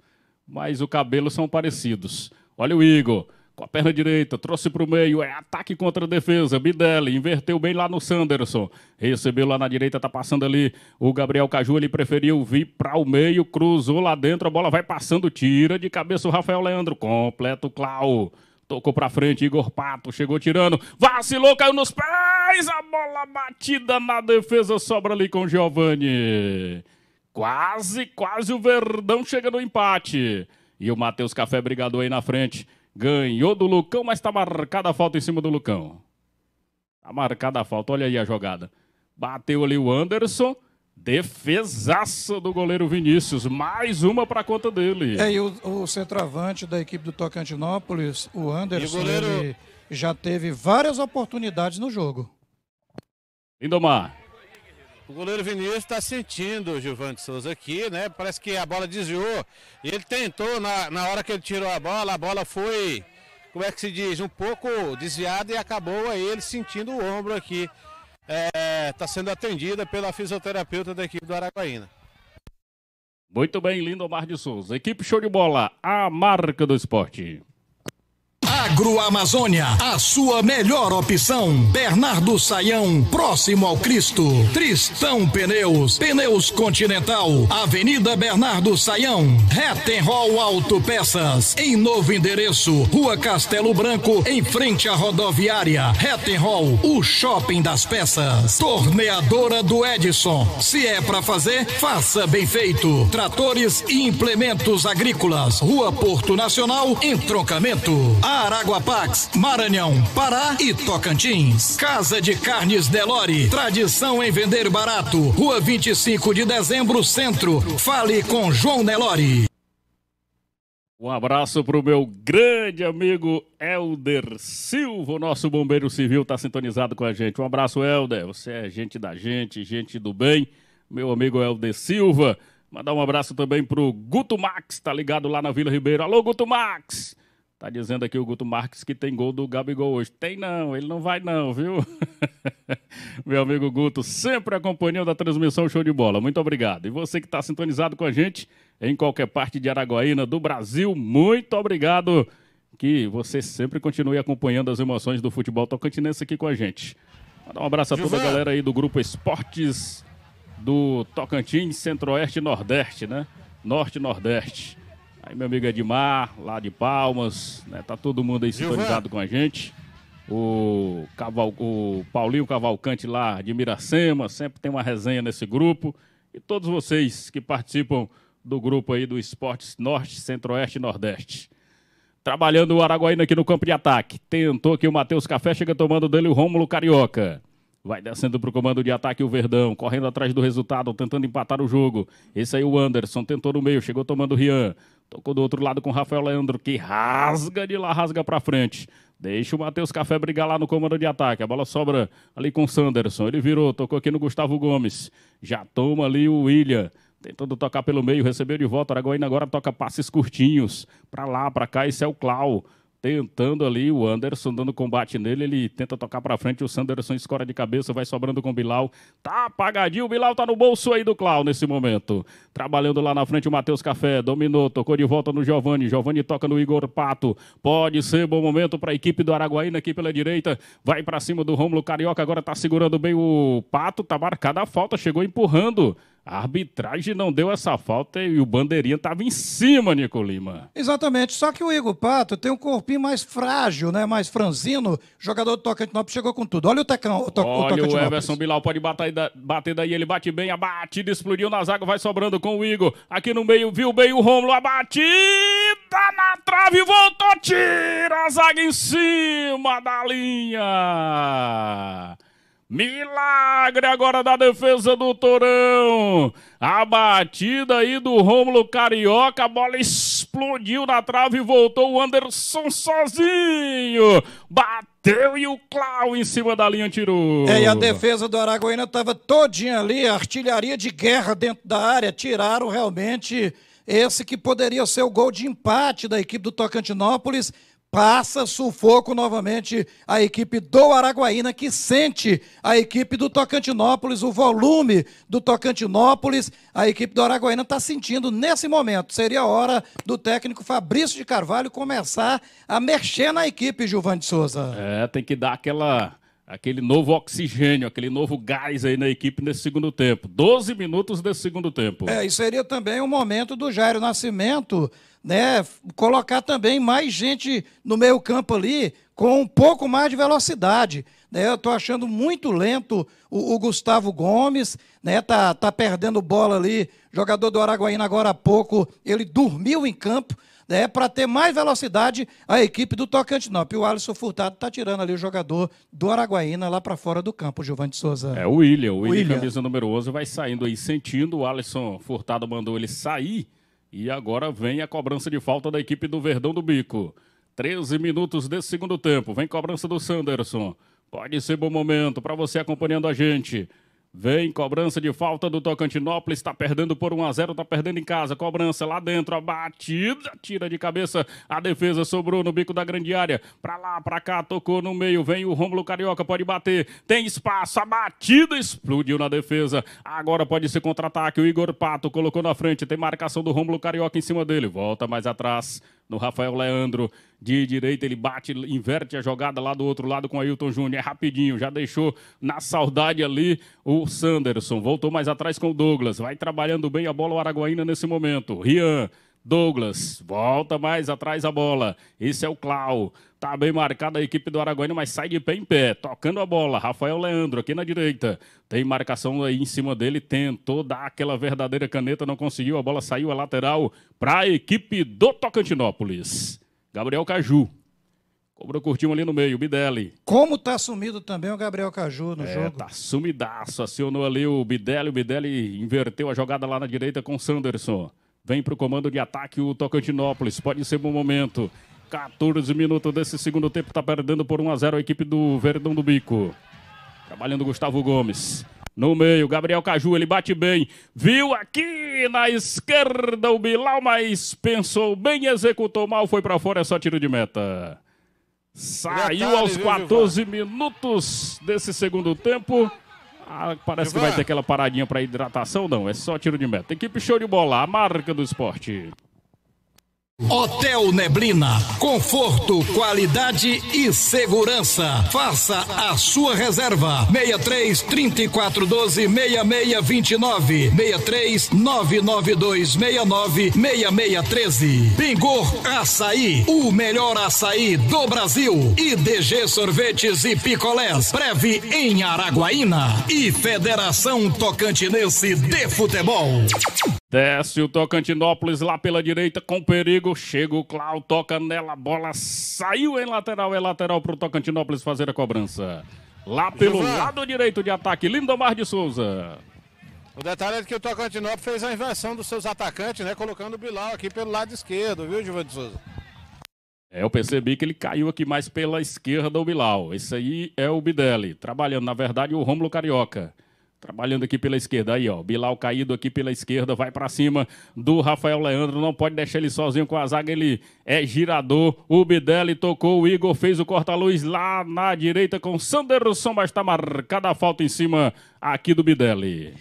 Mas o cabelo são parecidos. Olha o Igor. Com a perna direita, trouxe para o meio, é ataque contra a defesa. Bidelli inverteu bem lá no Sanderson. Recebeu lá na direita, tá passando ali o Gabriel Caju. Ele preferiu vir para o meio, cruzou lá dentro, a bola vai passando, tira de cabeça o Rafael Leandro. Completo Clau. Tocou para frente, Igor Pato chegou tirando, vacilou, caiu nos pés, a bola batida na defesa, sobra ali com Giovani. Quase, quase o Verdão chega no empate. E o Matheus Café brigador aí na frente. Ganhou do Lucão, mas está marcada a falta em cima do Lucão. Está marcada a falta. Olha aí a jogada. Bateu ali o Anderson. Defesaça do goleiro Vinícius. Mais uma para conta dele. É, e o, o, centroavante da equipe do Tocantinópolis, o Anderson, o goleiro... já teve várias oportunidades no jogo. Lindomar. O goleiro Vinícius está sentindo o Gilvante Souza aqui, né? Parece que a bola desviou. Ele tentou, na, na hora que ele tirou a bola, a bola foi, como é que se diz, um pouco desviada e acabou aí ele sentindo o ombro aqui. Está é, tá sendo atendida pela fisioterapeuta da equipe do Araguaína. Muito bem, Omar de Souza. Equipe show de bola, a marca do esporte. Agroamazônia, a sua melhor opção. Bernardo Saião, próximo ao Cristo. Tristão Pneus, Pneus Continental, Avenida Bernardo Saião, Rettenhall Autopeças, em novo endereço, Rua Castelo Branco, em frente à rodoviária, Rettenhall, o shopping das peças. Torneadora do Edson, se é para fazer, faça bem feito. Tratores e implementos agrícolas, Rua Porto Nacional, entroncamento. A Paraguapax, Maranhão, Pará e Tocantins. Casa de Carnes Delore, tradição em vender barato. Rua 25 de dezembro, centro. Fale com João Delore. Um abraço para o meu grande amigo Elder Silva, o nosso bombeiro civil está sintonizado com a gente. Um abraço, Elder. Você é gente da gente, gente do bem. Meu amigo Elder Silva. Mandar um abraço também pro Guto Max, Está ligado lá na Vila Ribeiro. Alô, Guto Max! Tá dizendo aqui o Guto Marques que tem gol do Gabigol hoje. Tem não, ele não vai não, viu? Meu amigo Guto, sempre acompanhando a transmissão show de bola. Muito obrigado. E você que está sintonizado com a gente em qualquer parte de Araguaína do Brasil, muito obrigado. Que você sempre continue acompanhando as emoções do futebol tocantinense aqui com a gente. Mandar um abraço a toda a galera aí do Grupo Esportes do Tocantins, Centro-Oeste e Nordeste, né? Norte e Nordeste. Aí meu amigo Edmar, lá de Palmas, né? Tá todo mundo aí sintonizado com a gente. O, Caval... o Paulinho Cavalcante lá de Miracema, sempre tem uma resenha nesse grupo. E todos vocês que participam do grupo aí do Esportes Norte, Centro-Oeste e Nordeste. Trabalhando o Araguaína aqui no campo de ataque. Tentou aqui o Matheus Café chega tomando dele o Rômulo Carioca. Vai descendo para o comando de ataque o Verdão, correndo atrás do resultado, tentando empatar o jogo. Esse aí o Anderson, tentou no meio, chegou tomando o Rian. Tocou do outro lado com o Rafael Leandro, que rasga de lá, rasga para frente. Deixa o Matheus Café brigar lá no comando de ataque. A bola sobra ali com o Sanderson. Ele virou, tocou aqui no Gustavo Gomes. Já toma ali o William. Tentando tocar pelo meio, recebeu de volta. Araguaína agora toca passes curtinhos. Para lá, para cá, esse é o Clau tentando ali, o Anderson dando combate nele, ele tenta tocar para frente, o Sanderson escora de cabeça, vai sobrando com o Bilal, tá apagadinho, o Bilal tá no bolso aí do Clau nesse momento, trabalhando lá na frente o Matheus Café, dominou, tocou de volta no Giovani, Giovani toca no Igor Pato, pode ser bom momento para a equipe do Araguaína aqui pela direita, vai para cima do Rômulo Carioca, agora tá segurando bem o Pato, tá marcada a falta, chegou empurrando, a arbitragem não deu essa falta e o bandeirinha estava em cima, Nico Lima. Exatamente, só que o Igor Pato tem um corpinho mais frágil, né? Mais franzino. jogador do Tocantinópolis chegou com tudo. Olha o Tecão. O to Olha o, o Everson Bilal pode bater, bater daí, ele bate bem, a batida explodiu na zaga, vai sobrando com o Igor. Aqui no meio, viu bem o Romulo, a batida na trave, voltou, tira a zaga em cima da linha. Milagre agora da defesa do Torão. A batida aí do Rômulo Carioca, a bola explodiu na trave e voltou o Anderson sozinho. Bateu e o Clau em cima da linha tirou. É, e a defesa do Araguaína estava todinha ali, artilharia de guerra dentro da área. Tiraram realmente esse que poderia ser o gol de empate da equipe do Tocantinópolis, passa sufoco novamente a equipe do Araguaína, que sente a equipe do Tocantinópolis, o volume do Tocantinópolis, a equipe do Araguaína está sentindo nesse momento. Seria a hora do técnico Fabrício de Carvalho começar a mexer na equipe, Gilvan de Souza. É, tem que dar aquela aquele novo oxigênio, aquele novo gás aí na equipe nesse segundo tempo. 12 minutos desse segundo tempo. É, e seria também o um momento do Jairo Nascimento né, colocar também mais gente no meio campo ali com um pouco mais de velocidade. Né? Eu estou achando muito lento o, o, Gustavo Gomes, né? Tá, tá, perdendo bola ali. Jogador do Araguaína agora há pouco, ele dormiu em campo. Né, para ter mais velocidade a equipe do Tocantinópolis. E o Alisson Furtado está tirando ali o jogador do Araguaína lá para fora do campo, Giovanni de Souza. É o William, o William, William. camisa número 11, vai saindo aí sentindo. O Alisson Furtado mandou ele sair e agora vem a cobrança de falta da equipe do Verdão do Bico. 13 minutos desse segundo tempo. Vem cobrança do Sanderson. Pode ser bom momento para você acompanhando a gente. Vem cobrança de falta do Tocantinópolis, está perdendo por 1 a 0, está perdendo em casa. Cobrança lá dentro, a batida, tira de cabeça. A defesa sobrou no bico da grande área. Para lá, para cá, tocou no meio. Vem o Rômulo Carioca, pode bater. Tem espaço, a batida explodiu na defesa. Agora pode ser contra-ataque. O Igor Pato colocou na frente, tem marcação do Rômulo Carioca em cima dele. Volta mais atrás no Rafael Leandro. De direita, ele bate, inverte a jogada lá do outro lado com Ailton Júnior. É rapidinho, já deixou na saudade ali o Sanderson. Voltou mais atrás com o Douglas. Vai trabalhando bem a bola o Araguaína nesse momento. Rian. Douglas, volta mais atrás a bola. Esse é o Clau. Tá bem marcada a equipe do Araguaína, mas sai de pé em pé. Tocando a bola. Rafael Leandro aqui na direita. Tem marcação aí em cima dele. Tentou dar aquela verdadeira caneta, não conseguiu. A bola saiu a lateral para a equipe do Tocantinópolis. Gabriel Caju. Cobrou curtinho ali no meio, Bidelli. Como tá sumido também o Gabriel Caju no é, jogo. Tá sumidaço, acionou ali o Bidelli. O Bidelli inverteu a jogada lá na direita com o Sanderson. Vem para o comando de ataque o Tocantinópolis. Pode ser bom momento. 14 minutos desse segundo tempo, tá perdendo por 1 a 0 a equipe do Verdão do Bico. Trabalhando Gustavo Gomes. No meio, Gabriel Caju, ele bate bem. Viu aqui na esquerda o Bilal, mas pensou bem, executou mal, foi para fora, é só tiro de meta. Saiu aos 14 minutos desse segundo tempo. Ah, parece que vai ter aquela paradinha para hidratação, não. É só tiro de meta. Equipe show de bola, a marca do esporte. Hotel Neblina, conforto, qualidade e segurança. Faça a sua reserva. 63 3412 6629 63 992 69 6613. Bingor Açaí, o melhor açaí do Brasil. IDG Sorvetes e Picolés, breve em Araguaína. E Federação Tocantinense de Futebol. Desce o Tocantinópolis lá pela direita com perigo. Chega o Clau, toca nela, a bola saiu em lateral. É lateral para o Tocantinópolis fazer a cobrança. Lá pelo lado direito de ataque, Lindomar de Souza. O detalhe é que o Tocantinópolis fez a inversão dos seus atacantes, né? Colocando o Bilal aqui pelo lado esquerdo, viu, Giovanni de Souza? É, eu percebi que ele caiu aqui mais pela esquerda, o Bilal. Esse aí é o Bidelli, trabalhando, na verdade, o Rômulo Carioca. Trabalhando aqui pela esquerda, aí ó, Bilal caído aqui pela esquerda, vai para cima do Rafael Leandro, não pode deixar ele sozinho com a zaga, ele é girador, o Bidelli tocou, o Igor fez o corta-luz lá na direita com o Sanderson, mas está marcada a falta em cima aqui do Bidelli.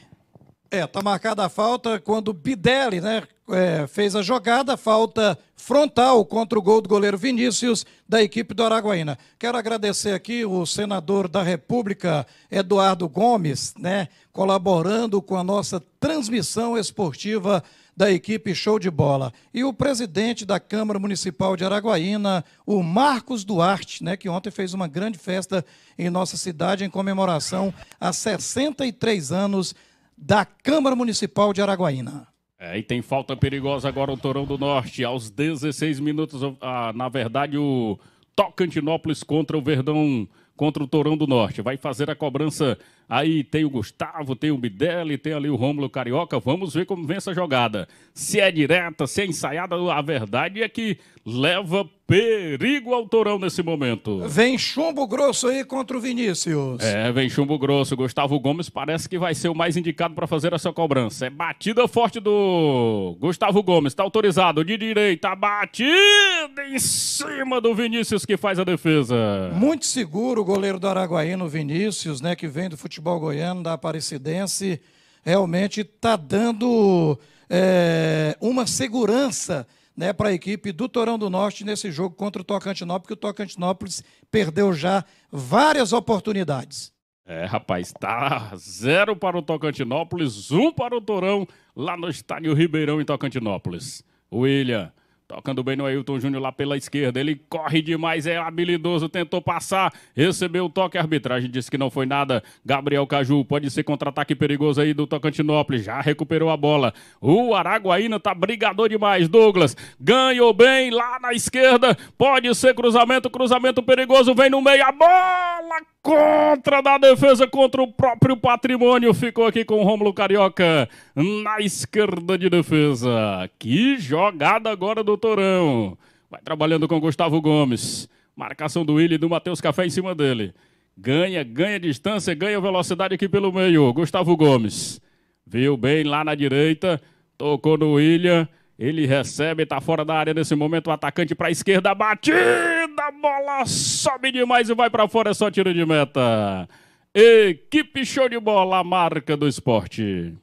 É, tá marcada a falta quando Bidelli, né, é, fez a jogada, falta frontal contra o gol do goleiro Vinícius, da equipe do Araguaína. Quero agradecer aqui o senador da República, Eduardo Gomes, né, colaborando com a nossa transmissão esportiva da equipe Show de Bola. E o presidente da Câmara Municipal de Araguaína, o Marcos Duarte, né, que ontem fez uma grande festa em nossa cidade em comemoração a 63 anos da Câmara Municipal de Araguaína. É, e tem falta perigosa agora o Torão do Norte, aos 16 minutos, ah, na verdade, o Tocantinópolis contra o Verdão, contra o Torão do Norte. Vai fazer a cobrança, aí tem o Gustavo, tem o Bidelli, tem ali o Rômulo Carioca, vamos ver como vem essa jogada. Se é direta, se é ensaiada, a verdade é que leva perigo ao Torão nesse momento. Vem chumbo grosso aí contra o Vinícius. É, vem chumbo grosso. Gustavo Gomes parece que vai ser o mais indicado para fazer essa cobrança. É batida forte do Gustavo Gomes. Está autorizado de direita. Batida em cima do Vinícius que faz a defesa. Muito seguro o goleiro do Araguaíno, Vinícius, né, que vem do futebol goiano, da Aparecidense. Realmente está dando é, uma segurança né, para a equipe do Torão do Norte nesse jogo contra o Tocantinópolis, porque o Tocantinópolis perdeu já várias oportunidades. É, rapaz, tá zero para o Tocantinópolis, um para o Torão, lá no estádio Ribeirão, em Tocantinópolis. William. Tocando bem no Ailton Júnior lá pela esquerda. Ele corre demais, é habilidoso, tentou passar, recebeu o toque. A arbitragem disse que não foi nada. Gabriel Caju pode ser contra-ataque perigoso aí do Tocantinópolis. Já recuperou a bola. O Araguaína tá brigador demais. Douglas ganhou bem lá na esquerda. Pode ser cruzamento, cruzamento perigoso. Vem no meio, a bola contra da defesa contra o próprio patrimônio. Ficou aqui com o Romulo Carioca na esquerda de defesa. Que jogada agora do Doutorão. Vai trabalhando com Gustavo Gomes. Marcação do Willi do Matheus Café em cima dele. Ganha, ganha distância, ganha velocidade aqui pelo meio. Gustavo Gomes. Viu bem lá na direita. Tocou no William. Ele recebe, está fora da área nesse momento. O atacante para a esquerda. Batida! Bola sobe demais e vai para fora. É só tiro de meta. Equipe show de bola, marca do esporte.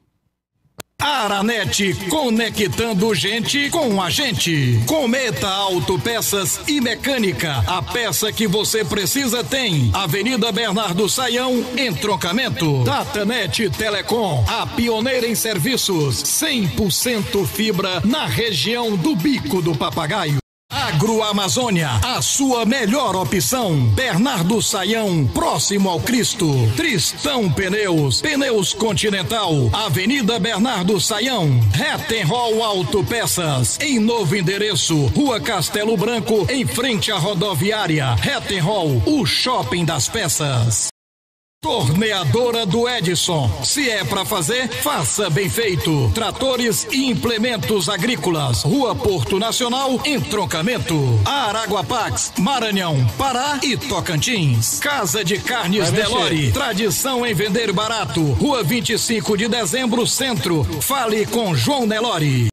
Aranet, conectando gente com a gente. Cometa Autopeças e Mecânica, a peça que você precisa tem. Avenida Bernardo Saião, em Datanet Telecom, a pioneira em serviços 100% fibra na região do Bico do Papagaio. Agroamazônia, a sua melhor opção. Bernardo Saião, próximo ao Cristo. Tristão Pneus, Pneus Continental, Avenida Bernardo Saião, Rettenhall Autopeças, em novo endereço, Rua Castelo Branco, em frente à rodoviária, Rettenhall, o shopping das peças. Torneadora do Edson. Se é para fazer, faça bem feito. Tratores e implementos agrícolas. Rua Porto Nacional, entroncamento. Araguapax, Maranhão, Pará e Tocantins. Casa de Carnes Delore. Tradição em vender barato. Rua 25 de dezembro, centro. Fale com João Nelore.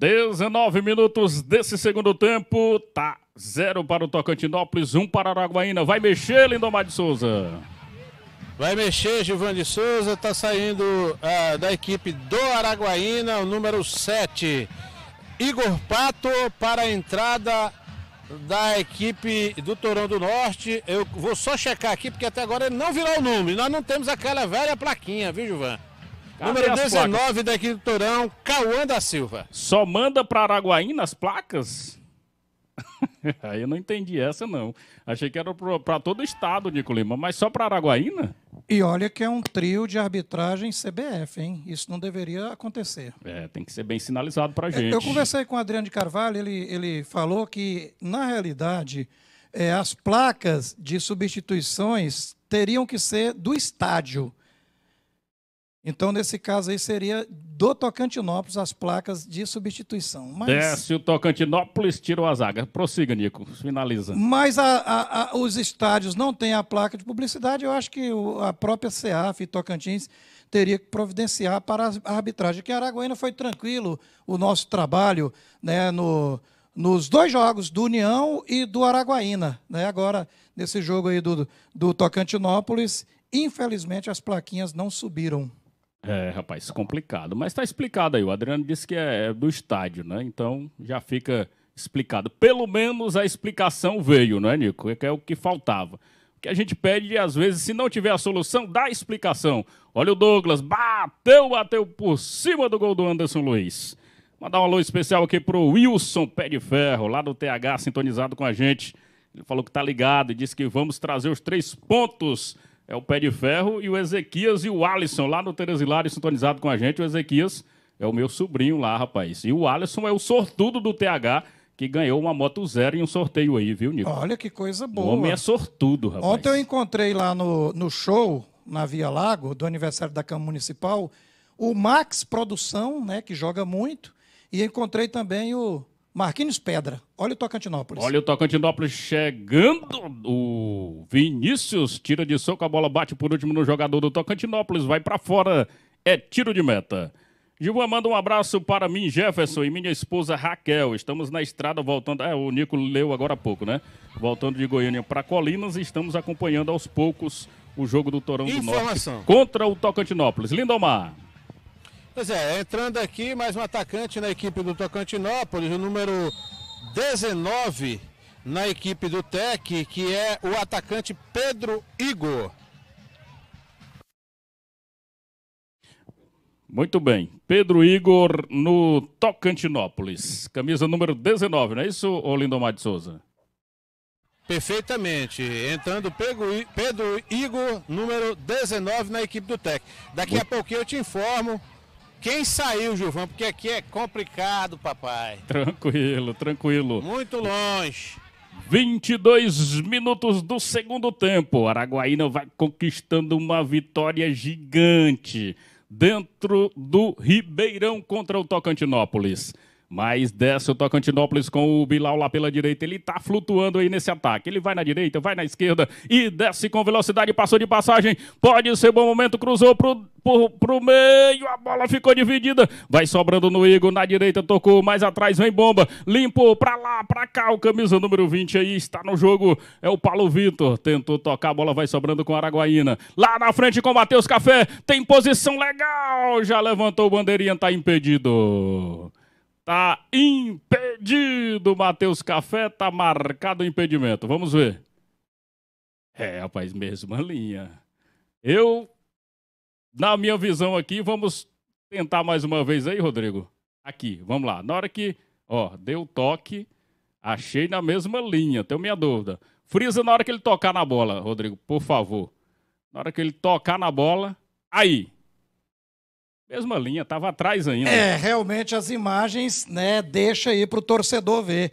19 minutos desse segundo tempo, tá zero para o Tocantinópolis, um para Araguaína. Vai mexer, Lindomar de Souza. Vai mexer, Gilvan de Souza, tá saindo uh, da equipe do Araguaína, o número 7, Igor Pato, para a entrada da equipe do Torão do Norte. Eu vou só checar aqui, porque até agora ele não virou o número. Nós não temos aquela velha plaquinha, viu, Gilvan? Cadê Número 19 da equipe do Torão, Cauã da Silva. Só manda para Araguaína as placas? Aí eu não entendi essa, não. Achei que era para todo o estado, Nico Lima, mas só para Araguaína? E olha que é um trio de arbitragem CBF, hein? Isso não deveria acontecer. É, tem que ser bem sinalizado para é, gente. Eu conversei com o Adriano de Carvalho, ele, ele falou que, na realidade, é, as placas de substituições teriam que ser do estádio então, nesse caso aí, seria do Tocantinópolis as placas de substituição. Mas... Desce o Tocantinópolis, tira o zaga. Prossiga, Nico, finaliza. Mas a, a, a, os estádios não têm a placa de publicidade, eu acho que o, a própria CEAF e Tocantins teria que providenciar para a arbitragem. Que em Araguaína foi tranquilo o nosso trabalho né, no, nos dois jogos, do União e do Araguaína. Né? Agora, nesse jogo aí do, do Tocantinópolis, infelizmente as plaquinhas não subiram. É, rapaz, complicado. Mas tá explicado aí. O Adriano disse que é, é do estádio, né? Então já fica explicado. Pelo menos a explicação veio, né, Nico? É que é o que faltava. O que a gente pede, às vezes, se não tiver a solução, dá a explicação. Olha o Douglas, bateu, bateu por cima do gol do Anderson Luiz. Mandar um alô especial aqui pro Wilson Pé de Ferro, lá do TH, sintonizado com a gente. Ele falou que tá ligado e disse que vamos trazer os três pontos é o Pé de Ferro e o Ezequias e o Alisson, lá no Teresilário, sintonizado com a gente. O Ezequias é o meu sobrinho lá, rapaz. E o Alisson é o sortudo do TH, que ganhou uma moto zero em um sorteio aí, viu, Nico? Olha que coisa boa. O homem é sortudo, rapaz. Ontem eu encontrei lá no, no show, na Via Lago, do aniversário da Câmara Municipal, o Max Produção, né, que joga muito, e encontrei também o Marquinhos Pedra. Olha o Tocantinópolis. Olha o Tocantinópolis chegando. O Vinícius tira de soco, a bola bate por último no jogador do Tocantinópolis, vai para fora. É tiro de meta. Gilvan, manda um abraço para mim, Jefferson, e minha esposa Raquel. Estamos na estrada voltando. É, o Nico leu agora há pouco, né? Voltando de Goiânia para Colinas e estamos acompanhando aos poucos o jogo do Torão Informação. do Norte contra o Tocantinópolis. Lindomar. Pois é, entrando aqui mais um atacante na equipe do Tocantinópolis, o número 19 na equipe do TEC, que é o atacante Pedro Igor. Muito bem. Pedro Igor no Tocantinópolis. Camisa número 19, não é isso, Lindomar de Souza? Perfeitamente. Entrando Pedro Igor, número 19 na equipe do TEC. Daqui a pouquinho eu te informo quem saiu, Gilvão? Porque aqui é complicado, papai. Tranquilo, tranquilo. Muito longe. 22 minutos do segundo tempo. Araguaína vai conquistando uma vitória gigante dentro do Ribeirão contra o Tocantinópolis. Mas desce o Tocantinópolis com o Bilal lá pela direita. Ele tá flutuando aí nesse ataque. Ele vai na direita, vai na esquerda e desce com velocidade. Passou de passagem. Pode ser bom momento. Cruzou pro, pro, pro meio. A bola ficou dividida. Vai sobrando no Igor. Na direita tocou. Mais atrás vem bomba. Limpo pra lá, pra cá. O camisa número 20 aí está no jogo. É o Paulo Vitor. Tentou tocar. A bola vai sobrando com Araguaína. Lá na frente com o Matheus Café. Tem posição legal. Já levantou o bandeirinha. Tá impedido. Tá impedido, Matheus Café, tá marcado o impedimento. Vamos ver. É, rapaz, mesma linha. Eu, na minha visão aqui, vamos tentar mais uma vez aí, Rodrigo. Aqui, vamos lá. Na hora que, ó, deu toque, achei na mesma linha, tenho minha dúvida. Frisa na hora que ele tocar na bola, Rodrigo, por favor. Na hora que ele tocar na bola, aí, Mesma linha, estava atrás ainda. É, realmente as imagens, né, deixa aí o torcedor ver.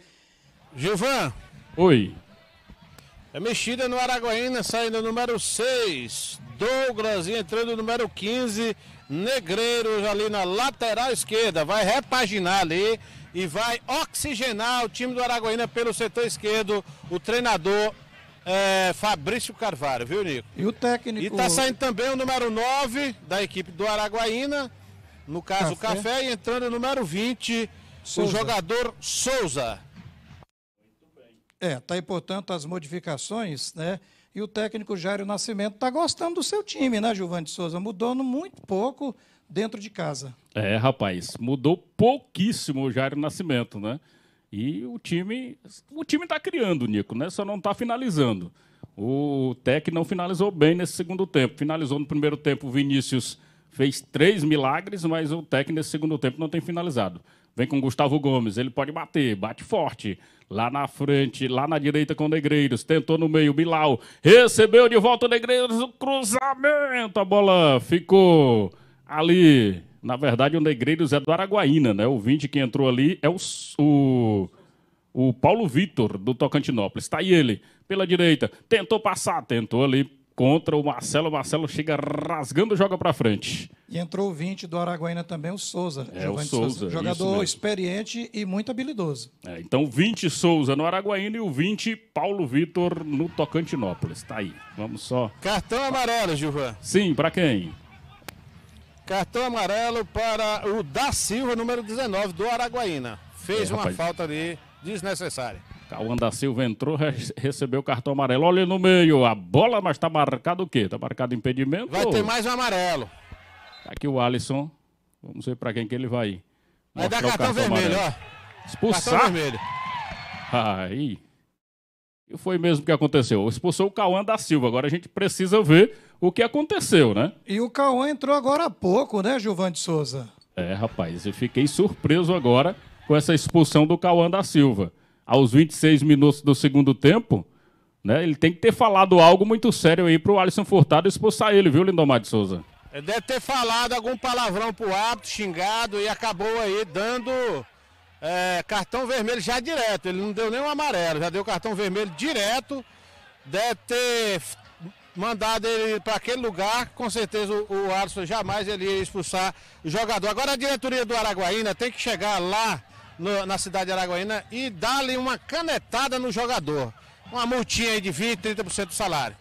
Gilvan. Oi. É mexida no Araguaína, saindo número 6. Douglas entrando número 15. Negreiros ali na lateral esquerda. Vai repaginar ali e vai oxigenar o time do Araguaína pelo setor esquerdo. O treinador é, Fabrício Carvalho, viu, Nico? E o técnico. E tá saindo também o número 9 da equipe do Araguaína, no caso Café, Café e entrando o número 20, Souza. o jogador Souza. É, tá aí, portanto, as modificações, né? E o técnico Jairo Nascimento está gostando do seu time, né, Giovanni de Souza? Mudou no muito pouco dentro de casa. É, rapaz, mudou pouquíssimo o Jairo Nascimento, né? E o time, o time está criando, Nico, né? Só não está finalizando. O Tec não finalizou bem nesse segundo tempo. Finalizou no primeiro tempo, o Vinícius fez três milagres, mas o Tec nesse segundo tempo não tem finalizado. Vem com o Gustavo Gomes, ele pode bater, bate forte. Lá na frente, lá na direita com o Negreiros, tentou no meio, Bilal recebeu de volta o Negreiros, o cruzamento, a bola ficou ali na verdade, o Negreiros é do Araguaína, né? O 20 que entrou ali é o, o, o Paulo Vitor, do Tocantinópolis. Está aí ele, pela direita. Tentou passar, tentou ali contra o Marcelo. O Marcelo chega rasgando, joga para frente. E entrou o 20 do Araguaína também, o Souza. É, o Souza. Souza. Jogador experiente e muito habilidoso. É, então, 20 Souza no Araguaína e o 20 Paulo Vitor no Tocantinópolis. Está aí. Vamos só. Cartão amarelo, Gilvan. Sim, para quem? Cartão amarelo para o da Silva, número 19, do Araguaína. Fez é, uma rapaz. falta ali desnecessária. Cauã da Silva entrou, recebeu o cartão amarelo. Olha no meio, a bola, mas está marcado o quê? Está marcado impedimento? Vai ou... ter mais um amarelo. Tá aqui o Alisson. Vamos ver para quem que ele vai. Vai dar cartão, cartão, vermelho, amarelo. ó. Expulsar. Cartão vermelho. Aí. E foi mesmo que aconteceu. Expulsou o Cauã da Silva. Agora a gente precisa ver o que aconteceu, né? E o Cauã entrou agora há pouco, né, de Souza? É, rapaz, eu fiquei surpreso agora com essa expulsão do Cauã da Silva. Aos 26 minutos do segundo tempo, né, ele tem que ter falado algo muito sério aí pro Alisson Furtado expulsar ele, viu, Lindomar de Souza? Deve ter falado algum palavrão pro árbitro, xingado, e acabou aí dando é, cartão vermelho já direto. Ele não deu nem um amarelo, já deu cartão vermelho direto. Deve ter mandado ele para aquele lugar. Com certeza o, o Alisson jamais ele ia expulsar o jogador. Agora a diretoria do Araguaína tem que chegar lá no, na cidade de Araguaína e dar-lhe uma canetada no jogador. Uma multinha aí de 20, 30% do salário.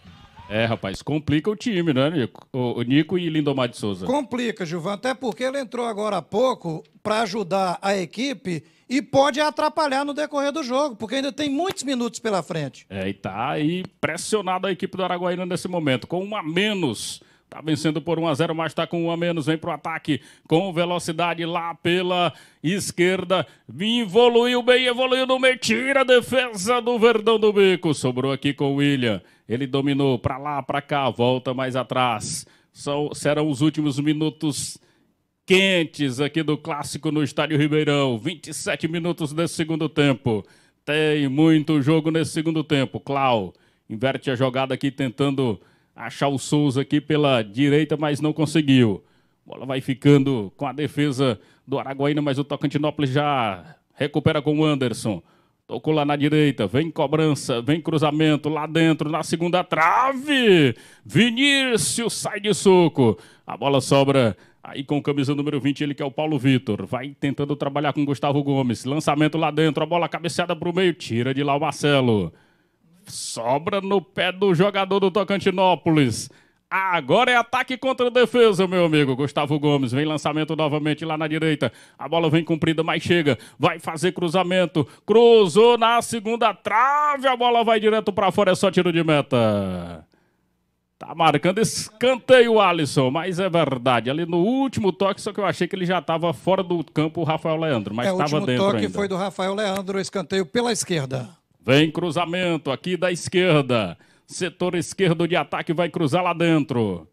É, rapaz, complica o time, né, Nico? O, Nico e Lindomar de Souza. Complica, Gilvan, até porque ele entrou agora há pouco para ajudar a equipe e pode atrapalhar no decorrer do jogo, porque ainda tem muitos minutos pela frente. É, e tá aí pressionado a equipe do Araguaína nesse momento, com um a menos. Tá vencendo por 1 a 0, mas tá com 1 a menos, vem pro ataque com velocidade lá pela esquerda. Evoluiu bem, evoluiu no meio, tira a defesa do Verdão do Bico. Sobrou aqui com o William. Ele dominou para lá, para cá, volta mais atrás. São, serão os últimos minutos quentes aqui do clássico no Estádio Ribeirão. 27 minutos nesse segundo tempo. Tem muito jogo nesse segundo tempo. Clau inverte a jogada aqui tentando achar o Souza aqui pela direita, mas não conseguiu. Bola vai ficando com a defesa do Araguaína, mas o Tocantinópolis já recupera com o Anderson. Tocou lá na direita, vem cobrança, vem cruzamento lá dentro, na segunda trave. Vinícius sai de soco. A bola sobra Aí com camisa número 20, ele que é o Paulo Vitor. Vai tentando trabalhar com Gustavo Gomes. Lançamento lá dentro, a bola cabeceada para o meio. Tira de lá o Marcelo. Sobra no pé do jogador do Tocantinópolis. Agora é ataque contra a defesa, meu amigo. Gustavo Gomes vem lançamento novamente lá na direita. A bola vem cumprida, mas chega. Vai fazer cruzamento. Cruzou na segunda trave. A bola vai direto para fora. É só tiro de meta. Tá marcando escanteio, Alisson, mas é verdade. Ali no último toque, só que eu achei que ele já estava fora do campo, o Rafael Leandro, mas estava é, dentro. O último toque ainda. foi do Rafael Leandro, escanteio pela esquerda. Vem cruzamento aqui da esquerda. Setor esquerdo de ataque vai cruzar lá dentro.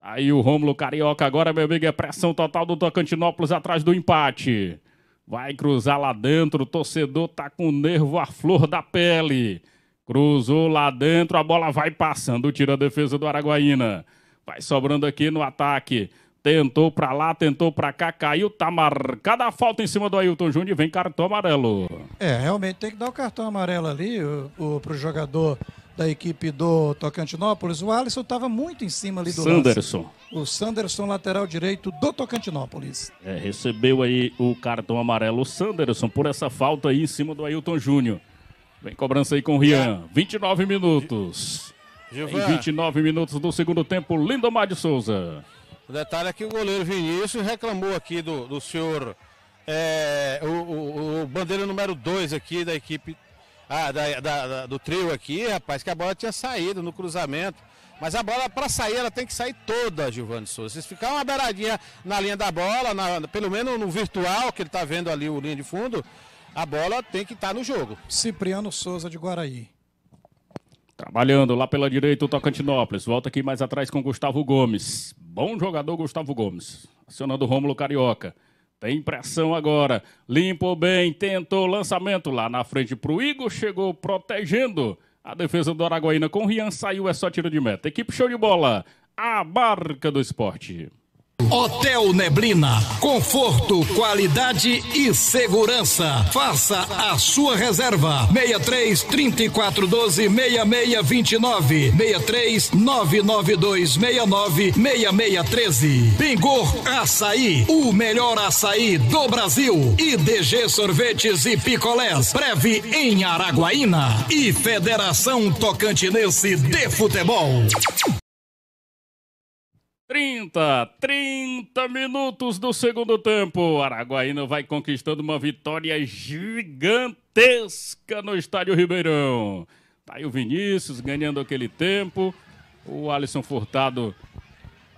Aí o Rômulo Carioca agora, meu amigo, é pressão total do Tocantinópolis atrás do empate. Vai cruzar lá dentro, o torcedor tá com o nervo à flor da pele. Cruzou lá dentro, a bola vai passando, tira a defesa do Araguaína. Vai sobrando aqui no ataque. Tentou pra lá, tentou pra cá, caiu, tá marcada a falta em cima do Ailton Júnior vem cartão amarelo. É, realmente tem que dar o cartão amarelo ali o, o, pro jogador da equipe do Tocantinópolis, o Alisson estava muito em cima ali do Sanderson. Lance. O Sanderson, lateral direito do Tocantinópolis. É, recebeu aí o cartão amarelo o Sanderson por essa falta aí em cima do Ailton Júnior. Vem cobrança aí com o Rian. 29 minutos. Em 29 minutos do segundo tempo, Lindomar de Souza. O detalhe é que o goleiro Vinícius reclamou aqui do, do senhor. É, o, o, o bandeira número 2 aqui da equipe ah, da, da, do trio aqui, rapaz, que a bola tinha saído no cruzamento. Mas a bola, para sair, ela tem que sair toda, Giovanni Souza. Se ficar uma beiradinha na linha da bola, na, pelo menos no virtual, que ele está vendo ali o linha de fundo, a bola tem que estar tá no jogo. Cipriano Souza de Guaraí. Trabalhando lá pela direita o Tocantinópolis. Volta aqui mais atrás com Gustavo Gomes. Bom jogador, Gustavo Gomes. Acionando o Rômulo Carioca. Tem pressão agora. Limpou bem, tentou o lançamento lá na frente para o Igor, chegou protegendo. A defesa do Araguaína com Rian saiu, é só tiro de meta. Equipe show de bola. A barca do esporte. Hotel Neblina. Conforto, qualidade e segurança. Faça a sua reserva. 63 3412 6629. 63 992 69 6613. Pingor Açaí. O melhor açaí do Brasil. IDG Sorvetes e Picolés. Breve em Araguaína. E Federação Tocantinense de Futebol. 30, 30 minutos do segundo tempo. Araguaína vai conquistando uma vitória gigantesca no Estádio Ribeirão. Tá aí o Vinícius ganhando aquele tempo. O Alisson Furtado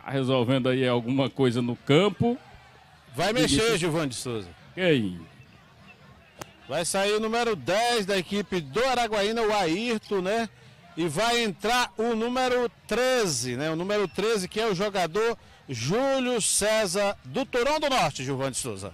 tá resolvendo aí alguma coisa no campo. Vai mexer, Gilvão de Souza. Quem? Vai sair o número 10 da equipe do Araguaína, o Ayrton, né? e vai entrar o número 13, né? O número 13 que é o jogador Júlio César do Turão do Norte, Giovanni Souza.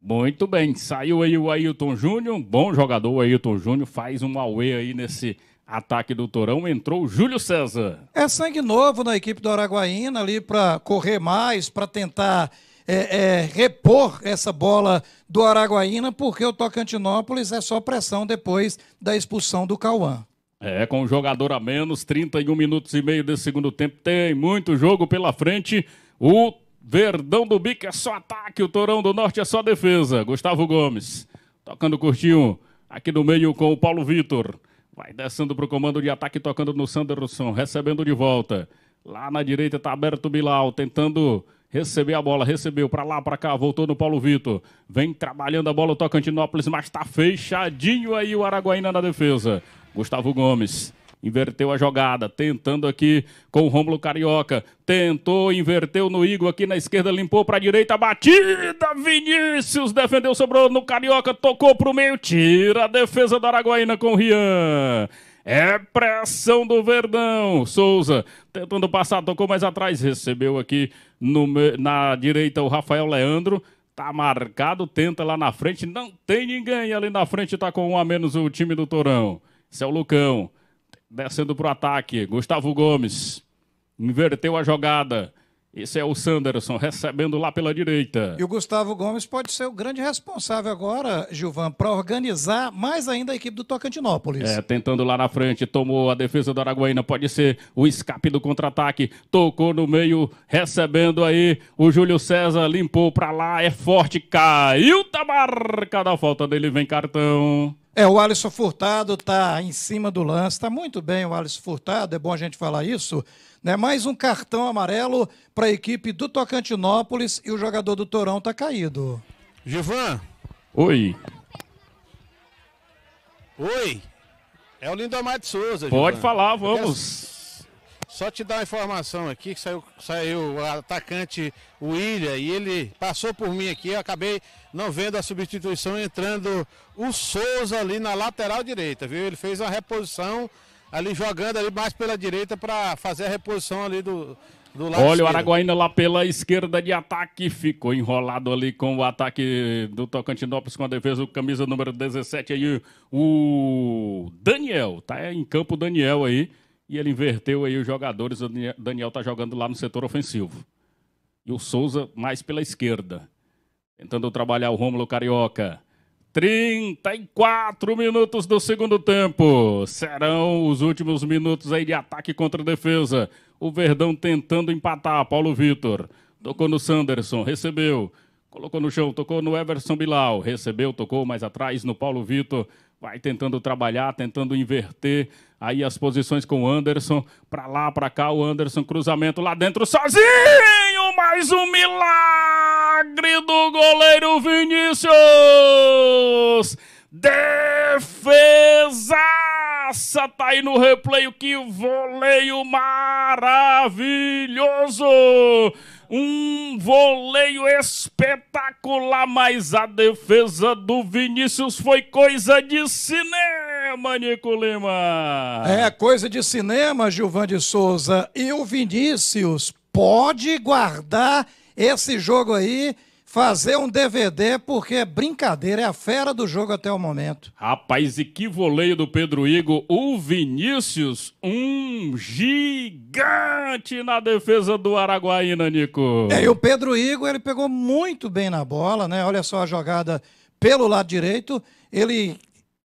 Muito bem, saiu aí o Ailton Júnior, bom jogador o Ailton Júnior, faz um auê aí nesse ataque do Torão, entrou o Júlio César. É sangue novo na equipe do Araguaína ali para correr mais, para tentar é, é, repor essa bola do Araguaína, porque o Tocantinópolis é só pressão depois da expulsão do Cauã. É, com o jogador a menos, 31 minutos e meio desse segundo tempo. Tem muito jogo pela frente. O Verdão do Bico é só ataque, o Torão do Norte é só defesa. Gustavo Gomes tocando curtinho aqui no meio com o Paulo Vitor. Vai descendo para o comando de ataque, tocando no Sanderson, recebendo de volta. Lá na direita está aberto o Bilal, tentando receber a bola. Recebeu para lá, para cá, voltou no Paulo Vitor. Vem trabalhando a bola o Tocantinópolis, mas está fechadinho aí o Araguaína na defesa. Gustavo Gomes. Inverteu a jogada, tentando aqui com o Rômulo Carioca. Tentou, inverteu no Igor aqui na esquerda, limpou para a direita, batida. Vinícius defendeu, sobrou no Carioca, tocou para o meio, tira a defesa da Araguaína com o Rian. É pressão do Verdão. Souza tentando passar, tocou mais atrás, recebeu aqui no, na direita o Rafael Leandro. Tá marcado, tenta lá na frente, não tem ninguém ali na frente, tá com um a menos o time do Torão. Esse é o Lucão. Descendo para o ataque. Gustavo Gomes. Inverteu a jogada. Esse é o Sanderson recebendo lá pela direita. E o Gustavo Gomes pode ser o grande responsável agora, Gilvan, para organizar mais ainda a equipe do Tocantinópolis. É, tentando lá na frente, tomou a defesa do Araguaína, pode ser o escape do contra-ataque, tocou no meio, recebendo aí o Júlio César, limpou para lá, é forte, caiu da tá marca da falta dele, vem cartão. É, o Alisson Furtado está em cima do lance, está muito bem o Alisson Furtado, é bom a gente falar isso. Né? Mais um cartão amarelo para a equipe do Tocantinópolis e o jogador do Torão está caído. Givan. Oi. Oi. É o Lindomar de Souza. Pode Givan. falar, vamos. Só te dar uma informação aqui, que saiu, saiu o atacante William e ele passou por mim aqui, eu acabei não vendo a substituição entrando o Souza ali na lateral direita, viu? Ele fez uma reposição ali jogando ali mais pela direita para fazer a reposição ali do, Olha esquerdo. o Araguaína lá pela esquerda de ataque, ficou enrolado ali com o ataque do Tocantinópolis com a defesa, o camisa número 17 aí, o Daniel, tá em campo Daniel aí, e ele inverteu aí os jogadores. O Daniel está jogando lá no setor ofensivo. E o Souza mais pela esquerda. Tentando trabalhar o Rômulo Carioca. 34 minutos do segundo tempo. Serão os últimos minutos aí de ataque contra defesa. O Verdão tentando empatar. Paulo Vitor. Tocou no Sanderson, recebeu. Colocou no chão, tocou no Everson Bilal. Recebeu, tocou mais atrás no Paulo Vitor. Vai tentando trabalhar, tentando inverter. Aí as posições com o Anderson, para lá, para cá, o Anderson, cruzamento lá dentro, sozinho, mais um milagre do goleiro Vinícius! Defesaça! Tá aí no replay, que voleio maravilhoso! Um voleio espetacular, mas a defesa do Vinícius foi coisa de cinema! Manico Lima. É coisa de cinema, Gilvan de Souza. E o Vinícius pode guardar esse jogo aí fazer um DVD, porque é brincadeira, é a fera do jogo até o momento. Rapaz, e que voleio do Pedro Igor. O Vinícius, um gigante na defesa do Araguaína, Nico. É, e o Pedro Igor, ele pegou muito bem na bola, né? Olha só a jogada pelo lado direito. Ele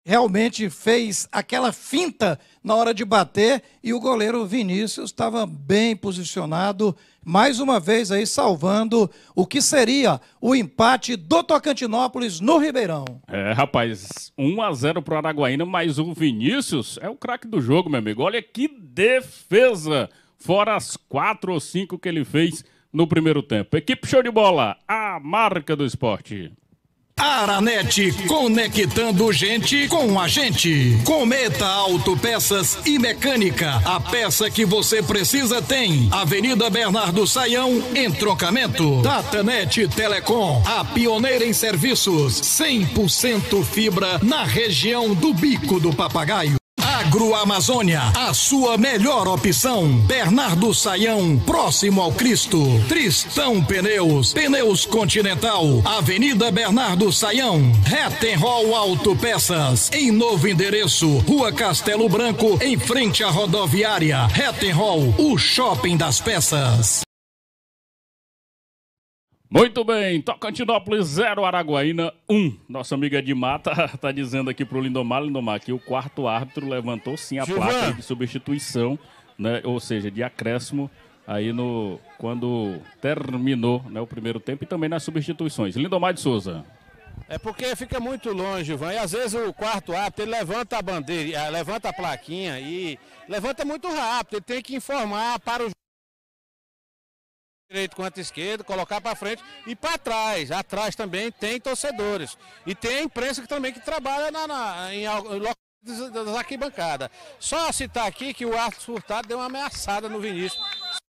realmente fez aquela finta na hora de bater e o goleiro Vinícius estava bem posicionado, mais uma vez aí salvando o que seria o empate do Tocantinópolis no Ribeirão. É, rapaz, 1 a 0 para o Araguaína, mas o Vinícius é o craque do jogo, meu amigo. Olha que defesa, fora as quatro ou cinco que ele fez no primeiro tempo. Equipe show de bola, a marca do esporte. Aranet, conectando gente com a gente. Cometa Autopeças e Mecânica, a peça que você precisa tem. Avenida Bernardo Saião, entrocamento. Datanet Telecom, a pioneira em serviços, 100% fibra na região do Bico do Papagaio. Agroamazônia, a sua melhor opção. Bernardo Saião, próximo ao Cristo. Tristão Pneus, Pneus Continental, Avenida Bernardo Saião. Retenhol Autopeças, em novo endereço, Rua Castelo Branco, em frente à rodoviária. Retenhol, o shopping das peças. Muito bem, Tocantinópolis 0, Araguaína 1. Um. Nossa amiga de Mata tá dizendo aqui pro Lindomar, Lindomar, que o quarto árbitro levantou sim a placa de substituição, né? Ou seja, de acréscimo aí no quando terminou, né, o primeiro tempo e também nas substituições. Lindomar de Souza. É porque fica muito longe, Ivan. E às vezes o quarto árbitro ele levanta a bandeira, eh, levanta a plaquinha e levanta muito rápido. Ele tem que informar para o direito quanto esquerdo, colocar para frente e para trás. Atrás também tem torcedores. E tem a imprensa que também que trabalha na, na em, locais das arquibancadas. Só citar aqui que o Arthur Furtado deu uma ameaçada no Vinícius.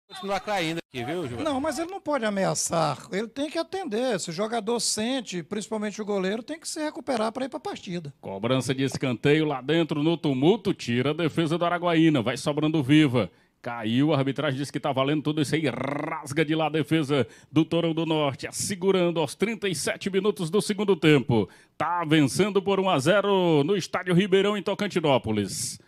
Continuar caindo aqui, viu, Gilberto? Não, mas ele não pode ameaçar. Ele tem que atender. Se o jogador sente, principalmente o goleiro, tem que se recuperar para ir para a partida. Cobrança de escanteio lá dentro no tumulto, tira a defesa do Araguaína. Vai sobrando viva. Caiu, a arbitragem disse que tá valendo tudo isso aí. Rasga de lá a defesa do Torão do Norte, assegurando aos 37 minutos do segundo tempo. Tá vencendo por 1 a 0 no Estádio Ribeirão, em Tocantinópolis.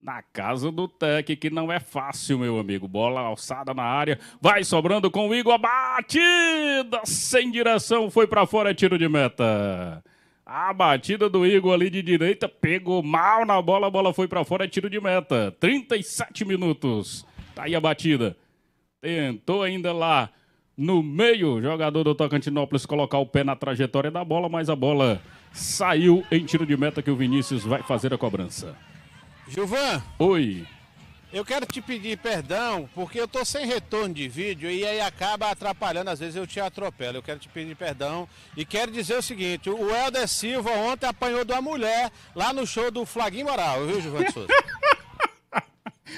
Na casa do Tec, que não é fácil, meu amigo. Bola alçada na área, vai sobrando com o Igor. A batida sem direção, foi para fora, é tiro de meta. A batida do Igor ali de direita pegou mal na bola, a bola foi para fora, é tiro de meta. 37 minutos. Tá aí a batida. Tentou ainda lá no meio, jogador do Tocantinópolis colocar o pé na trajetória da bola, mas a bola saiu em tiro de meta que o Vinícius vai fazer a cobrança. Gilvan. Oi. Eu quero te pedir perdão, porque eu tô sem retorno de vídeo e aí acaba atrapalhando, às vezes eu te atropelo. Eu quero te pedir perdão e quero dizer o seguinte: o Helder Silva ontem apanhou de uma mulher lá no show do Flaguinho Moral, viu, Giovanni Souza?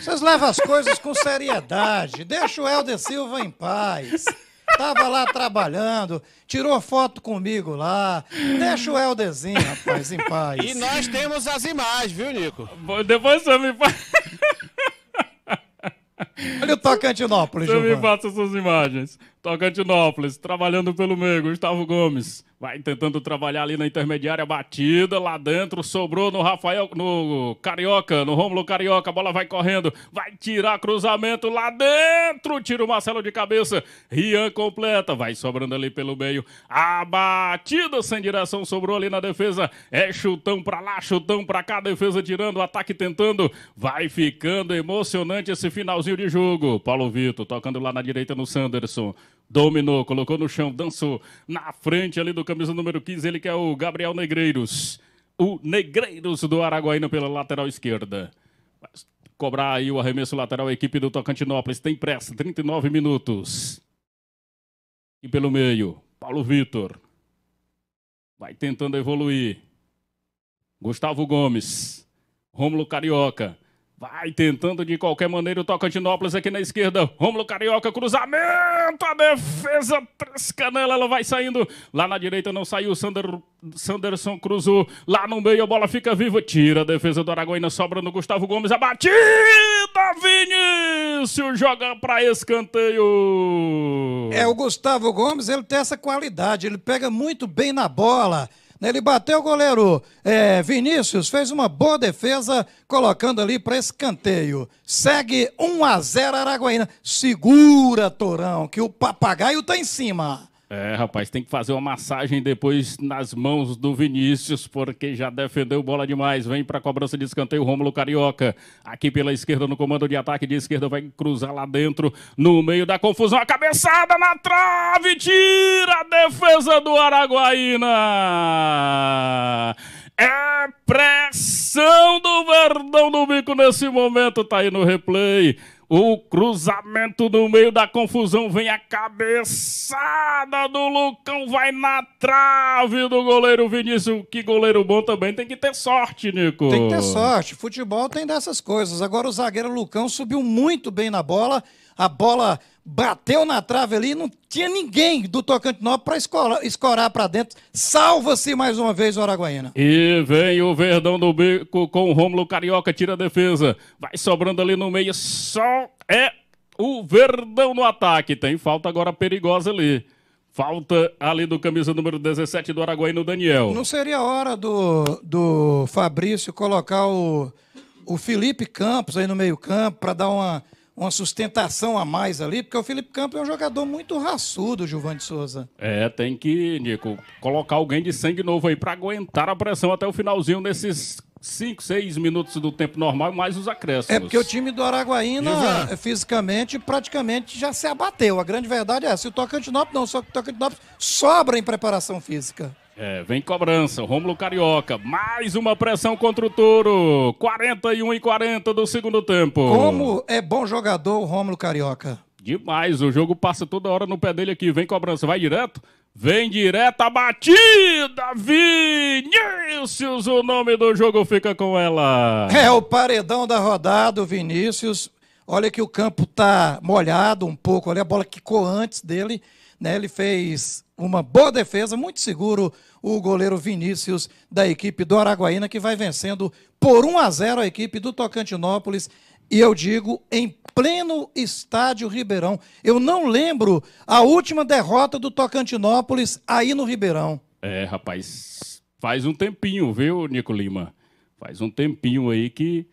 Vocês levam as coisas com seriedade, deixa o Helder Silva em paz. Tava lá trabalhando, tirou foto comigo lá. Deixa o Helderzinho, rapaz, em paz. E nós temos as imagens, viu, Nico? Depois você me faz. Olha o Tocantinópolis, Você Giovana. me passa suas imagens. Tocantinópolis, trabalhando pelo meio, Gustavo Gomes. Vai tentando trabalhar ali na intermediária, batida lá dentro, sobrou no Rafael, no Carioca, no Rômulo Carioca, a bola vai correndo, vai tirar cruzamento lá dentro, tira o Marcelo de cabeça, Rian completa, vai sobrando ali pelo meio, a batida sem direção, sobrou ali na defesa, é chutão pra lá, chutão pra cá, defesa tirando, ataque tentando, vai ficando emocionante esse finalzinho de jogo. Paulo Vitor tocando lá na direita no Sanderson dominou, colocou no chão, dançou na frente ali do camisa número 15, ele que é o Gabriel Negreiros. O Negreiros do Araguaína pela lateral esquerda. cobrar aí o arremesso lateral, a equipe do Tocantinópolis tem pressa, 39 minutos. E pelo meio, Paulo Vitor. Vai tentando evoluir. Gustavo Gomes. Rômulo Carioca. Vai tentando de qualquer maneira o Tocantinópolis aqui na esquerda. Rômulo Carioca, cruzamento, a defesa três canela, ela vai saindo. Lá na direita não saiu, Sander, Sanderson cruzou. Lá no meio a bola fica viva, tira a defesa do Araguaína, sobra no Gustavo Gomes, a batida, Vinícius joga para escanteio. É, o Gustavo Gomes, ele tem essa qualidade, ele pega muito bem na bola. Né? Ele bateu o goleiro é, Vinícius, fez uma boa defesa, colocando ali para esse canteio. Segue 1 a 0 Araguaína. Segura, Torão, que o papagaio está em cima. É, rapaz, tem que fazer uma massagem depois nas mãos do Vinícius, porque já defendeu bola demais. Vem para a cobrança de escanteio, Rômulo Carioca. Aqui pela esquerda, no comando de ataque de esquerda, vai cruzar lá dentro, no meio da confusão. A cabeçada na trave, tira a defesa do Araguaína. É pressão do Verdão do Bico nesse momento, tá aí no replay. O cruzamento no meio da confusão vem a cabeçada do Lucão, vai na trave do goleiro Vinícius. Que goleiro bom também tem que ter sorte, Nico. Tem que ter sorte. Futebol tem dessas coisas. Agora o zagueiro Lucão subiu muito bem na bola a bola bateu na trave ali, não tinha ninguém do Tocantinópolis para escorar, escorar para dentro. Salva-se mais uma vez o Araguaína. E vem o Verdão do Bico com o Rômulo Carioca, tira a defesa. Vai sobrando ali no meio, só é o Verdão no ataque. Tem falta agora perigosa ali. Falta ali do camisa número 17 do o Daniel. Não seria a hora do, do Fabrício colocar o, o Felipe Campos aí no meio campo para dar uma uma sustentação a mais ali, porque o Felipe Campos é um jogador muito raçudo, de Souza. É, tem que, Nico, colocar alguém de sangue novo aí para aguentar a pressão até o finalzinho nesses 5, 6 minutos do tempo normal, mais os acréscimos. É porque o time do Araguaína, Giovana. Eh, fisicamente, praticamente já se abateu. A grande verdade é essa. O Tocantinópolis não, só que o Tocantinópolis sobra em preparação física. É, vem cobrança, Rômulo Carioca, mais uma pressão contra o Touro, 41 e 40 do segundo tempo. Como é bom jogador o Rômulo Carioca. Demais, o jogo passa toda hora no pé dele aqui, vem cobrança, vai direto, vem direto, a batida, Vinícius, o nome do jogo fica com ela. É o paredão da rodada, o Vinícius, olha que o campo tá molhado um pouco, olha a bola que quicou antes dele, né, ele fez uma boa defesa, muito seguro o goleiro Vinícius da equipe do Araguaína, que vai vencendo por 1 a 0 a equipe do Tocantinópolis. E eu digo, em pleno estádio Ribeirão. Eu não lembro a última derrota do Tocantinópolis aí no Ribeirão. É, rapaz, faz um tempinho, viu, Nico Lima? Faz um tempinho aí que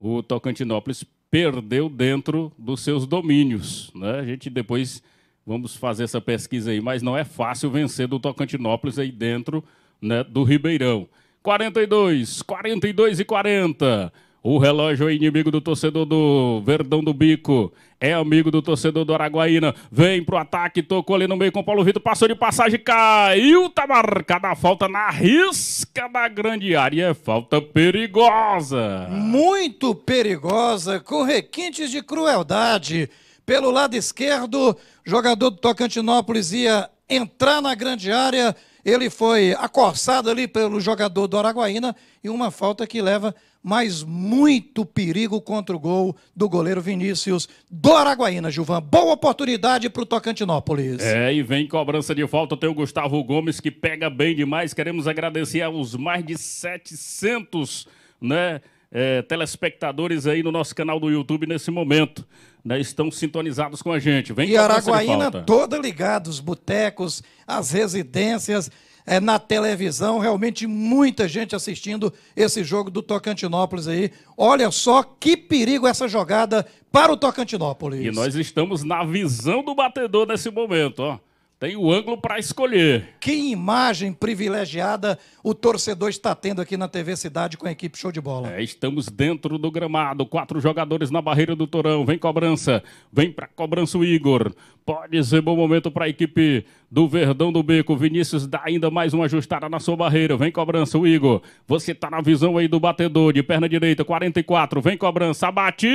o Tocantinópolis perdeu dentro dos seus domínios, né? A gente depois Vamos fazer essa pesquisa aí, mas não é fácil vencer do Tocantinópolis aí dentro né, do Ribeirão. 42, 42 e 40. O relógio é inimigo do torcedor do Verdão do Bico. É amigo do torcedor do Araguaína. Vem pro ataque, tocou ali no meio com o Paulo Vitor. Passou de passagem, caiu. Tá marcada a falta na risca da grande área. É falta perigosa. Muito perigosa, com requintes de crueldade. Pelo lado esquerdo, jogador do Tocantinópolis ia entrar na grande área. Ele foi acorçado ali pelo jogador do Araguaína e uma falta que leva mais muito perigo contra o gol do goleiro Vinícius do Araguaína, Juvan. Boa oportunidade para o Tocantinópolis. É, e vem cobrança de falta. Tem o Gustavo Gomes que pega bem demais. Queremos agradecer aos mais de 700, né? É, telespectadores aí no nosso canal do YouTube nesse momento né, estão sintonizados com a gente. Vem e Araguaína toda ligada, os botecos, as residências, é, na televisão, realmente muita gente assistindo esse jogo do Tocantinópolis aí. Olha só que perigo essa jogada para o Tocantinópolis. E nós estamos na visão do batedor nesse momento, ó. Tem o ângulo para escolher. Que imagem privilegiada o torcedor está tendo aqui na TV Cidade com a equipe show de bola. É, estamos dentro do gramado, quatro jogadores na barreira do Torão. Vem cobrança, vem para cobrança o Igor. Pode ser bom momento para a equipe do Verdão do Beco. Vinícius dá ainda mais uma ajustada na sua barreira. Vem cobrança, o Igor. Você tá na visão aí do batedor de perna direita, 44. Vem cobrança, a batida.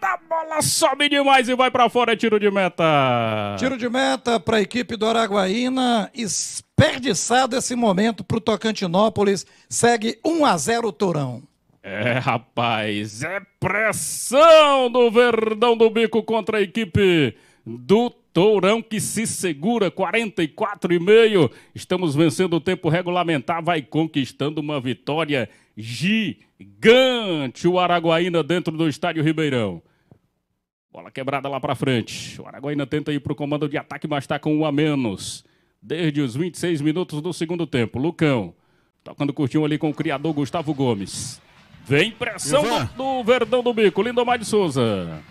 A bola sobe demais e vai para fora. É tiro de meta. Tiro de meta para a equipe do Araguaína. Desperdiçado esse momento para o Tocantinópolis. Segue 1 a 0 o Turão. É, rapaz, é pressão do Verdão do Bico contra a equipe do Tourão que se segura, 44,5. Estamos vencendo o tempo regulamentar, vai conquistando uma vitória gigante. O Araguaína dentro do Estádio Ribeirão. Bola quebrada lá para frente. O Araguaína tenta ir para o comando de ataque, mas está com um a menos. Desde os 26 minutos do segundo tempo. Lucão tocando curtinho ali com o criador Gustavo Gomes. Vem pressão do, do Verdão do Bico. Lindomar de Souza.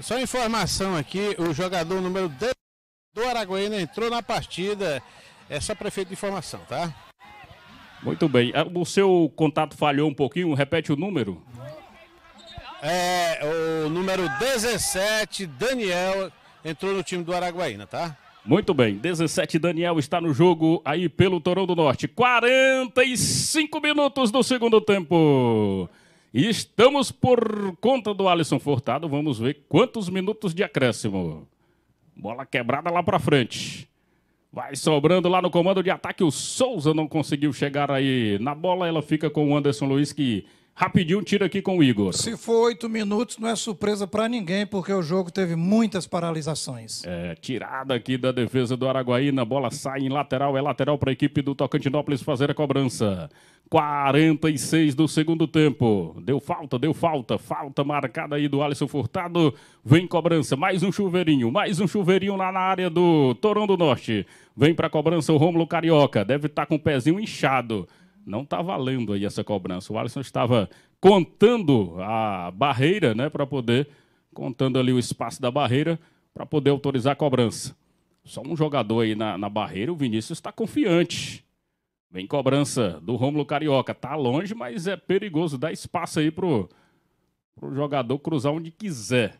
Só informação aqui, o jogador número 10 do Araguaína entrou na partida. É só prefeito de informação, tá? Muito bem. Ah, o seu contato falhou um pouquinho, repete o número. É, o número 17, Daniel, entrou no time do Araguaína, tá? Muito bem, 17 Daniel está no jogo aí pelo Torão do Norte. 45 minutos do segundo tempo. E estamos por conta do Alisson Furtado. Vamos ver quantos minutos de acréscimo. Bola quebrada lá para frente. Vai sobrando lá no comando de ataque. O Souza não conseguiu chegar aí na bola. Ela fica com o Anderson Luiz que Rapidinho, tira aqui com o Igor. Se for oito minutos, não é surpresa para ninguém, porque o jogo teve muitas paralisações. É, tirada aqui da defesa do Araguaína, bola sai em lateral, é lateral para a equipe do Tocantinópolis fazer a cobrança. 46 do segundo tempo. Deu falta, deu falta, falta marcada aí do Alisson Furtado. Vem cobrança, mais um chuveirinho, mais um chuveirinho lá na área do Torão do Norte. Vem para cobrança o Rômulo Carioca, deve estar tá com o pezinho inchado não está valendo aí essa cobrança. O Alisson estava contando a barreira, né, para poder contando ali o espaço da barreira para poder autorizar a cobrança. Só um jogador aí na, na barreira, o Vinícius está confiante. Vem cobrança do Rômulo Carioca, tá longe, mas é perigoso, dá espaço aí pro pro jogador cruzar onde quiser.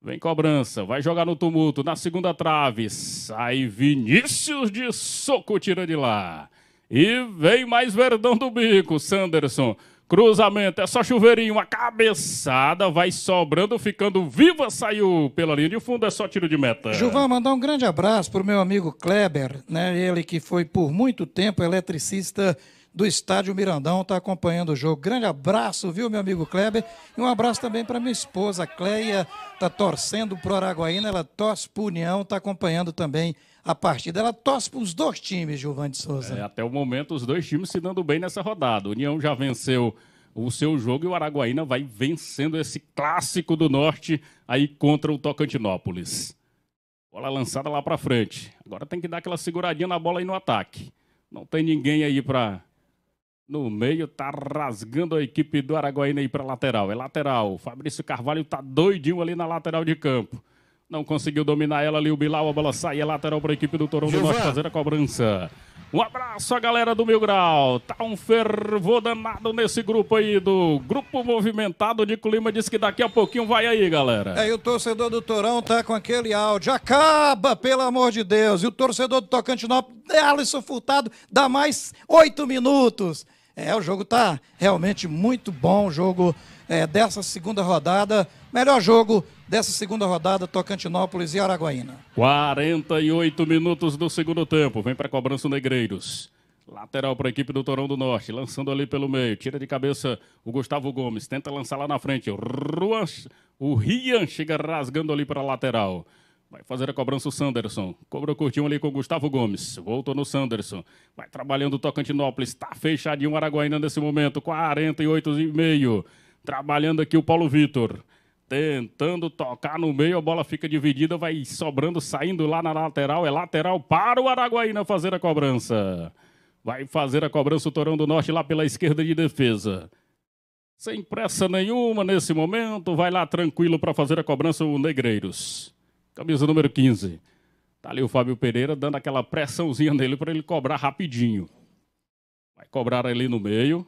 Vem cobrança, vai jogar no tumulto, na segunda trave, sai Vinícius de soco, tira de lá. E vem mais Verdão do Bico, Sanderson. Cruzamento, é só chuveirinho, a cabeçada vai sobrando, ficando viva, saiu pela linha de fundo, é só tiro de meta. Gilvan, mandar um grande abraço para o meu amigo Kleber, né? ele que foi por muito tempo eletricista do Estádio Mirandão, está acompanhando o jogo. Grande abraço, viu, meu amigo Kleber? E um abraço também para minha esposa, Cleia, está torcendo para o Araguaína, ela torce para União, está acompanhando também a partida. Ela torce para os dois times, Giovanni Souza. É, até o momento, os dois times se dando bem nessa rodada. O União já venceu o seu jogo e o Araguaína vai vencendo esse clássico do Norte aí contra o Tocantinópolis. Bola lançada lá para frente. Agora tem que dar aquela seguradinha na bola aí no ataque. Não tem ninguém aí para no meio, tá rasgando a equipe do Araguaína aí para lateral. É lateral. Fabrício Carvalho tá doidinho ali na lateral de campo. Não conseguiu dominar ela ali. O Bilal, a bola saia é lateral para a equipe do Toronto Norte fazer a cobrança. Um abraço à galera do Mil Grau. Tá um fervor danado nesse grupo aí do Grupo Movimentado de Clima. Diz que daqui a pouquinho vai aí, galera. É, e o torcedor do Torão tá com aquele áudio. Acaba, pelo amor de Deus. E o torcedor do Tocantinópolis, é Alisson Furtado, dá mais oito minutos. É, o jogo tá realmente muito bom. O jogo é, dessa segunda rodada. Melhor jogo dessa segunda rodada, Tocantinópolis e Araguaína. 48 minutos do segundo tempo. Vem para a cobrança o Negreiros. Lateral para a equipe do Torão do Norte, lançando ali pelo meio. Tira de cabeça o Gustavo Gomes, tenta lançar lá na frente. O, Ruan, o Rian chega rasgando ali para a lateral. Vai fazer a cobrança o Sanderson. Cobrou curtinho ali com o Gustavo Gomes. Voltou no Sanderson. Vai trabalhando o Tocantinópolis. Está fechadinho o Araguaína nesse momento. 48,5. Trabalhando aqui o Paulo Vitor tentando tocar no meio, a bola fica dividida, vai sobrando, saindo lá na lateral, é lateral para o Araguaína fazer a cobrança. Vai fazer a cobrança o Torão do Norte lá pela esquerda de defesa. Sem pressa nenhuma nesse momento, vai lá tranquilo para fazer a cobrança o Negreiros. Camisa número 15. Tá ali o Fábio Pereira dando aquela pressãozinha nele para ele cobrar rapidinho. Vai cobrar ali no meio.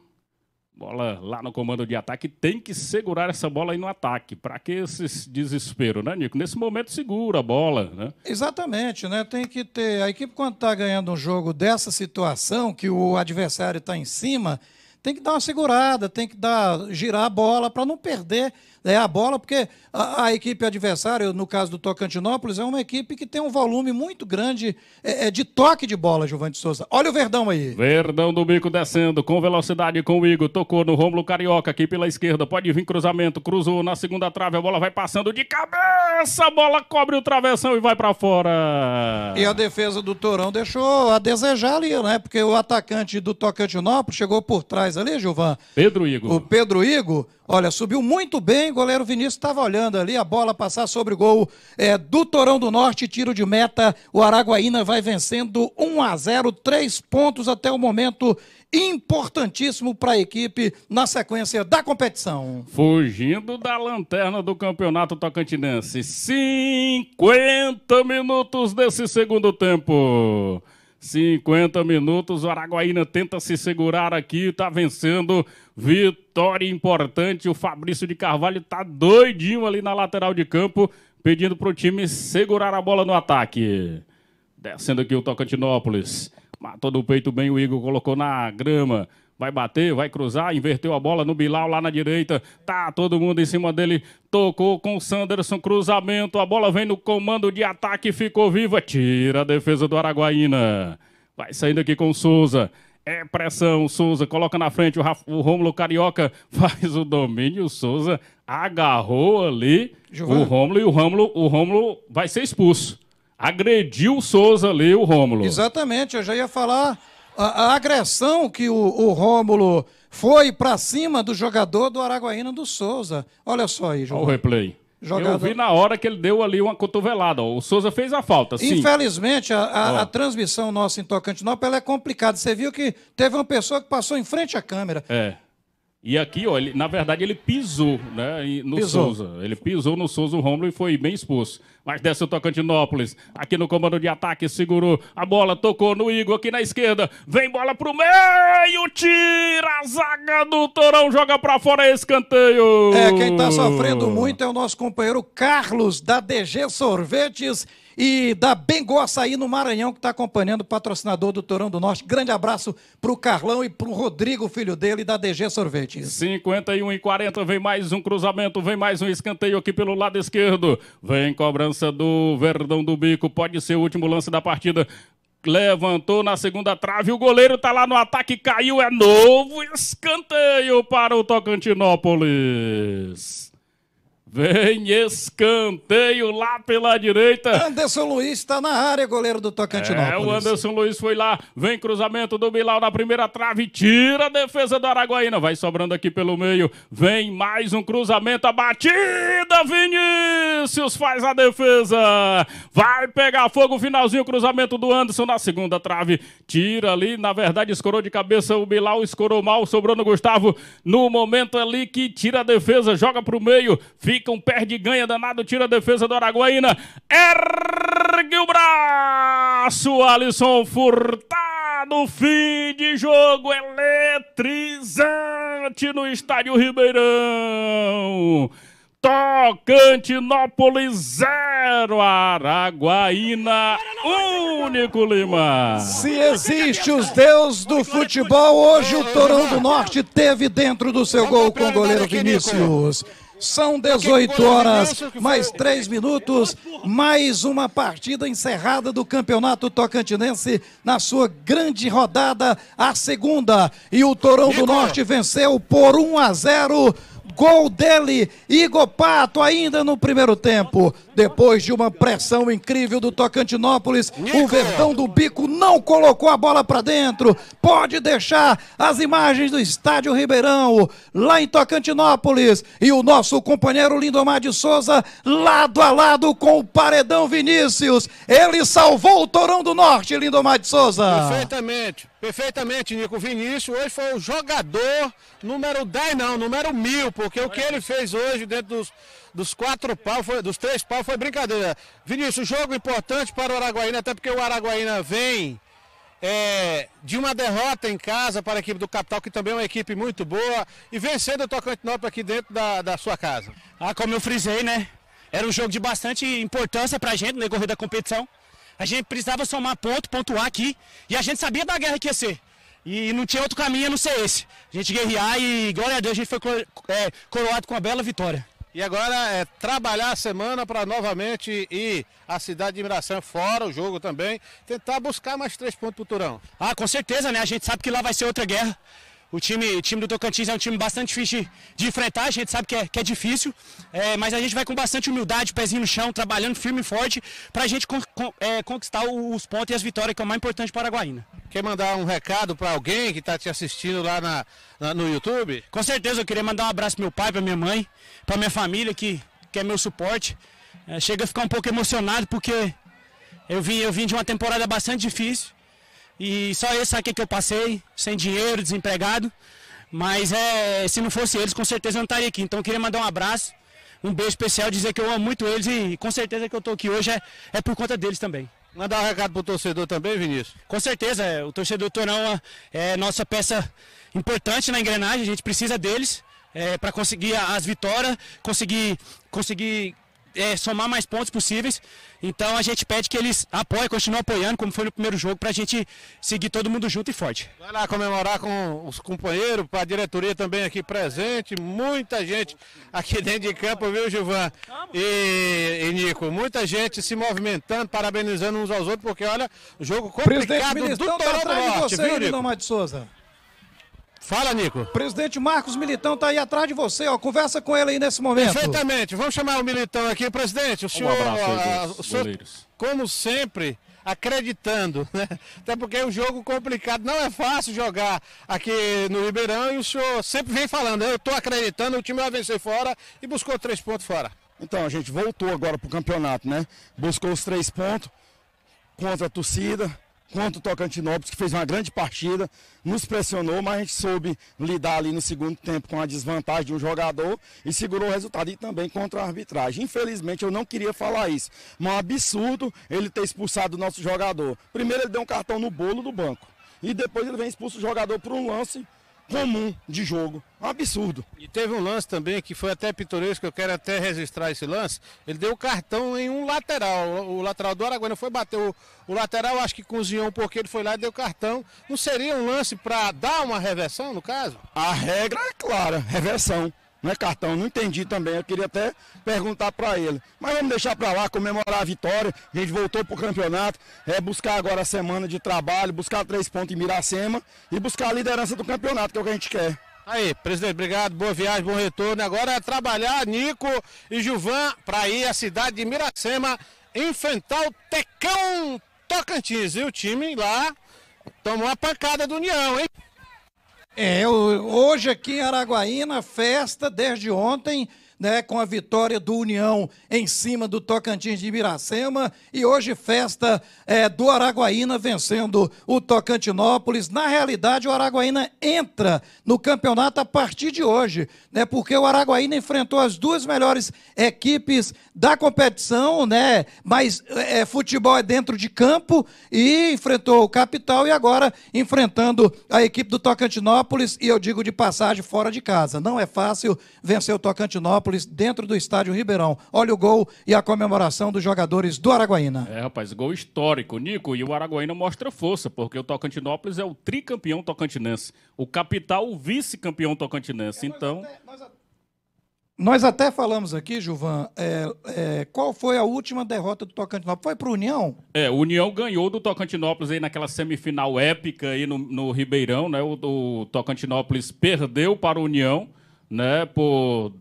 Bola lá no comando de ataque, tem que segurar essa bola aí no ataque. Para que esse desespero, né, Nico? Nesse momento segura a bola, né? Exatamente, né? Tem que ter. A equipe, quando está ganhando um jogo dessa situação, que o adversário está em cima, tem que dar uma segurada, tem que dar, girar a bola para não perder é a bola, porque a, a, equipe adversária, no caso do Tocantinópolis, é uma equipe que tem um volume muito grande é, é de toque de bola, Giovanni Souza. Olha o Verdão aí. Verdão do bico descendo, com velocidade, com o Igor, tocou no Rômulo Carioca, aqui pela esquerda, pode vir cruzamento, cruzou na segunda trave, a bola vai passando de cabeça, a bola cobre o travessão e vai para fora. E a defesa do Torão deixou a desejar ali, né? Porque o atacante do Tocantinópolis chegou por trás ali, Gilvan. Pedro Igor. O Pedro Igor, Olha, subiu muito bem, goleiro Vinícius estava olhando ali, a bola passar sobre o gol é, do Torão do Norte, tiro de meta, o Araguaína vai vencendo 1 a 0, três pontos até o momento, importantíssimo para a equipe na sequência da competição. Fugindo da lanterna do campeonato tocantinense, 50 minutos desse segundo tempo. 50 minutos, o Araguaína tenta se segurar aqui, está vencendo Vitória importante. O Fabrício de Carvalho tá doidinho ali na lateral de campo, pedindo para o time segurar a bola no ataque. Descendo aqui o Tocantinópolis. Matou do peito bem o Igor, colocou na grama. Vai bater, vai cruzar, inverteu a bola no Bilal lá na direita. Tá todo mundo em cima dele. Tocou com o Sanderson, cruzamento. A bola vem no comando de ataque, ficou viva. Tira a defesa do Araguaína. Vai saindo aqui com o Souza. É pressão, Souza coloca na frente o, o Rômulo Carioca, faz o domínio, o Souza agarrou ali Giovana. o Rômulo e o Rômulo, o Rômulo vai ser expulso. Agrediu o Souza ali, o Rômulo. Exatamente, eu já ia falar a, a agressão que o, o Rômulo foi para cima do jogador do Araguaína do Souza. Olha só aí, João. Olha o replay. Eu vi na hora que ele deu ali uma cotovelada. O Souza fez a falta. Sim. Infelizmente, a, a, a, transmissão nossa em Tocantinópolis é complicada. Você viu que teve uma pessoa que passou em frente à câmera. É. E aqui, ó, ele, na verdade, ele pisou né, no pisou. Souza. Ele pisou no Souza, o Romulo, e foi bem expulso. Mas desce o Tocantinópolis, aqui no comando de ataque, segurou a bola, tocou no Igor aqui na esquerda. Vem bola pro meio, tira a zaga do Torão, joga pra fora, é escanteio. É, quem tá sofrendo muito é o nosso companheiro Carlos, da DG Sorvetes e da Bengô aí no Maranhão, que está acompanhando o patrocinador do Torão do Norte. Grande abraço para o Carlão e para o Rodrigo, filho dele, da DG Sorvete. 51 e 40, vem mais um cruzamento, vem mais um escanteio aqui pelo lado esquerdo. Vem cobrança do Verdão do Bico, pode ser o último lance da partida. Levantou na segunda trave, o goleiro tá lá no ataque, caiu, é novo escanteio para o Tocantinópolis. Vem escanteio lá pela direita. Anderson Luiz está na área, goleiro do Tocantinópolis. É, o Anderson Luiz foi lá. Vem cruzamento do Bilal na primeira trave. Tira a defesa do Araguaína. Vai sobrando aqui pelo meio. Vem mais um cruzamento. A batida, Vinícius faz a defesa. Vai pegar fogo. Finalzinho, cruzamento do Anderson na segunda trave. Tira ali. Na verdade, escorou de cabeça o Bilal. Escorou mal. Sobrou no Gustavo. No momento ali que tira a defesa, joga para o meio. Fica direita, um perde ganha danado, tira a defesa do Araguaína. Ergue o braço, Alisson Furtado, fim de jogo eletrizante no Estádio Ribeirão. Tocantinópolis zero Araguaína, único Lima. Se existe os deuses do futebol, hoje o Torão do Norte teve dentro do seu gol com o goleiro Vinícius. São 18 horas, mais 3 minutos, mais uma partida encerrada do Campeonato Tocantinense na sua grande rodada, a segunda. E o Torão do Norte venceu por 1 a 0 Gol dele, Igor Pato, ainda no primeiro tempo. Depois de uma pressão incrível do Tocantinópolis, o Verdão do Bico não colocou a bola para dentro. Pode deixar as imagens do Estádio Ribeirão, lá em Tocantinópolis. E o nosso companheiro Lindomar de Souza, lado a lado com o Paredão Vinícius. Ele salvou o Torão do Norte, Lindomar de Souza. Perfeitamente. Perfeitamente, Nico. Vinícius hoje foi o jogador número 10, não, número mil, porque o que ele fez hoje dentro dos, dos quatro pau, foi, dos três pau, foi brincadeira. Vinícius, jogo importante para o Araguaína, até porque o Araguaína vem é, de uma derrota em casa para a equipe do Capital, que também é uma equipe muito boa, e vencendo o Tocantinópolis aqui dentro da, da sua casa. Ah, como eu frisei, né? Era um jogo de bastante importância para a gente no né? decorrer da competição. A gente precisava somar ponto, pontuar aqui. E a gente sabia da guerra que ia ser. E não tinha outro caminho a não ser esse. A gente guerrear e, glória a Deus, a gente foi é, coroado com uma bela vitória. E agora é trabalhar a semana para novamente ir à cidade de Miração, fora o jogo também, tentar buscar mais três pontos para o Turão. Ah, com certeza, né? A gente sabe que lá vai ser outra guerra. O time, o time do Tocantins é um time bastante difícil de, de enfrentar, a gente sabe que é, que é difícil, é, mas a gente vai com bastante humildade, pezinho no chão, trabalhando firme e forte, para a gente con, con, é, conquistar os pontos e as vitórias, que é o mais importante para a Guaína. Quer mandar um recado para alguém que está te assistindo lá na, na, no YouTube? Com certeza, eu queria mandar um abraço para meu pai, para minha mãe, para minha família, que, que é meu suporte. É, chega a ficar um pouco emocionado, porque eu vim, eu vim de uma temporada bastante difícil, e só esse aqui que eu passei, sem dinheiro, desempregado. Mas é, se não fosse eles, com certeza eu não estaria aqui. Então eu queria mandar um abraço, um beijo especial, dizer que eu amo muito eles e com certeza que eu estou aqui hoje é, é por conta deles também. Mandar um recado pro torcedor também, Vinícius? Com certeza, é, o torcedor Torão é nossa peça importante na engrenagem, a gente precisa deles é, para conseguir as vitórias, conseguir, conseguir é, somar mais pontos possíveis. Então a gente pede que eles apoiem, continuem apoiando, como foi no primeiro jogo, para a gente seguir todo mundo junto e forte. Vai lá comemorar com os companheiros, para a diretoria também aqui presente, muita gente aqui dentro de campo, viu, Gilvan? E, e Nico, muita gente se movimentando, parabenizando uns aos outros, porque olha, o jogo complicado Presidente, do tá Toró tá do Norte, você, viu, Nico? Não, Souza. Fala, Nico. Presidente Marcos Militão está aí atrás de você, ó. Conversa com ele aí nesse momento. Perfeitamente. Vamos chamar o Militão aqui, presidente. O senhor, um abraço aí, ah, o senhor como sempre, acreditando, né? Até porque é um jogo complicado, não é fácil jogar aqui no Ribeirão e o senhor sempre vem falando, eu estou acreditando, o time vai vencer fora e buscou três pontos fora. Então, a gente voltou agora para o campeonato, né? Buscou os três pontos contra a torcida, contra o Tocantinópolis, que fez uma grande partida, nos pressionou, mas a gente soube lidar ali no segundo tempo com a desvantagem de um jogador e segurou o resultado e também contra a arbitragem. Infelizmente, eu não queria falar isso, mas é um absurdo ele ter expulsado o nosso jogador. Primeiro, ele deu um cartão no bolo do banco e depois ele vem expulso o jogador por um lance comum de jogo. Absurdo. E teve um lance também que foi até pitoresco, eu quero até registrar esse lance. Ele deu cartão em um lateral. O lateral do Araguaia foi bater o, o, lateral, acho que cozinhou um pouquinho, ele foi lá e deu cartão. Não seria um lance para dar uma reversão, no caso? A regra é clara, reversão não é cartão, não entendi também. Eu queria até perguntar para ele. Mas vamos deixar para lá, comemorar a vitória. A gente voltou para o campeonato, é buscar agora a semana de trabalho, buscar três pontos em Miracema e buscar a liderança do campeonato, que é o que a gente quer. Aí, presidente, obrigado, boa viagem, bom retorno. Agora é trabalhar, Nico e Gilvan, para ir à cidade de Miracema enfrentar o Tecão Tocantins. E o time lá tomou a pancada do União, hein? É, hoje aqui em Araguaína, festa desde ontem né, com a vitória do União em cima do Tocantins de Miracema e hoje festa é, do Araguaína vencendo o Tocantinópolis. Na realidade, o Araguaína entra no campeonato a partir de hoje, né, porque o Araguaína enfrentou as duas melhores equipes da competição, né, mas é, futebol é dentro de campo e enfrentou o Capital e agora enfrentando a equipe do Tocantinópolis e eu digo de passagem fora de casa. Não é fácil vencer o Tocantinópolis Anápolis, dentro do estádio Ribeirão. Olha o gol e a comemoração dos jogadores do Araguaína. É, rapaz, gol histórico, Nico. E o Araguaína mostra força, porque o Tocantinópolis é o tricampeão tocantinense. O capital, o vice-campeão tocantinense. É, então. Nós até, nós Nós até falamos aqui, Juvan, é, é, qual foi a última derrota do Tocantinópolis? Foi para o União? É, o União ganhou do Tocantinópolis aí naquela semifinal épica aí no, no Ribeirão, né? O, o Tocantinópolis perdeu para o União, né? Por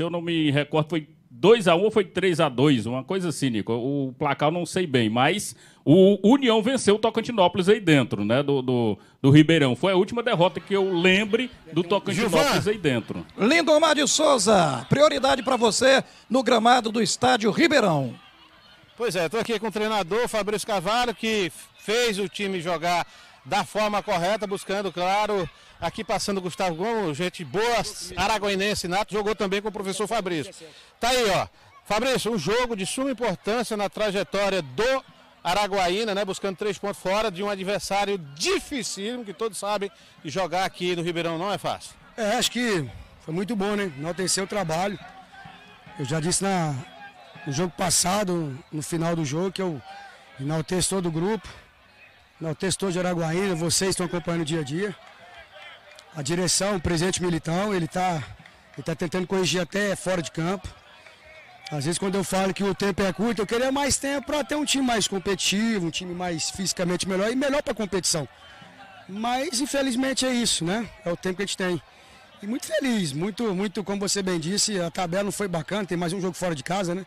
se eu não me recordo, foi 2 a 1 ou foi 3 a 2 uma coisa assim, Nico. O placar eu não sei bem, mas o União venceu o Tocantinópolis aí dentro, né? Do, do, do Ribeirão. Foi a última derrota que eu lembre do Tocantinópolis aí dentro. Lindomar de Souza, prioridade para você no gramado do estádio Ribeirão. Pois é, estou aqui com o treinador Fabrício Cavalo que fez o time jogar da forma correta, buscando, claro, aqui passando o Gustavo Gomes, gente boa, aragoinense nato, jogou também com o professor Fabrício. Tá aí, ó. Fabrício, um jogo de suma importância na trajetória do Araguaína, né? Buscando três pontos fora de um adversário dificílimo, que todos sabem que jogar aqui no Ribeirão não é fácil. É, acho que foi muito bom, né? Não tem seu trabalho. Eu já disse na, no jogo passado, no final do jogo, que eu enalteço todo o grupo. Não, testou de Araguaína, vocês estão acompanhando o dia a dia. A direção, o presidente Militão, ele está ele tá tentando corrigir até fora de campo. Às vezes quando eu falo que o tempo é curto, eu queria mais tempo para ter um time mais competitivo, um time mais fisicamente melhor e melhor para a competição. Mas infelizmente é isso, né? É o tempo que a gente tem. E muito feliz, muito, muito, como você bem disse, a tabela não foi bacana, tem mais um jogo fora de casa, né?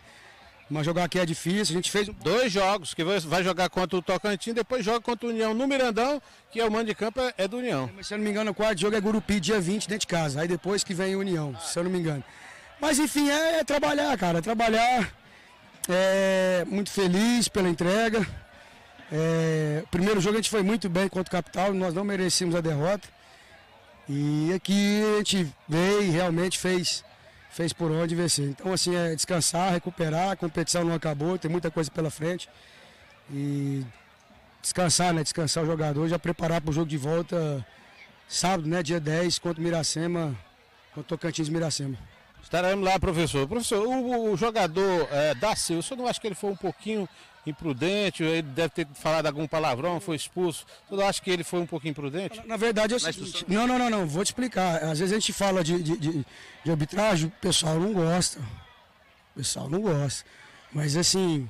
Mas jogar aqui é difícil. A gente fez dois jogos, que vai jogar contra o Tocantins, depois joga contra o União no Mirandão, que é o mando de campo é, é do União. É, mas, se eu não me engano, o quarto jogo é Gurupi, dia 20, dentro de casa. Aí depois que vem o União, ah. se eu não me engano. Mas enfim, é, é trabalhar, cara. É trabalhar. É, muito feliz pela entrega. É, primeiro jogo a gente foi muito bem contra o Capital, nós não merecíamos a derrota. E aqui a gente veio e realmente fez fez por onde vencer. Então, assim, é descansar, recuperar, a competição não acabou, tem muita coisa pela frente. E descansar, né? Descansar o jogador, já preparar para o jogo de volta sábado, né? Dia 10 contra o Miracema, contra o Tocantins Miracema. Estaremos lá, professor. Professor, o, o jogador é, da Silva, o senhor não acha que ele foi um pouquinho imprudente, ele deve ter falado algum palavrão, foi expulso. Eu acho que ele foi um pouco imprudente. Na verdade, é não, não, não, não, vou te explicar. Às vezes a gente fala de, de, de, de arbitragem, o pessoal não gosta. O pessoal não gosta. Mas assim,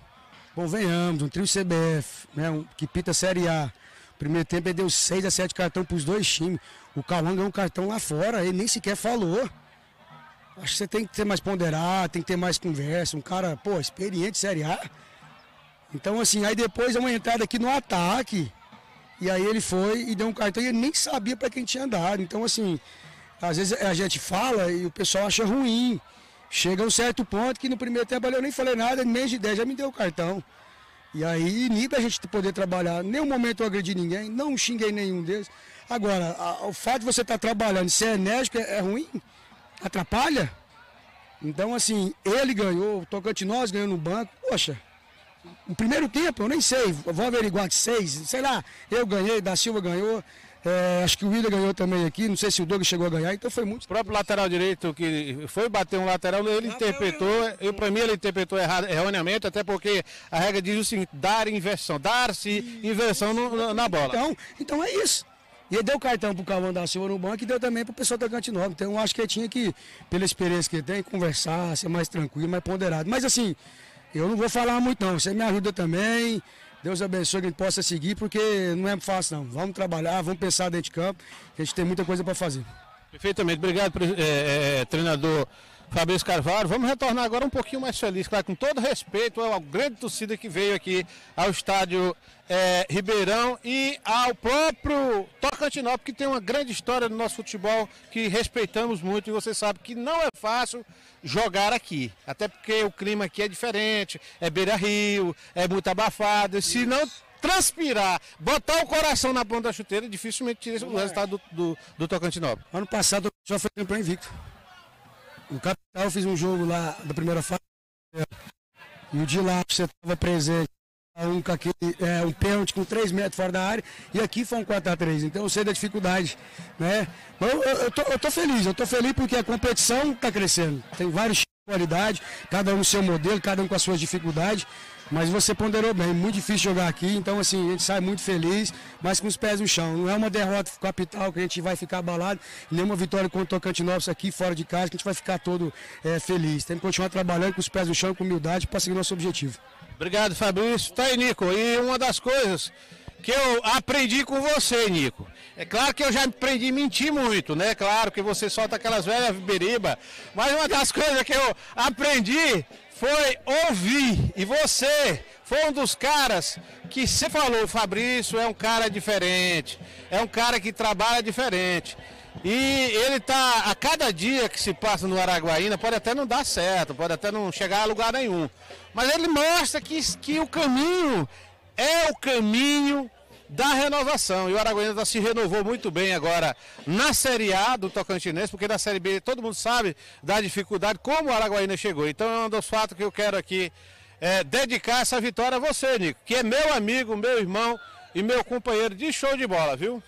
convenhamos, um trio CBF, né, um, que pita Série A. Primeiro tempo ele deu 6 a 7 cartão para os dois times. O Cauã ganhou um cartão lá fora, ele nem sequer falou. Acho que você tem que ter mais ponderar, tem que ter mais conversa. Um cara, pô, experiente, Série A, então, assim, aí depois é uma entrada aqui no ataque. E aí ele foi e deu um cartão e ele nem sabia para quem tinha dado. Então, assim, às vezes a gente fala e o pessoal acha ruim. Chega um certo ponto que no primeiro tempo eu nem falei nada, menos de 10 já me deu o cartão. E aí inibe a gente poder trabalhar. Nenhum momento eu agredi ninguém, não xinguei nenhum deles. Agora, a, o fato de você estar tá trabalhando e ser é enérgico é, é, ruim, atrapalha. Então, assim, ele ganhou, o Tocantins ganhou no banco. Poxa, no primeiro tempo, eu nem sei, vou averiguar que seis, sei lá, eu ganhei, da Silva ganhou. É, acho que o Willian ganhou também aqui, não sei se o Douglas chegou a ganhar, então foi muito. O próprio lateral direito que foi bater um lateral, ele ah, interpretou, eu, eu para mim ele interpretou errado, erroneamente, até porque a regra diz o seguinte, dar inversão, dar-se inversão no, na bola. Então, então é isso. E ele deu cartão pro Calvão da Silva no banco e deu também pro pessoal da Cantinova. Então eu acho que ele tinha que, pela experiência que ele tem, conversar, ser mais tranquilo, mais ponderado. Mas assim, eu não vou falar muito não, você me ajuda também. Deus abençoe que a gente possa seguir, porque não é fácil não. Vamos trabalhar, vamos pensar dentro de campo, a gente tem muita coisa para fazer. Perfeitamente, obrigado, é, é, é, treinador Fabrício Carvalho. Vamos retornar agora um pouquinho mais feliz, claro, com todo respeito ao grande torcida que veio aqui ao estádio é, Ribeirão e ao próprio Tocantinópolis, que tem uma grande história no nosso futebol que respeitamos muito e você sabe que não é fácil jogar aqui, até porque o clima aqui é diferente, é beira-rio, é muito abafado, Isso. se não transpirar, botar o coração na ponta da chuteira, dificilmente tira o é. resultado do, do, do Tocantinópolis. Ano passado já foi campeão invicto. O Capital fez um jogo lá da primeira fase. Né? E o de lá você estava presente. Um, é, um pênalti com 3 metros fora da área. E aqui foi um 4x3. Então eu sei da dificuldade. Né? Eu, eu, eu, tô, eu tô feliz. Eu tô feliz porque a competição está crescendo. Tem vários tipos de qualidade, cada um seu modelo, cada um com as suas dificuldades. Mas você ponderou bem, muito difícil jogar aqui, então assim, a gente sai muito feliz, mas com os pés no chão. Não é uma derrota capital que a gente vai ficar abalado, nem uma vitória contra o Tocantinópolis aqui fora de casa, que a gente vai ficar todo é, feliz. Tem que continuar trabalhando com os pés no chão, com humildade, para seguir nosso objetivo. Obrigado, Fabrício. Tá aí, Nico. E uma das coisas que eu aprendi com você, Nico. É claro que eu já aprendi a mentir muito, né? Claro que você solta aquelas velhas beriba. Mas uma das coisas que eu aprendi foi ouvir. E você foi um dos caras que você falou, Fabrício é um cara diferente, é um cara que trabalha diferente. E ele tá a cada dia que se passa no Araguaína pode até não dar certo, pode até não chegar a lugar nenhum. Mas ele mostra que, que o caminho é o caminho da renovação. E o Araguaína se renovou muito bem agora na Série A do Tocantinense, porque na Série B todo mundo sabe da dificuldade como o Araguaína chegou. Então é um dos fatos que eu quero aqui é, dedicar essa vitória a você, Nico, que é meu amigo, meu irmão e meu companheiro de show de bola, viu?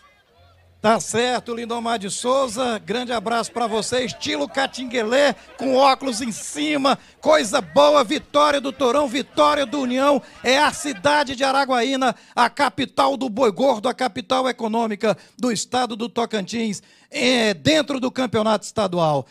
Tá certo, Lindomar de Souza. Grande abraço para você. Estilo Catinguelê, com óculos em cima. Coisa boa, vitória do Torão, vitória do União. É a cidade de Araguaína, a capital do boi gordo, a capital econômica do estado do Tocantins, é, dentro do campeonato estadual.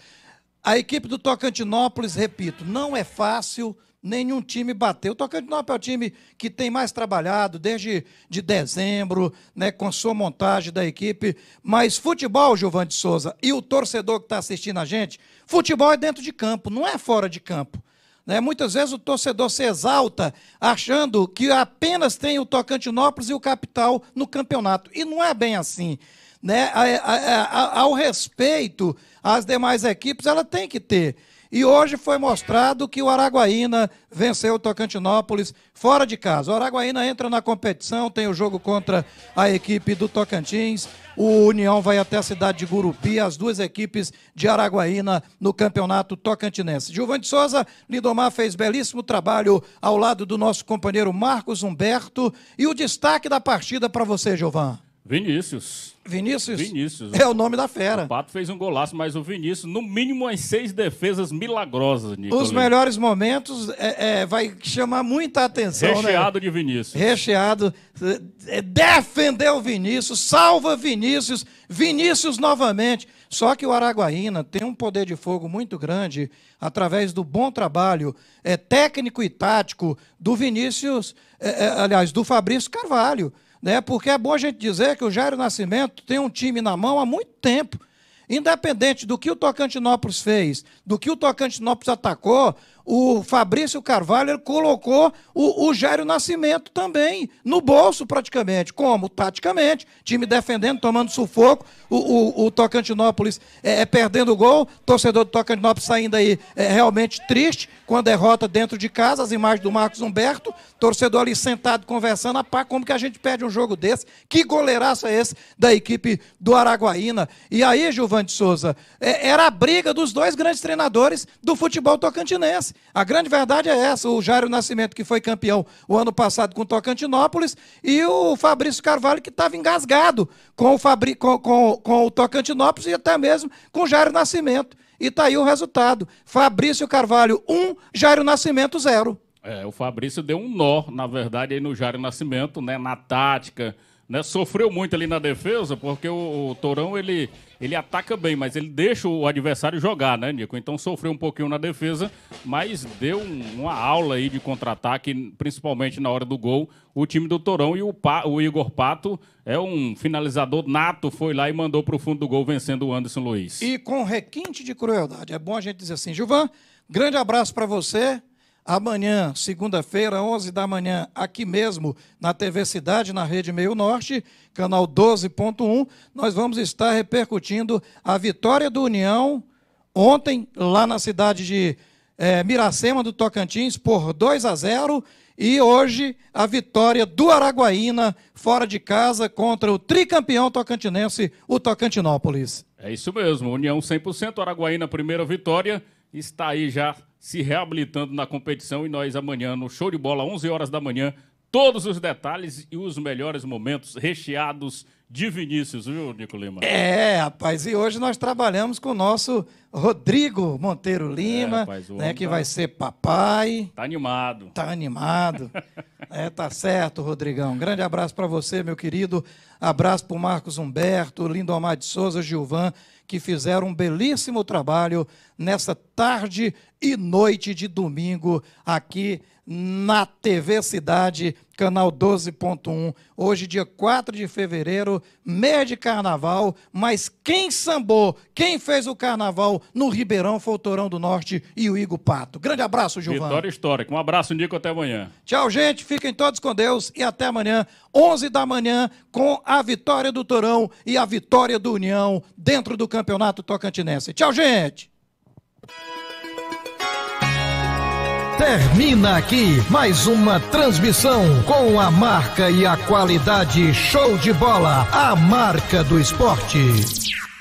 A equipe do Tocantinópolis, repito, não é fácil, nenhum time bateu. O Tocantinópolis é o time que tem mais trabalhado desde de dezembro, né, com sua montagem da equipe. Mas futebol, Giovanni de Souza, e o torcedor que está assistindo a gente, futebol é dentro de campo, não é fora de campo. Né? Muitas vezes o torcedor se exalta achando que apenas tem o Tocantinópolis e o Capital no campeonato. E não é bem assim. Né? A, a, a, ao respeito às demais equipes, ela tem que ter. E hoje foi mostrado que o Araguaína venceu o Tocantinópolis fora de casa. O Araguaína entra na competição, tem o jogo contra a equipe do Tocantins. O União vai até a cidade de Gurupi, as duas equipes de Araguaína no campeonato tocantinense. Gilvan de Souza, Lindomar fez belíssimo trabalho ao lado do nosso companheiro Marcos Humberto. E o destaque da partida para você, Gilvan. Vinícius. Vinícius? Vinícius. É o nome da fera. O Pato fez um golaço, mas o Vinícius, no mínimo, as seis defesas milagrosas, Nicolas. Os melhores momentos é, é, vai chamar muita atenção, né? Recheado né? de Vinícius. Recheado. É, defendeu Vinícius, salva Vinícius, Vinícius novamente. Só que o Araguaína tem um poder de fogo muito grande através do bom trabalho é, técnico e tático do Vinícius, é, é, aliás, do Fabrício Carvalho né? porque é bom a gente dizer que o Jairo Nascimento tem um time na mão há muito tempo. Independente do que o Tocantinópolis fez, do que o Tocantinópolis atacou, o Fabrício Carvalho colocou o, o Jairo Nascimento também no bolso, praticamente. Como? Taticamente. Time defendendo, tomando sufoco. O, o, o Tocantinópolis é, é, perdendo o gol. Torcedor do Tocantinópolis saindo aí é, realmente triste com a derrota dentro de casa. As imagens do Marcos Humberto. Torcedor ali sentado conversando. Ah, pá, como que a gente perde um jogo desse? Que goleiraço é esse da equipe do Araguaína? E aí, Giovanni de Souza, é, era a briga dos dois grandes treinadores do futebol tocantinense. A grande verdade é essa: o Jairo Nascimento, que foi campeão o ano passado com o Tocantinópolis, e o Fabrício Carvalho, que estava engasgado com o, Fabri... com, com, com o Tocantinópolis e até mesmo com o Jairo Nascimento. E tá aí o resultado: Fabrício Carvalho 1, um, Jairo Nascimento 0. É, o Fabrício deu um nó, na verdade, aí no Jairo Nascimento, né, na tática. Né, sofreu muito ali na defesa, porque o, o Torão ele ele ataca bem, mas ele deixa o adversário jogar, né, Nico? Então sofreu um pouquinho na defesa, mas deu uma aula aí de contra-ataque, principalmente na hora do gol, o time do Torão e o, pa, o Igor Pato é um finalizador nato, foi lá e mandou para o fundo do gol, vencendo o Anderson Luiz. E com requinte de crueldade. É bom a gente dizer assim, Gilvan, grande abraço para você. Amanhã, segunda-feira, 11 da manhã, aqui mesmo, na TV Cidade, na Rede Meio Norte, canal 12.1, nós vamos estar repercutindo a vitória do União ontem, lá na cidade de é, Miracema do Tocantins, por 2 a 0. E hoje, a vitória do Araguaína, fora de casa, contra o tricampeão tocantinense, o Tocantinópolis. É isso mesmo, União 100%, Araguaína, primeira vitória, está aí já se reabilitando na competição e nós amanhã no show de bola 11 horas da manhã todos os detalhes e os melhores momentos recheados de Vinícius, viu, Nico Lima? É, rapaz, e hoje nós trabalhamos com o nosso Rodrigo Monteiro Lima, é, rapaz, né, que tá... vai ser papai. Tá animado. Tá animado. é, tá certo, Rodrigão. Grande abraço para você, meu querido. Abraço para Marcos Humberto, Lindomar de Souza, Gilvan, que fizeram um belíssimo trabalho nessa tarde e noite de domingo aqui na TV Cidade, canal 12.1. Hoje, dia 4 de fevereiro, mês de carnaval, mas quem sambou, quem fez o carnaval no Ribeirão foi o Torão do Norte e o Igor Pato. Grande abraço, Gilvan. Vitória histórica. Um abraço, Nico, até amanhã. Tchau, gente. Fiquem todos com Deus e até amanhã, 11 da manhã, com a vitória do Torão e a vitória do União dentro do Campeonato Tocantinense. Tchau, gente. Termina aqui mais uma transmissão com a marca e a qualidade show de bola, a marca do esporte.